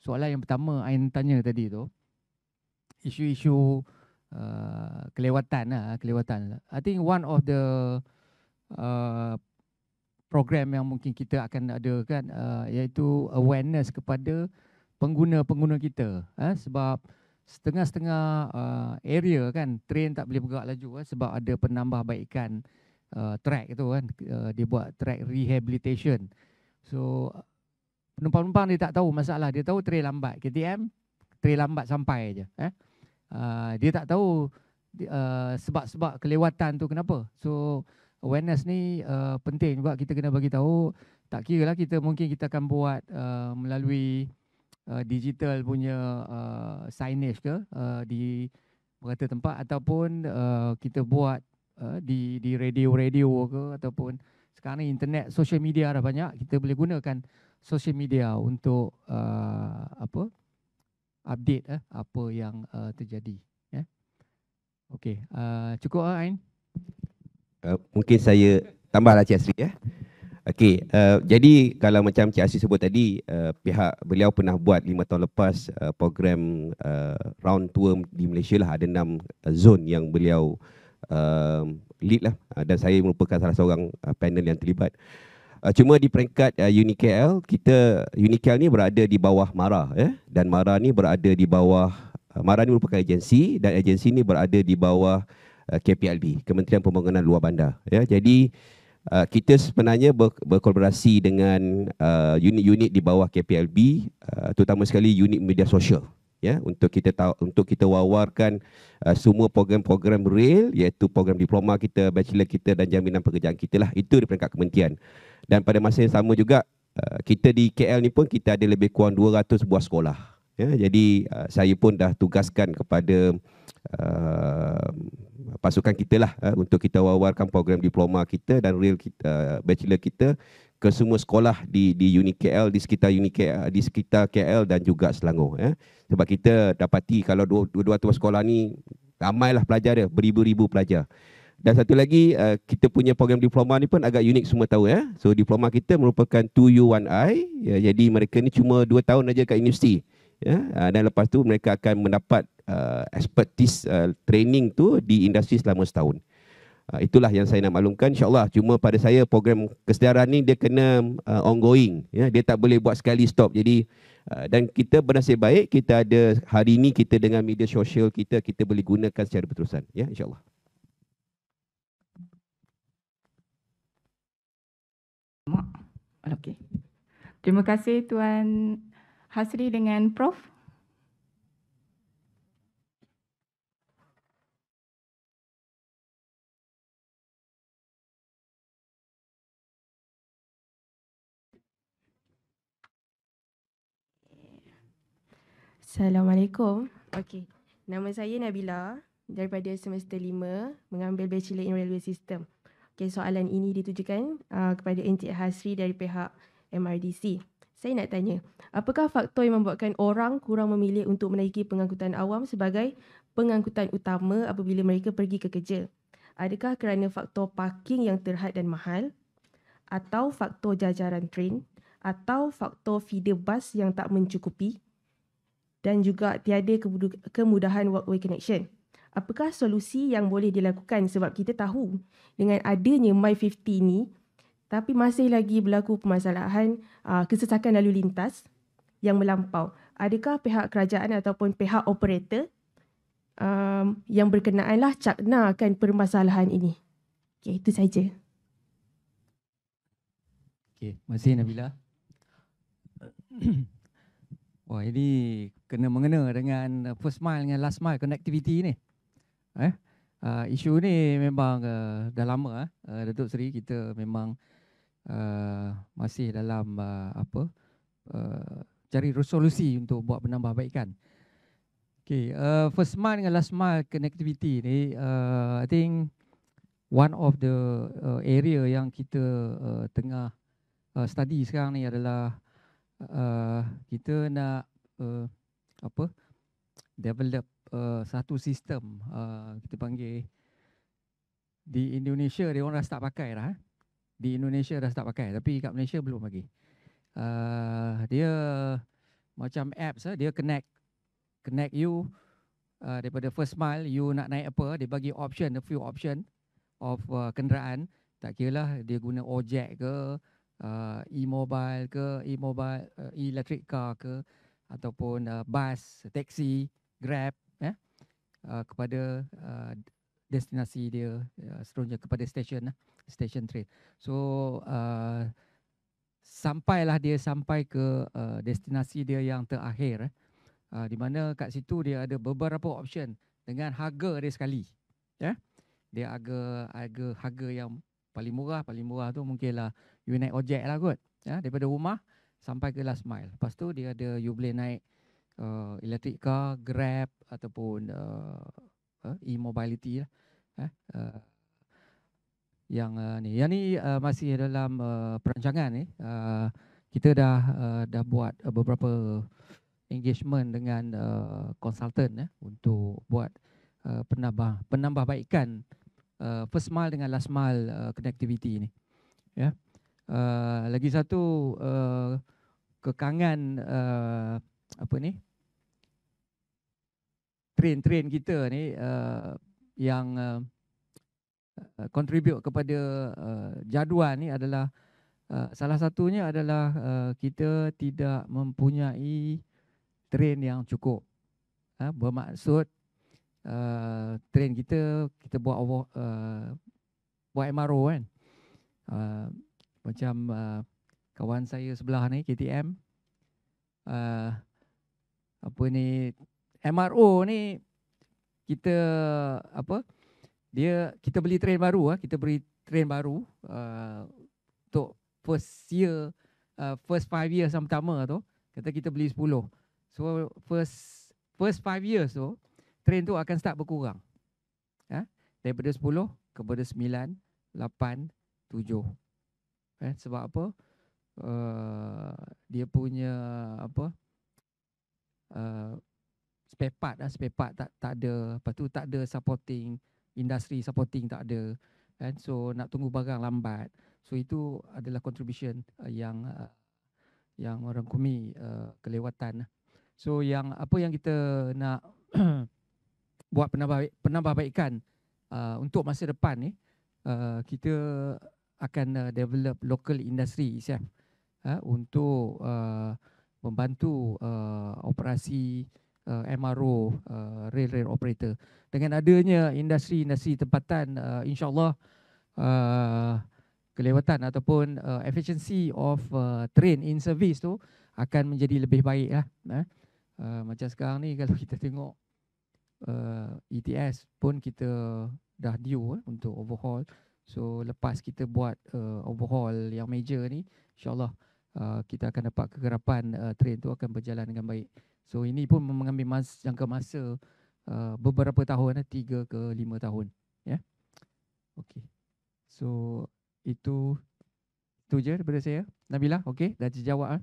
soalan yang pertama saya tanya tadi tu. Isu-isu uh, kelewatan lah, kelewatan. I think one of the uh, program yang mungkin kita akan ada kan uh, iaitu awareness kepada uh, pengguna-pengguna kita eh, sebab setengah-setengah uh, area kan train tak boleh bergerak laju eh, sebab ada penambahbaikan uh, track tu kan uh, dia buat track rehabilitation so penumpang-penumpang dia tak tahu masalah dia tahu train lambat KTM train lambat sampai aje eh ha? uh, dia tak tahu uh, sebab-sebab kelewatan tu kenapa so awareness ni uh, penting juga kita kena bagi tahu tak kira lah kita mungkin kita akan buat uh, melalui uh, digital punya uh, signage ke uh, di berata tempat ataupun uh, kita buat uh, di di radio-radio ke ataupun sekarang internet social media dah banyak kita boleh gunakan social media untuk uh, apa update eh, apa yang uh, terjadi ya yeah. okey uh, cukup ah ain uh, mungkin saya tambahlah Cik Sri ya eh. Okey, uh, jadi kalau macam Cik Asis sebut tadi, uh, pihak beliau pernah buat lima tahun lepas uh, program uh, round tour di Malaysia lah. Ada enam zone yang beliau uh, lead lah. Uh, dan saya merupakan salah seorang uh, panel yang terlibat. Uh, cuma di peringkat uh, UniKL, kita UniKL ni berada di bawah MARA. Eh? Dan MARA ni berada di bawah, uh, MARA ni merupakan agensi dan agensi ni berada di bawah uh, KPLB, Kementerian Pembangunan Luar Bandar. Ya? Jadi, Uh, kita sebenarnya ber- berkolaborasi dengan uh, unit-unit di bawah KPLB uh, terutama sekali unit media sosial ya untuk kita tahu untuk kita wawarkan uh, semua program-program real iaitu program diploma kita bachelor kita dan jaminan pekerjaan kita lah itu di peringkat kementerian dan pada masa yang sama juga uh, kita di KL ni pun kita ada lebih kurang 200 buah sekolah Ya, jadi uh, saya pun dah tugaskan kepada uh, pasukan kita lah uh, untuk kita wawarkan program diploma kita dan real kita, uh, bachelor kita ke semua sekolah di di Uni KL di sekitar Uni KL di sekitar KL dan juga Selangor ya. Sebab kita dapati kalau dua dua, dua tuas sekolah ni ramailah pelajar dia, beribu-ribu pelajar. Dan satu lagi uh, kita punya program diploma ni pun agak unik semua tahu ya. So diploma kita merupakan 2U1I ya, jadi mereka ni cuma dua tahun aja kat universiti ya ah, dan lepas tu mereka akan mendapat uh, expertise uh, training tu di industri selama setahun uh, itulah yang saya nak maklumkan insyaallah cuma pada saya program kesedaran ni dia kena uh, ongoing ya dia tak boleh buat sekali stop jadi uh, dan kita bernasib baik kita ada hari ini kita dengan media sosial kita kita boleh gunakan secara berterusan ya insyaallah Okay. Terima kasih Tuan Hasri dengan Prof. Assalamualaikum. Okey. Nama saya Nabila daripada semester 5 mengambil bachelor in railway system. Okey, soalan ini ditujukan uh, kepada Encik Hasri dari pihak MRDC. Saya nak tanya, apakah faktor yang membuatkan orang kurang memilih untuk menaiki pengangkutan awam sebagai pengangkutan utama apabila mereka pergi ke kerja? Adakah kerana faktor parking yang terhad dan mahal? Atau faktor jajaran train? Atau faktor feeder bus yang tak mencukupi? Dan juga tiada kemudahan walkway connection? Apakah solusi yang boleh dilakukan sebab kita tahu dengan adanya My50 ni tapi masih lagi berlaku permasalahan uh, kesesakan lalu lintas yang melampau. Adakah pihak kerajaan ataupun pihak operator um, yang berkenaanlah cakna akan permasalahan ini? Okay, itu saja. Okay, masih Nabila. Wah, ini kena mengena dengan first mile dengan last mile connectivity ni. Eh? Uh, isu ni memang uh, dah lama. Uh, Datuk Seri, kita memang Eh, masih dalam uh, apa uh, cari resolusi untuk buat penambah Okay, uh, first mile dengan last mile connectivity ni, uh, I think one of the uh, area yang kita uh, tengah uh, study sekarang ni adalah uh, kita nak uh, apa develop uh, satu sistem uh, kita panggil di Indonesia dia orang dah start pakai dah. Eh? di Indonesia dah start pakai tapi kat Malaysia belum lagi. Uh, dia macam apps eh, dia connect connect you uh, daripada first mile you nak naik apa dia bagi option a few option of uh, kenderaan tak kira lah, dia guna ojek ke uh, e-mobile ke e-mobile uh, eh, electric car ke ataupun uh, bus taxi grab eh uh, kepada uh, destinasi dia uh, seterusnya kepada stesen lah. Uh station train. So uh, sampailah dia sampai ke uh, destinasi dia yang terakhir. Eh. Uh, di mana kat situ dia ada beberapa option dengan harga dia sekali. Ya. Yeah? Dia harga harga harga yang paling murah, paling murah tu mungkinlah you naik ojek lah kot. Ya, yeah? daripada rumah sampai ke last mile. Lepas tu dia ada you boleh naik uh, electric car, grab ataupun uh, uh, e-mobility lah. Eh? Uh, yang uh, ni yang ni uh, masih dalam uh, perancangan ni uh, kita dah uh, dah buat uh, beberapa engagement dengan konsultan uh, ya untuk buat uh, penambah penambahbaikan uh, first mile dengan last mile uh, connectivity ni ya uh, lagi satu uh, kekangan uh, apa ni train-train kita ni uh, yang uh, Uh, contribute kepada uh, jadual ni adalah uh, salah satunya adalah uh, kita tidak mempunyai train yang cukup. Uh, bermaksud uh, train kita kita buat over, uh, buat MRO kan. Uh, macam uh, kawan saya sebelah ni KTM uh, apa ni MRO ni kita apa uh, dia kita beli train baru ah kita beri train baru uh, untuk first year uh, first five years yang pertama tu kata kita beli 10 so first first five years tu train tu akan start berkurang eh ha? daripada 10 kepada 9 8 7 eh sebab apa uh, dia punya apa uh, spare part lah, spare part tak tak ada lepas tu tak ada supporting industri supporting tak ada kan so nak tunggu barang lambat so itu adalah contribution uh, yang uh, yang merangkumi uh, kelewatan so yang apa yang kita nak buat penambah penambahbaikan uh, untuk masa depan ni uh, kita akan uh, develop local industry ya uh, untuk uh, membantu uh, operasi uh, MRO uh, rail rail operator dengan adanya industri industri tempatan uh, insyaallah uh, kelewatan ataupun uh, efficiency of uh, train in service tu akan menjadi lebih baik lah. Eh. Uh, macam sekarang ni kalau kita tengok uh, ETS pun kita dah due eh, untuk overhaul. So lepas kita buat uh, overhaul yang major ni insyaAllah uh, kita akan dapat kegerapan uh, train tu akan berjalan dengan baik. So ini pun mengambil mas, jangka masa uh, beberapa tahun, eh, tiga ke lima tahun. Yeah. Okay. So itu itu je daripada saya. Nabila, okay, dah terjawab. Eh?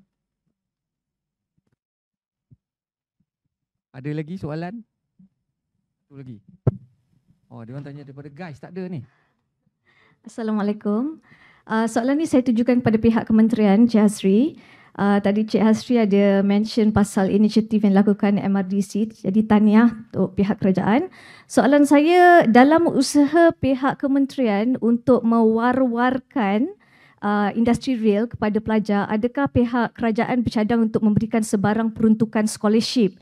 Ada lagi soalan? Satu lagi. Oh, dia orang tanya daripada guys, tak ada ni. Assalamualaikum. Uh, soalan ni saya tujukan kepada pihak kementerian, Jazri uh, tadi Cik Hasri ada mention pasal inisiatif yang dilakukan MRDC. Jadi tahniah untuk pihak kerajaan. Soalan saya dalam usaha pihak kementerian untuk mewar-warkan uh, industri real kepada pelajar, adakah pihak kerajaan bercadang untuk memberikan sebarang peruntukan scholarship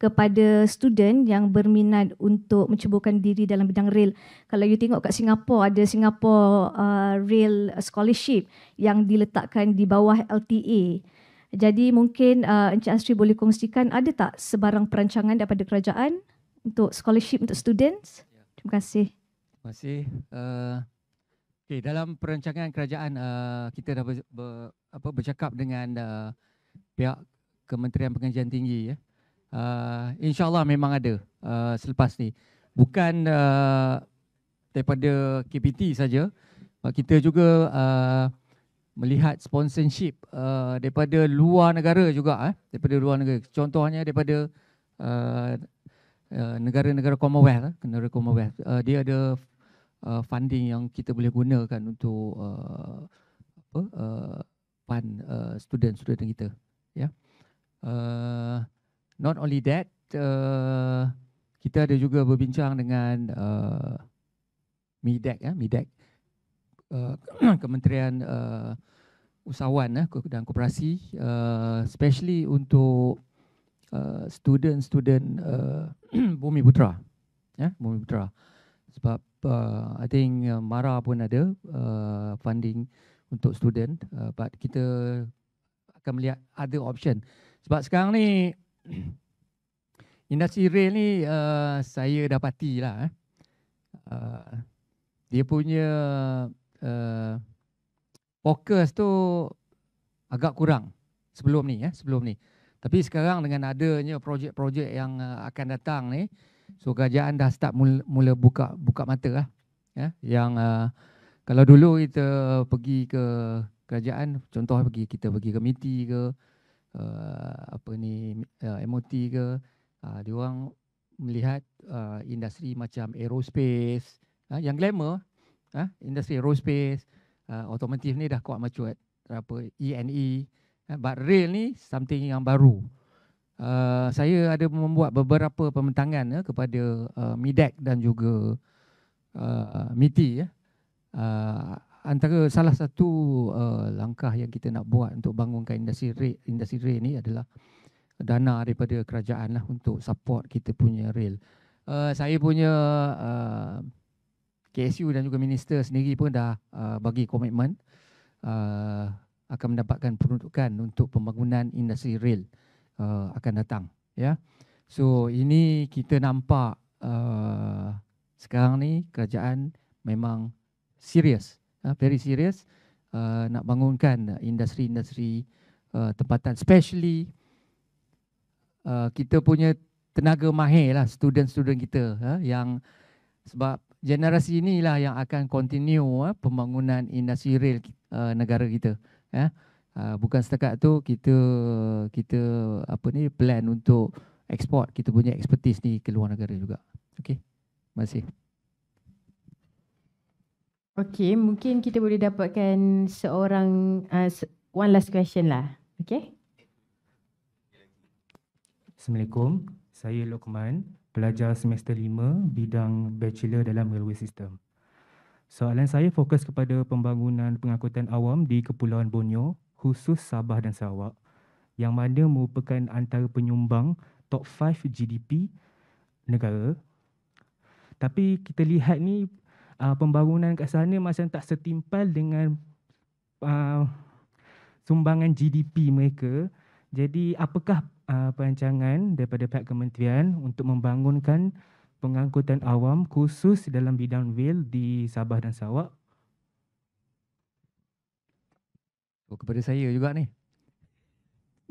kepada student yang berminat untuk mencuburkan diri dalam bidang rail. Kalau you tengok kat Singapura ada Singapore uh, ah, Rail Scholarship yang diletakkan di bawah LTA. Jadi mungkin uh, Encik Asri boleh kongsikan ada tak sebarang perancangan daripada kerajaan untuk scholarship untuk students? Ya. Terima kasih. Terima kasih. Uh, okay, dalam perancangan kerajaan uh, kita dah ber, ber, apa, bercakap dengan uh, pihak Kementerian Pengajian Tinggi. Ya. Uh, InsyaAllah memang ada uh, selepas ni. Bukan uh, daripada KPT saja. Uh, kita juga uh, melihat sponsorship uh, daripada luar negara juga eh daripada luar negara contohnya daripada uh, uh, negara-negara Commonwealth eh? negara Commonwealth uh, dia ada uh, funding yang kita boleh gunakan untuk uh, apa uh, uh, student student kita ya yeah. uh, not only that uh, kita ada juga berbincang dengan uh, Midec ya eh? Midec uh, Kementerian uh, Usahawan uh, dan Koperasi uh, especially untuk uh, student-student uh, uh, Bumi Putra ya yeah, Bumi Putra sebab uh, I think uh, Mara pun ada uh, funding untuk student uh, but kita akan melihat ada option sebab sekarang ni industri rail ni uh, saya dapati lah eh. Uh, dia punya uh, uh, eh, fokus tu agak kurang sebelum ni ya eh, sebelum ni tapi sekarang dengan adanya projek-projek yang uh, akan datang ni so kerajaan dah start mula, mula buka buka mata lah ya eh, yang uh, kalau dulu kita pergi ke kerajaan contoh pergi kita pergi ke MITI ke uh, apa ni uh, MOT ke uh, dia orang melihat uh, industri macam aerospace uh, yang glamour Ha? Industri aerospace, uh, automotive ni dah kuat macuat. Apa, E&E. E. Ah, but rail ni something yang baru. Uh, saya ada membuat beberapa pementangan ya, eh, kepada uh, MIDEC dan juga uh, MITI. Ya. Uh, antara salah satu uh, langkah yang kita nak buat untuk bangunkan industri rail, industri rail ini adalah dana daripada kerajaan lah untuk support kita punya rail. Uh, saya punya uh, KSU dan juga minister sendiri pun dah uh, bagi komitmen uh, akan mendapatkan peruntukan untuk pembangunan industri rail uh, akan datang ya. Yeah. So ini kita nampak uh, sekarang ni kerajaan memang serius uh, very serious uh, nak bangunkan industri-industri uh, tempatan especially uh, kita punya tenaga mahir lah student-student kita uh, yang sebab generasi inilah yang akan continue eh, pembangunan industri rail uh, negara kita ya uh, bukan setakat tu kita kita apa ni plan untuk ekspor kita punya expertise ni ke luar negara juga okey masih. okey mungkin kita boleh dapatkan seorang uh, one last question lah okey assalamualaikum saya Lokman pelajar semester Lima bidang bachelor dalam railway system. Soalan saya fokus kepada pembangunan pengangkutan awam di Kepulauan Borneo, khusus Sabah dan Sarawak yang mana merupakan antara penyumbang top 5 GDP negara. Tapi kita lihat ni uh, pembangunan kat sana macam tak setimpal dengan uh, sumbangan GDP mereka. Jadi apakah uh, perancangan daripada pihak kementerian untuk membangunkan pengangkutan awam khusus dalam bidang rail di Sabah dan Sarawak? Oh, kepada saya juga ni.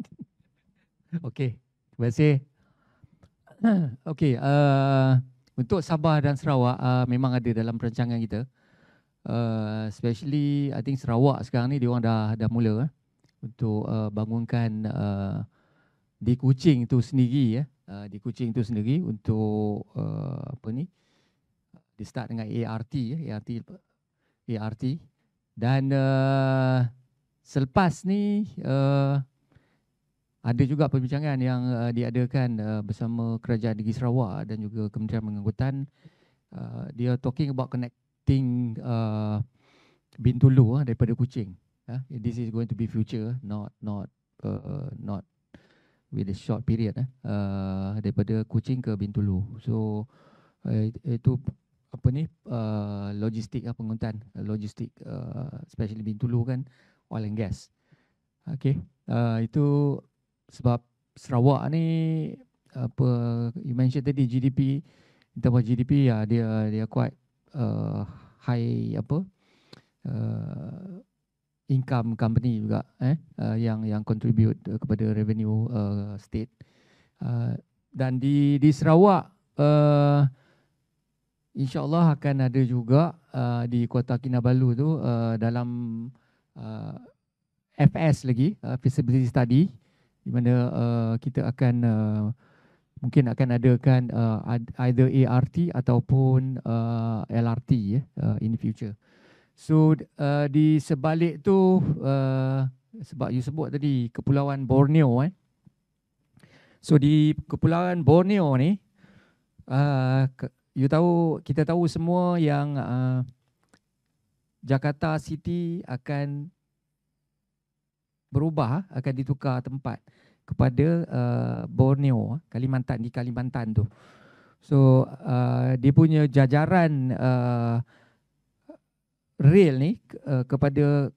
Okey, terima kasih. Okey, uh, untuk Sabah dan Sarawak uh, memang ada dalam perancangan kita. Uh, especially I think Sarawak sekarang ni dia orang dah dah mula eh, untuk uh, bangunkan uh, di Kuching itu sendiri ya, uh, di Kuching itu sendiri untuk uh, apa ni? Di start dengan ART ya, ART ART dan uh, selepas ni uh, ada juga perbincangan yang uh, diadakan uh, bersama Kerajaan Negeri Sarawak dan juga Kementerian Pengangkutan uh, dia talking about connecting uh, Bintulu uh, daripada Kuching. Uh, this is going to be future, not not uh, not with a short period eh, uh, daripada Kuching ke Bintulu. So uh, itu apa ni uh, logistik apa pengontan uh, logistik uh, especially Bintulu kan oil and gas. Okay, uh, itu sebab Sarawak ni apa you mentioned tadi GDP in terms GDP ya uh, dia dia quite uh, high apa uh, income company juga eh uh, yang yang contribute uh, kepada revenue uh, state uh, dan di di Sarawak uh, insyaallah akan ada juga uh, di Kota Kinabalu tu uh, dalam uh, FS lagi uh, feasibility study di mana uh, kita akan uh, mungkin akan adakan uh, either ART ataupun uh, LRT ya eh, uh, in the future So uh, di sebalik tu uh, sebab you sebut tadi kepulauan Borneo eh. So di kepulauan Borneo ni uh, you tahu kita tahu semua yang uh, Jakarta City akan berubah eh, akan ditukar tempat kepada uh, Borneo eh, Kalimantan di Kalimantan tu. So uh, dia punya jajaran uh, rail ni uh, kepada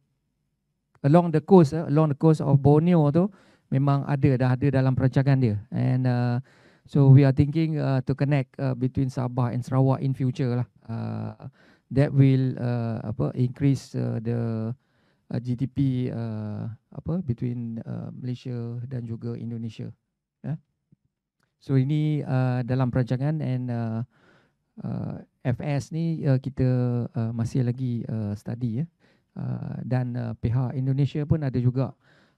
along the coast uh, along the coast of Borneo tu memang ada dah ada dalam perancangan dia and uh, so we are thinking uh, to connect uh, between Sabah and Sarawak in future lah uh, that will uh, apa increase uh, the uh, GDP uh, apa between uh, Malaysia dan juga Indonesia yeah. so ini uh, dalam perancangan and uh, uh, FS ni uh, kita uh, masih lagi uh, study ya. Uh, dan uh, pihak Indonesia pun ada juga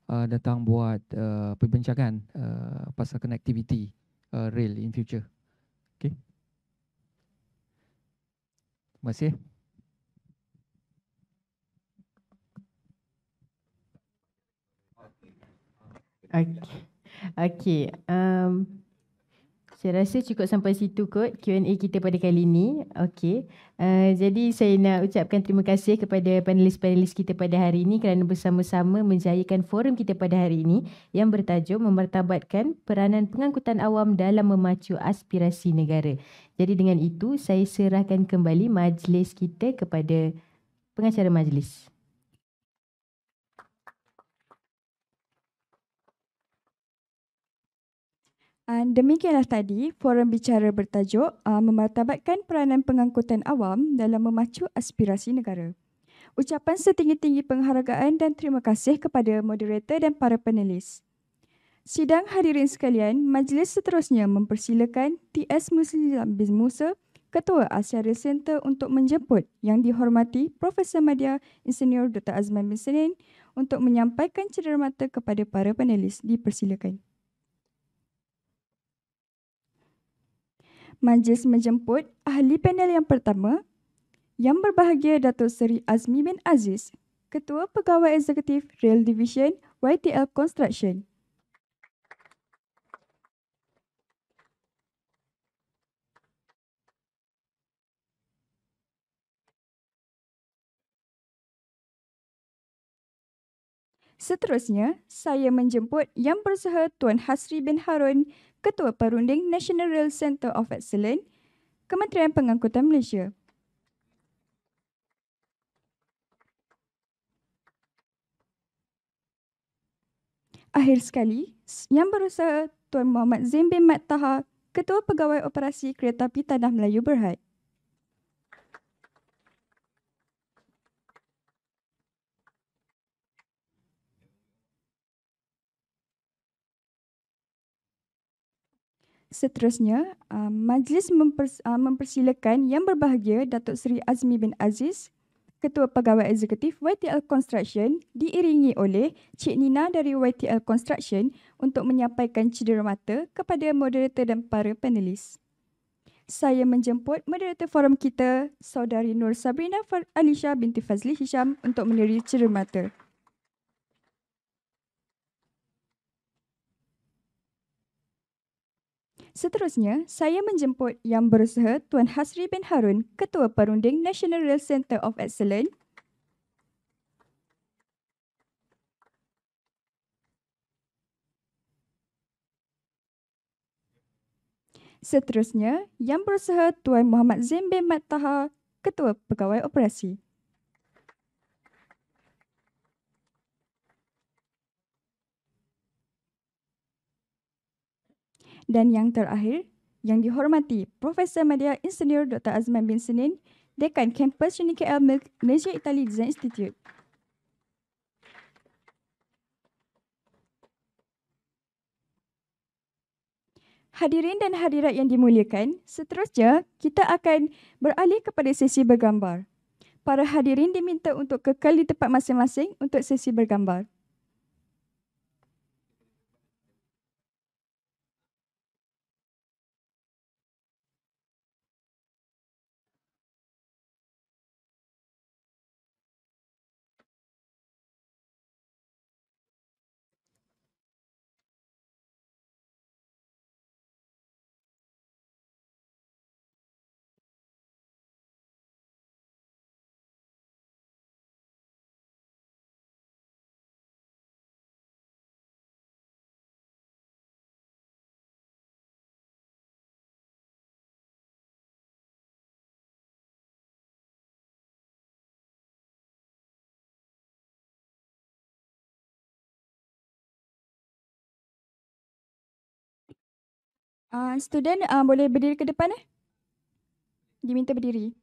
uh, datang buat uh, perbincangan uh, pasal connectivity uh, rail in future. Okay. Masih. Okay. Okay. Um, saya rasa cukup sampai situ kot Q&A kita pada kali ini. Okey. Uh, jadi saya nak ucapkan terima kasih kepada panelis-panelis kita pada hari ini kerana bersama-sama menjayakan forum kita pada hari ini yang bertajuk Memertabatkan Peranan Pengangkutan Awam Dalam Memacu Aspirasi Negara. Jadi dengan itu saya serahkan kembali majlis kita kepada pengacara majlis. Dan demikianlah tadi forum bicara bertajuk uh, Memartabatkan Peranan Pengangkutan Awam dalam Memacu Aspirasi Negara. Ucapan setinggi-tinggi penghargaan dan terima kasih kepada moderator dan para panelis. Sidang hadirin sekalian, majlis seterusnya mempersilakan TS Muslim bin Musa, Ketua Asia Real Center untuk menjemput yang dihormati Profesor Madia Insinyur Dr. Azman bin Senin untuk menyampaikan cedera mata kepada para panelis. Dipersilakan. Majlis menjemput ahli panel yang pertama, Yang Berbahagia Dato' Seri Azmi bin Aziz, Ketua Pegawai Eksekutif Rail Division YTL Construction. Seterusnya, saya menjemput Yang Bersuha Tuan Hasri bin Harun, Ketua Perunding National Rail Center of Excellence, Kementerian Pengangkutan Malaysia. Akhir sekali, Yang Berusaha Tuan Muhammad Zain bin Mat Taha, Ketua Pegawai Operasi Kereta Api Tanah Melayu Berhad. Seterusnya, uh, majlis uh, mempersilakan yang berbahagia Datuk Seri Azmi bin Aziz, Ketua Pegawai Eksekutif YTL Construction diiringi oleh Cik Nina dari YTL Construction untuk menyampaikan cederamata kepada moderator dan para panelis. Saya menjemput moderator forum kita, Saudari Nur Sabrina Alisha binti Fazli Hisham untuk meneri cederamata. mata. Seterusnya, saya menjemput Yang Berusaha Tuan Hasri bin Harun, Ketua Perunding National Rail Centre of Excellence. Seterusnya, Yang Berusaha Tuan Muhammad Zain bin Mat Taha, Ketua Pegawai Operasi. Dan yang terakhir, yang dihormati Profesor Media Insinyur Dr. Azman bin Senin, Dekan Kampus UNIKL Malaysia Italy Design Institute. Hadirin dan hadirat yang dimuliakan, seterusnya kita akan beralih kepada sesi bergambar. Para hadirin diminta untuk kekal di tempat masing-masing untuk sesi bergambar. Uh, student uh, boleh berdiri ke depan eh? Diminta berdiri.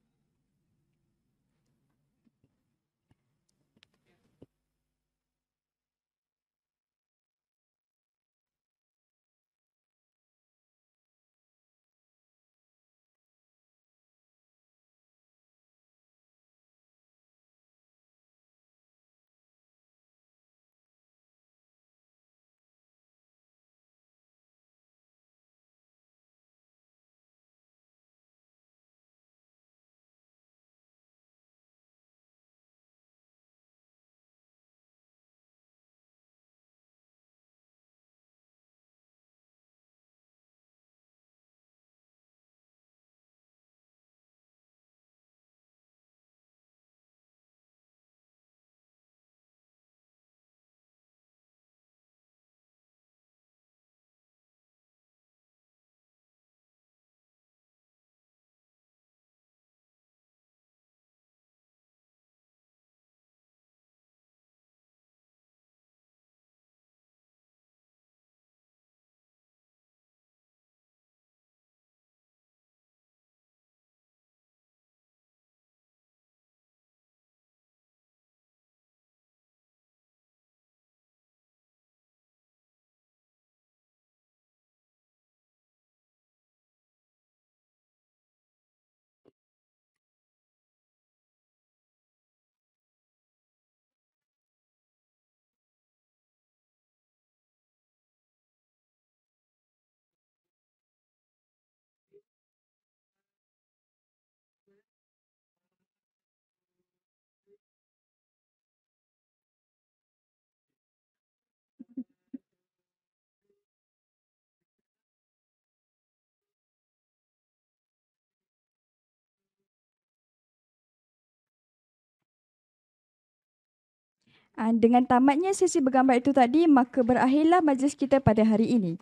Ah, dengan tamatnya sesi bergambar itu tadi, maka berakhirlah majlis kita pada hari ini.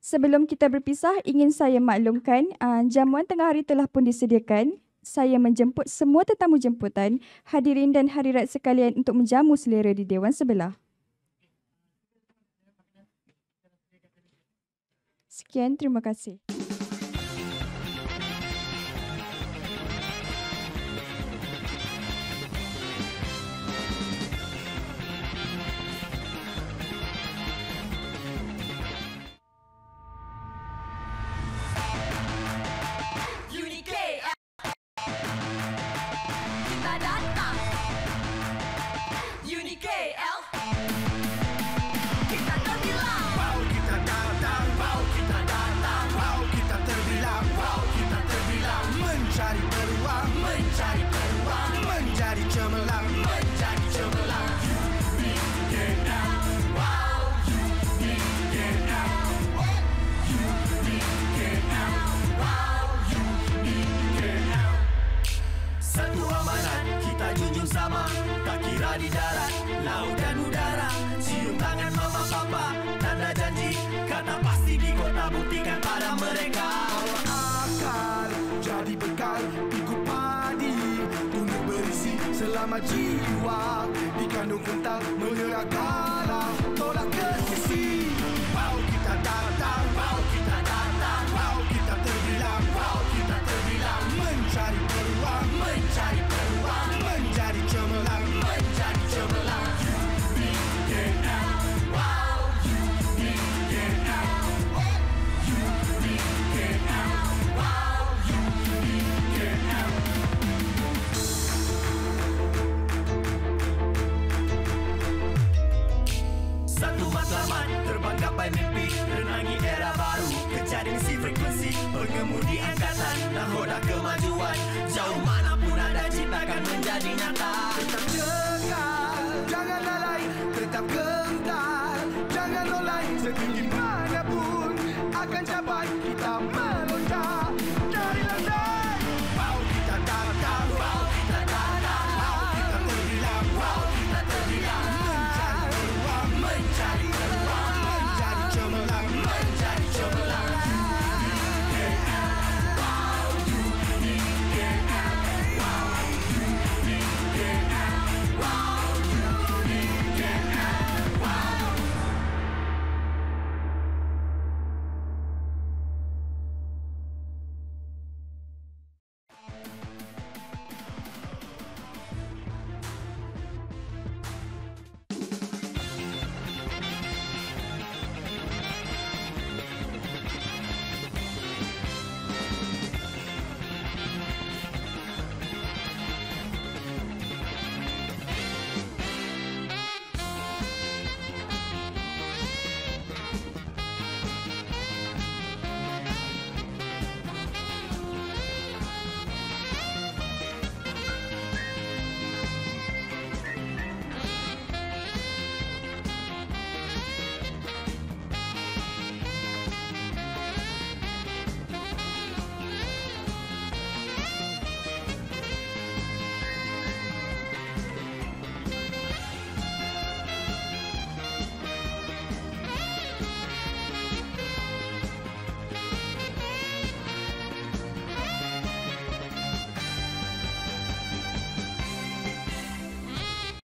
Sebelum kita berpisah, ingin saya maklumkan ah, jamuan tengah hari telah pun disediakan. Saya menjemput semua tetamu jemputan, hadirin dan hadirat sekalian untuk menjamu selera di Dewan sebelah. Sekian, terima kasih.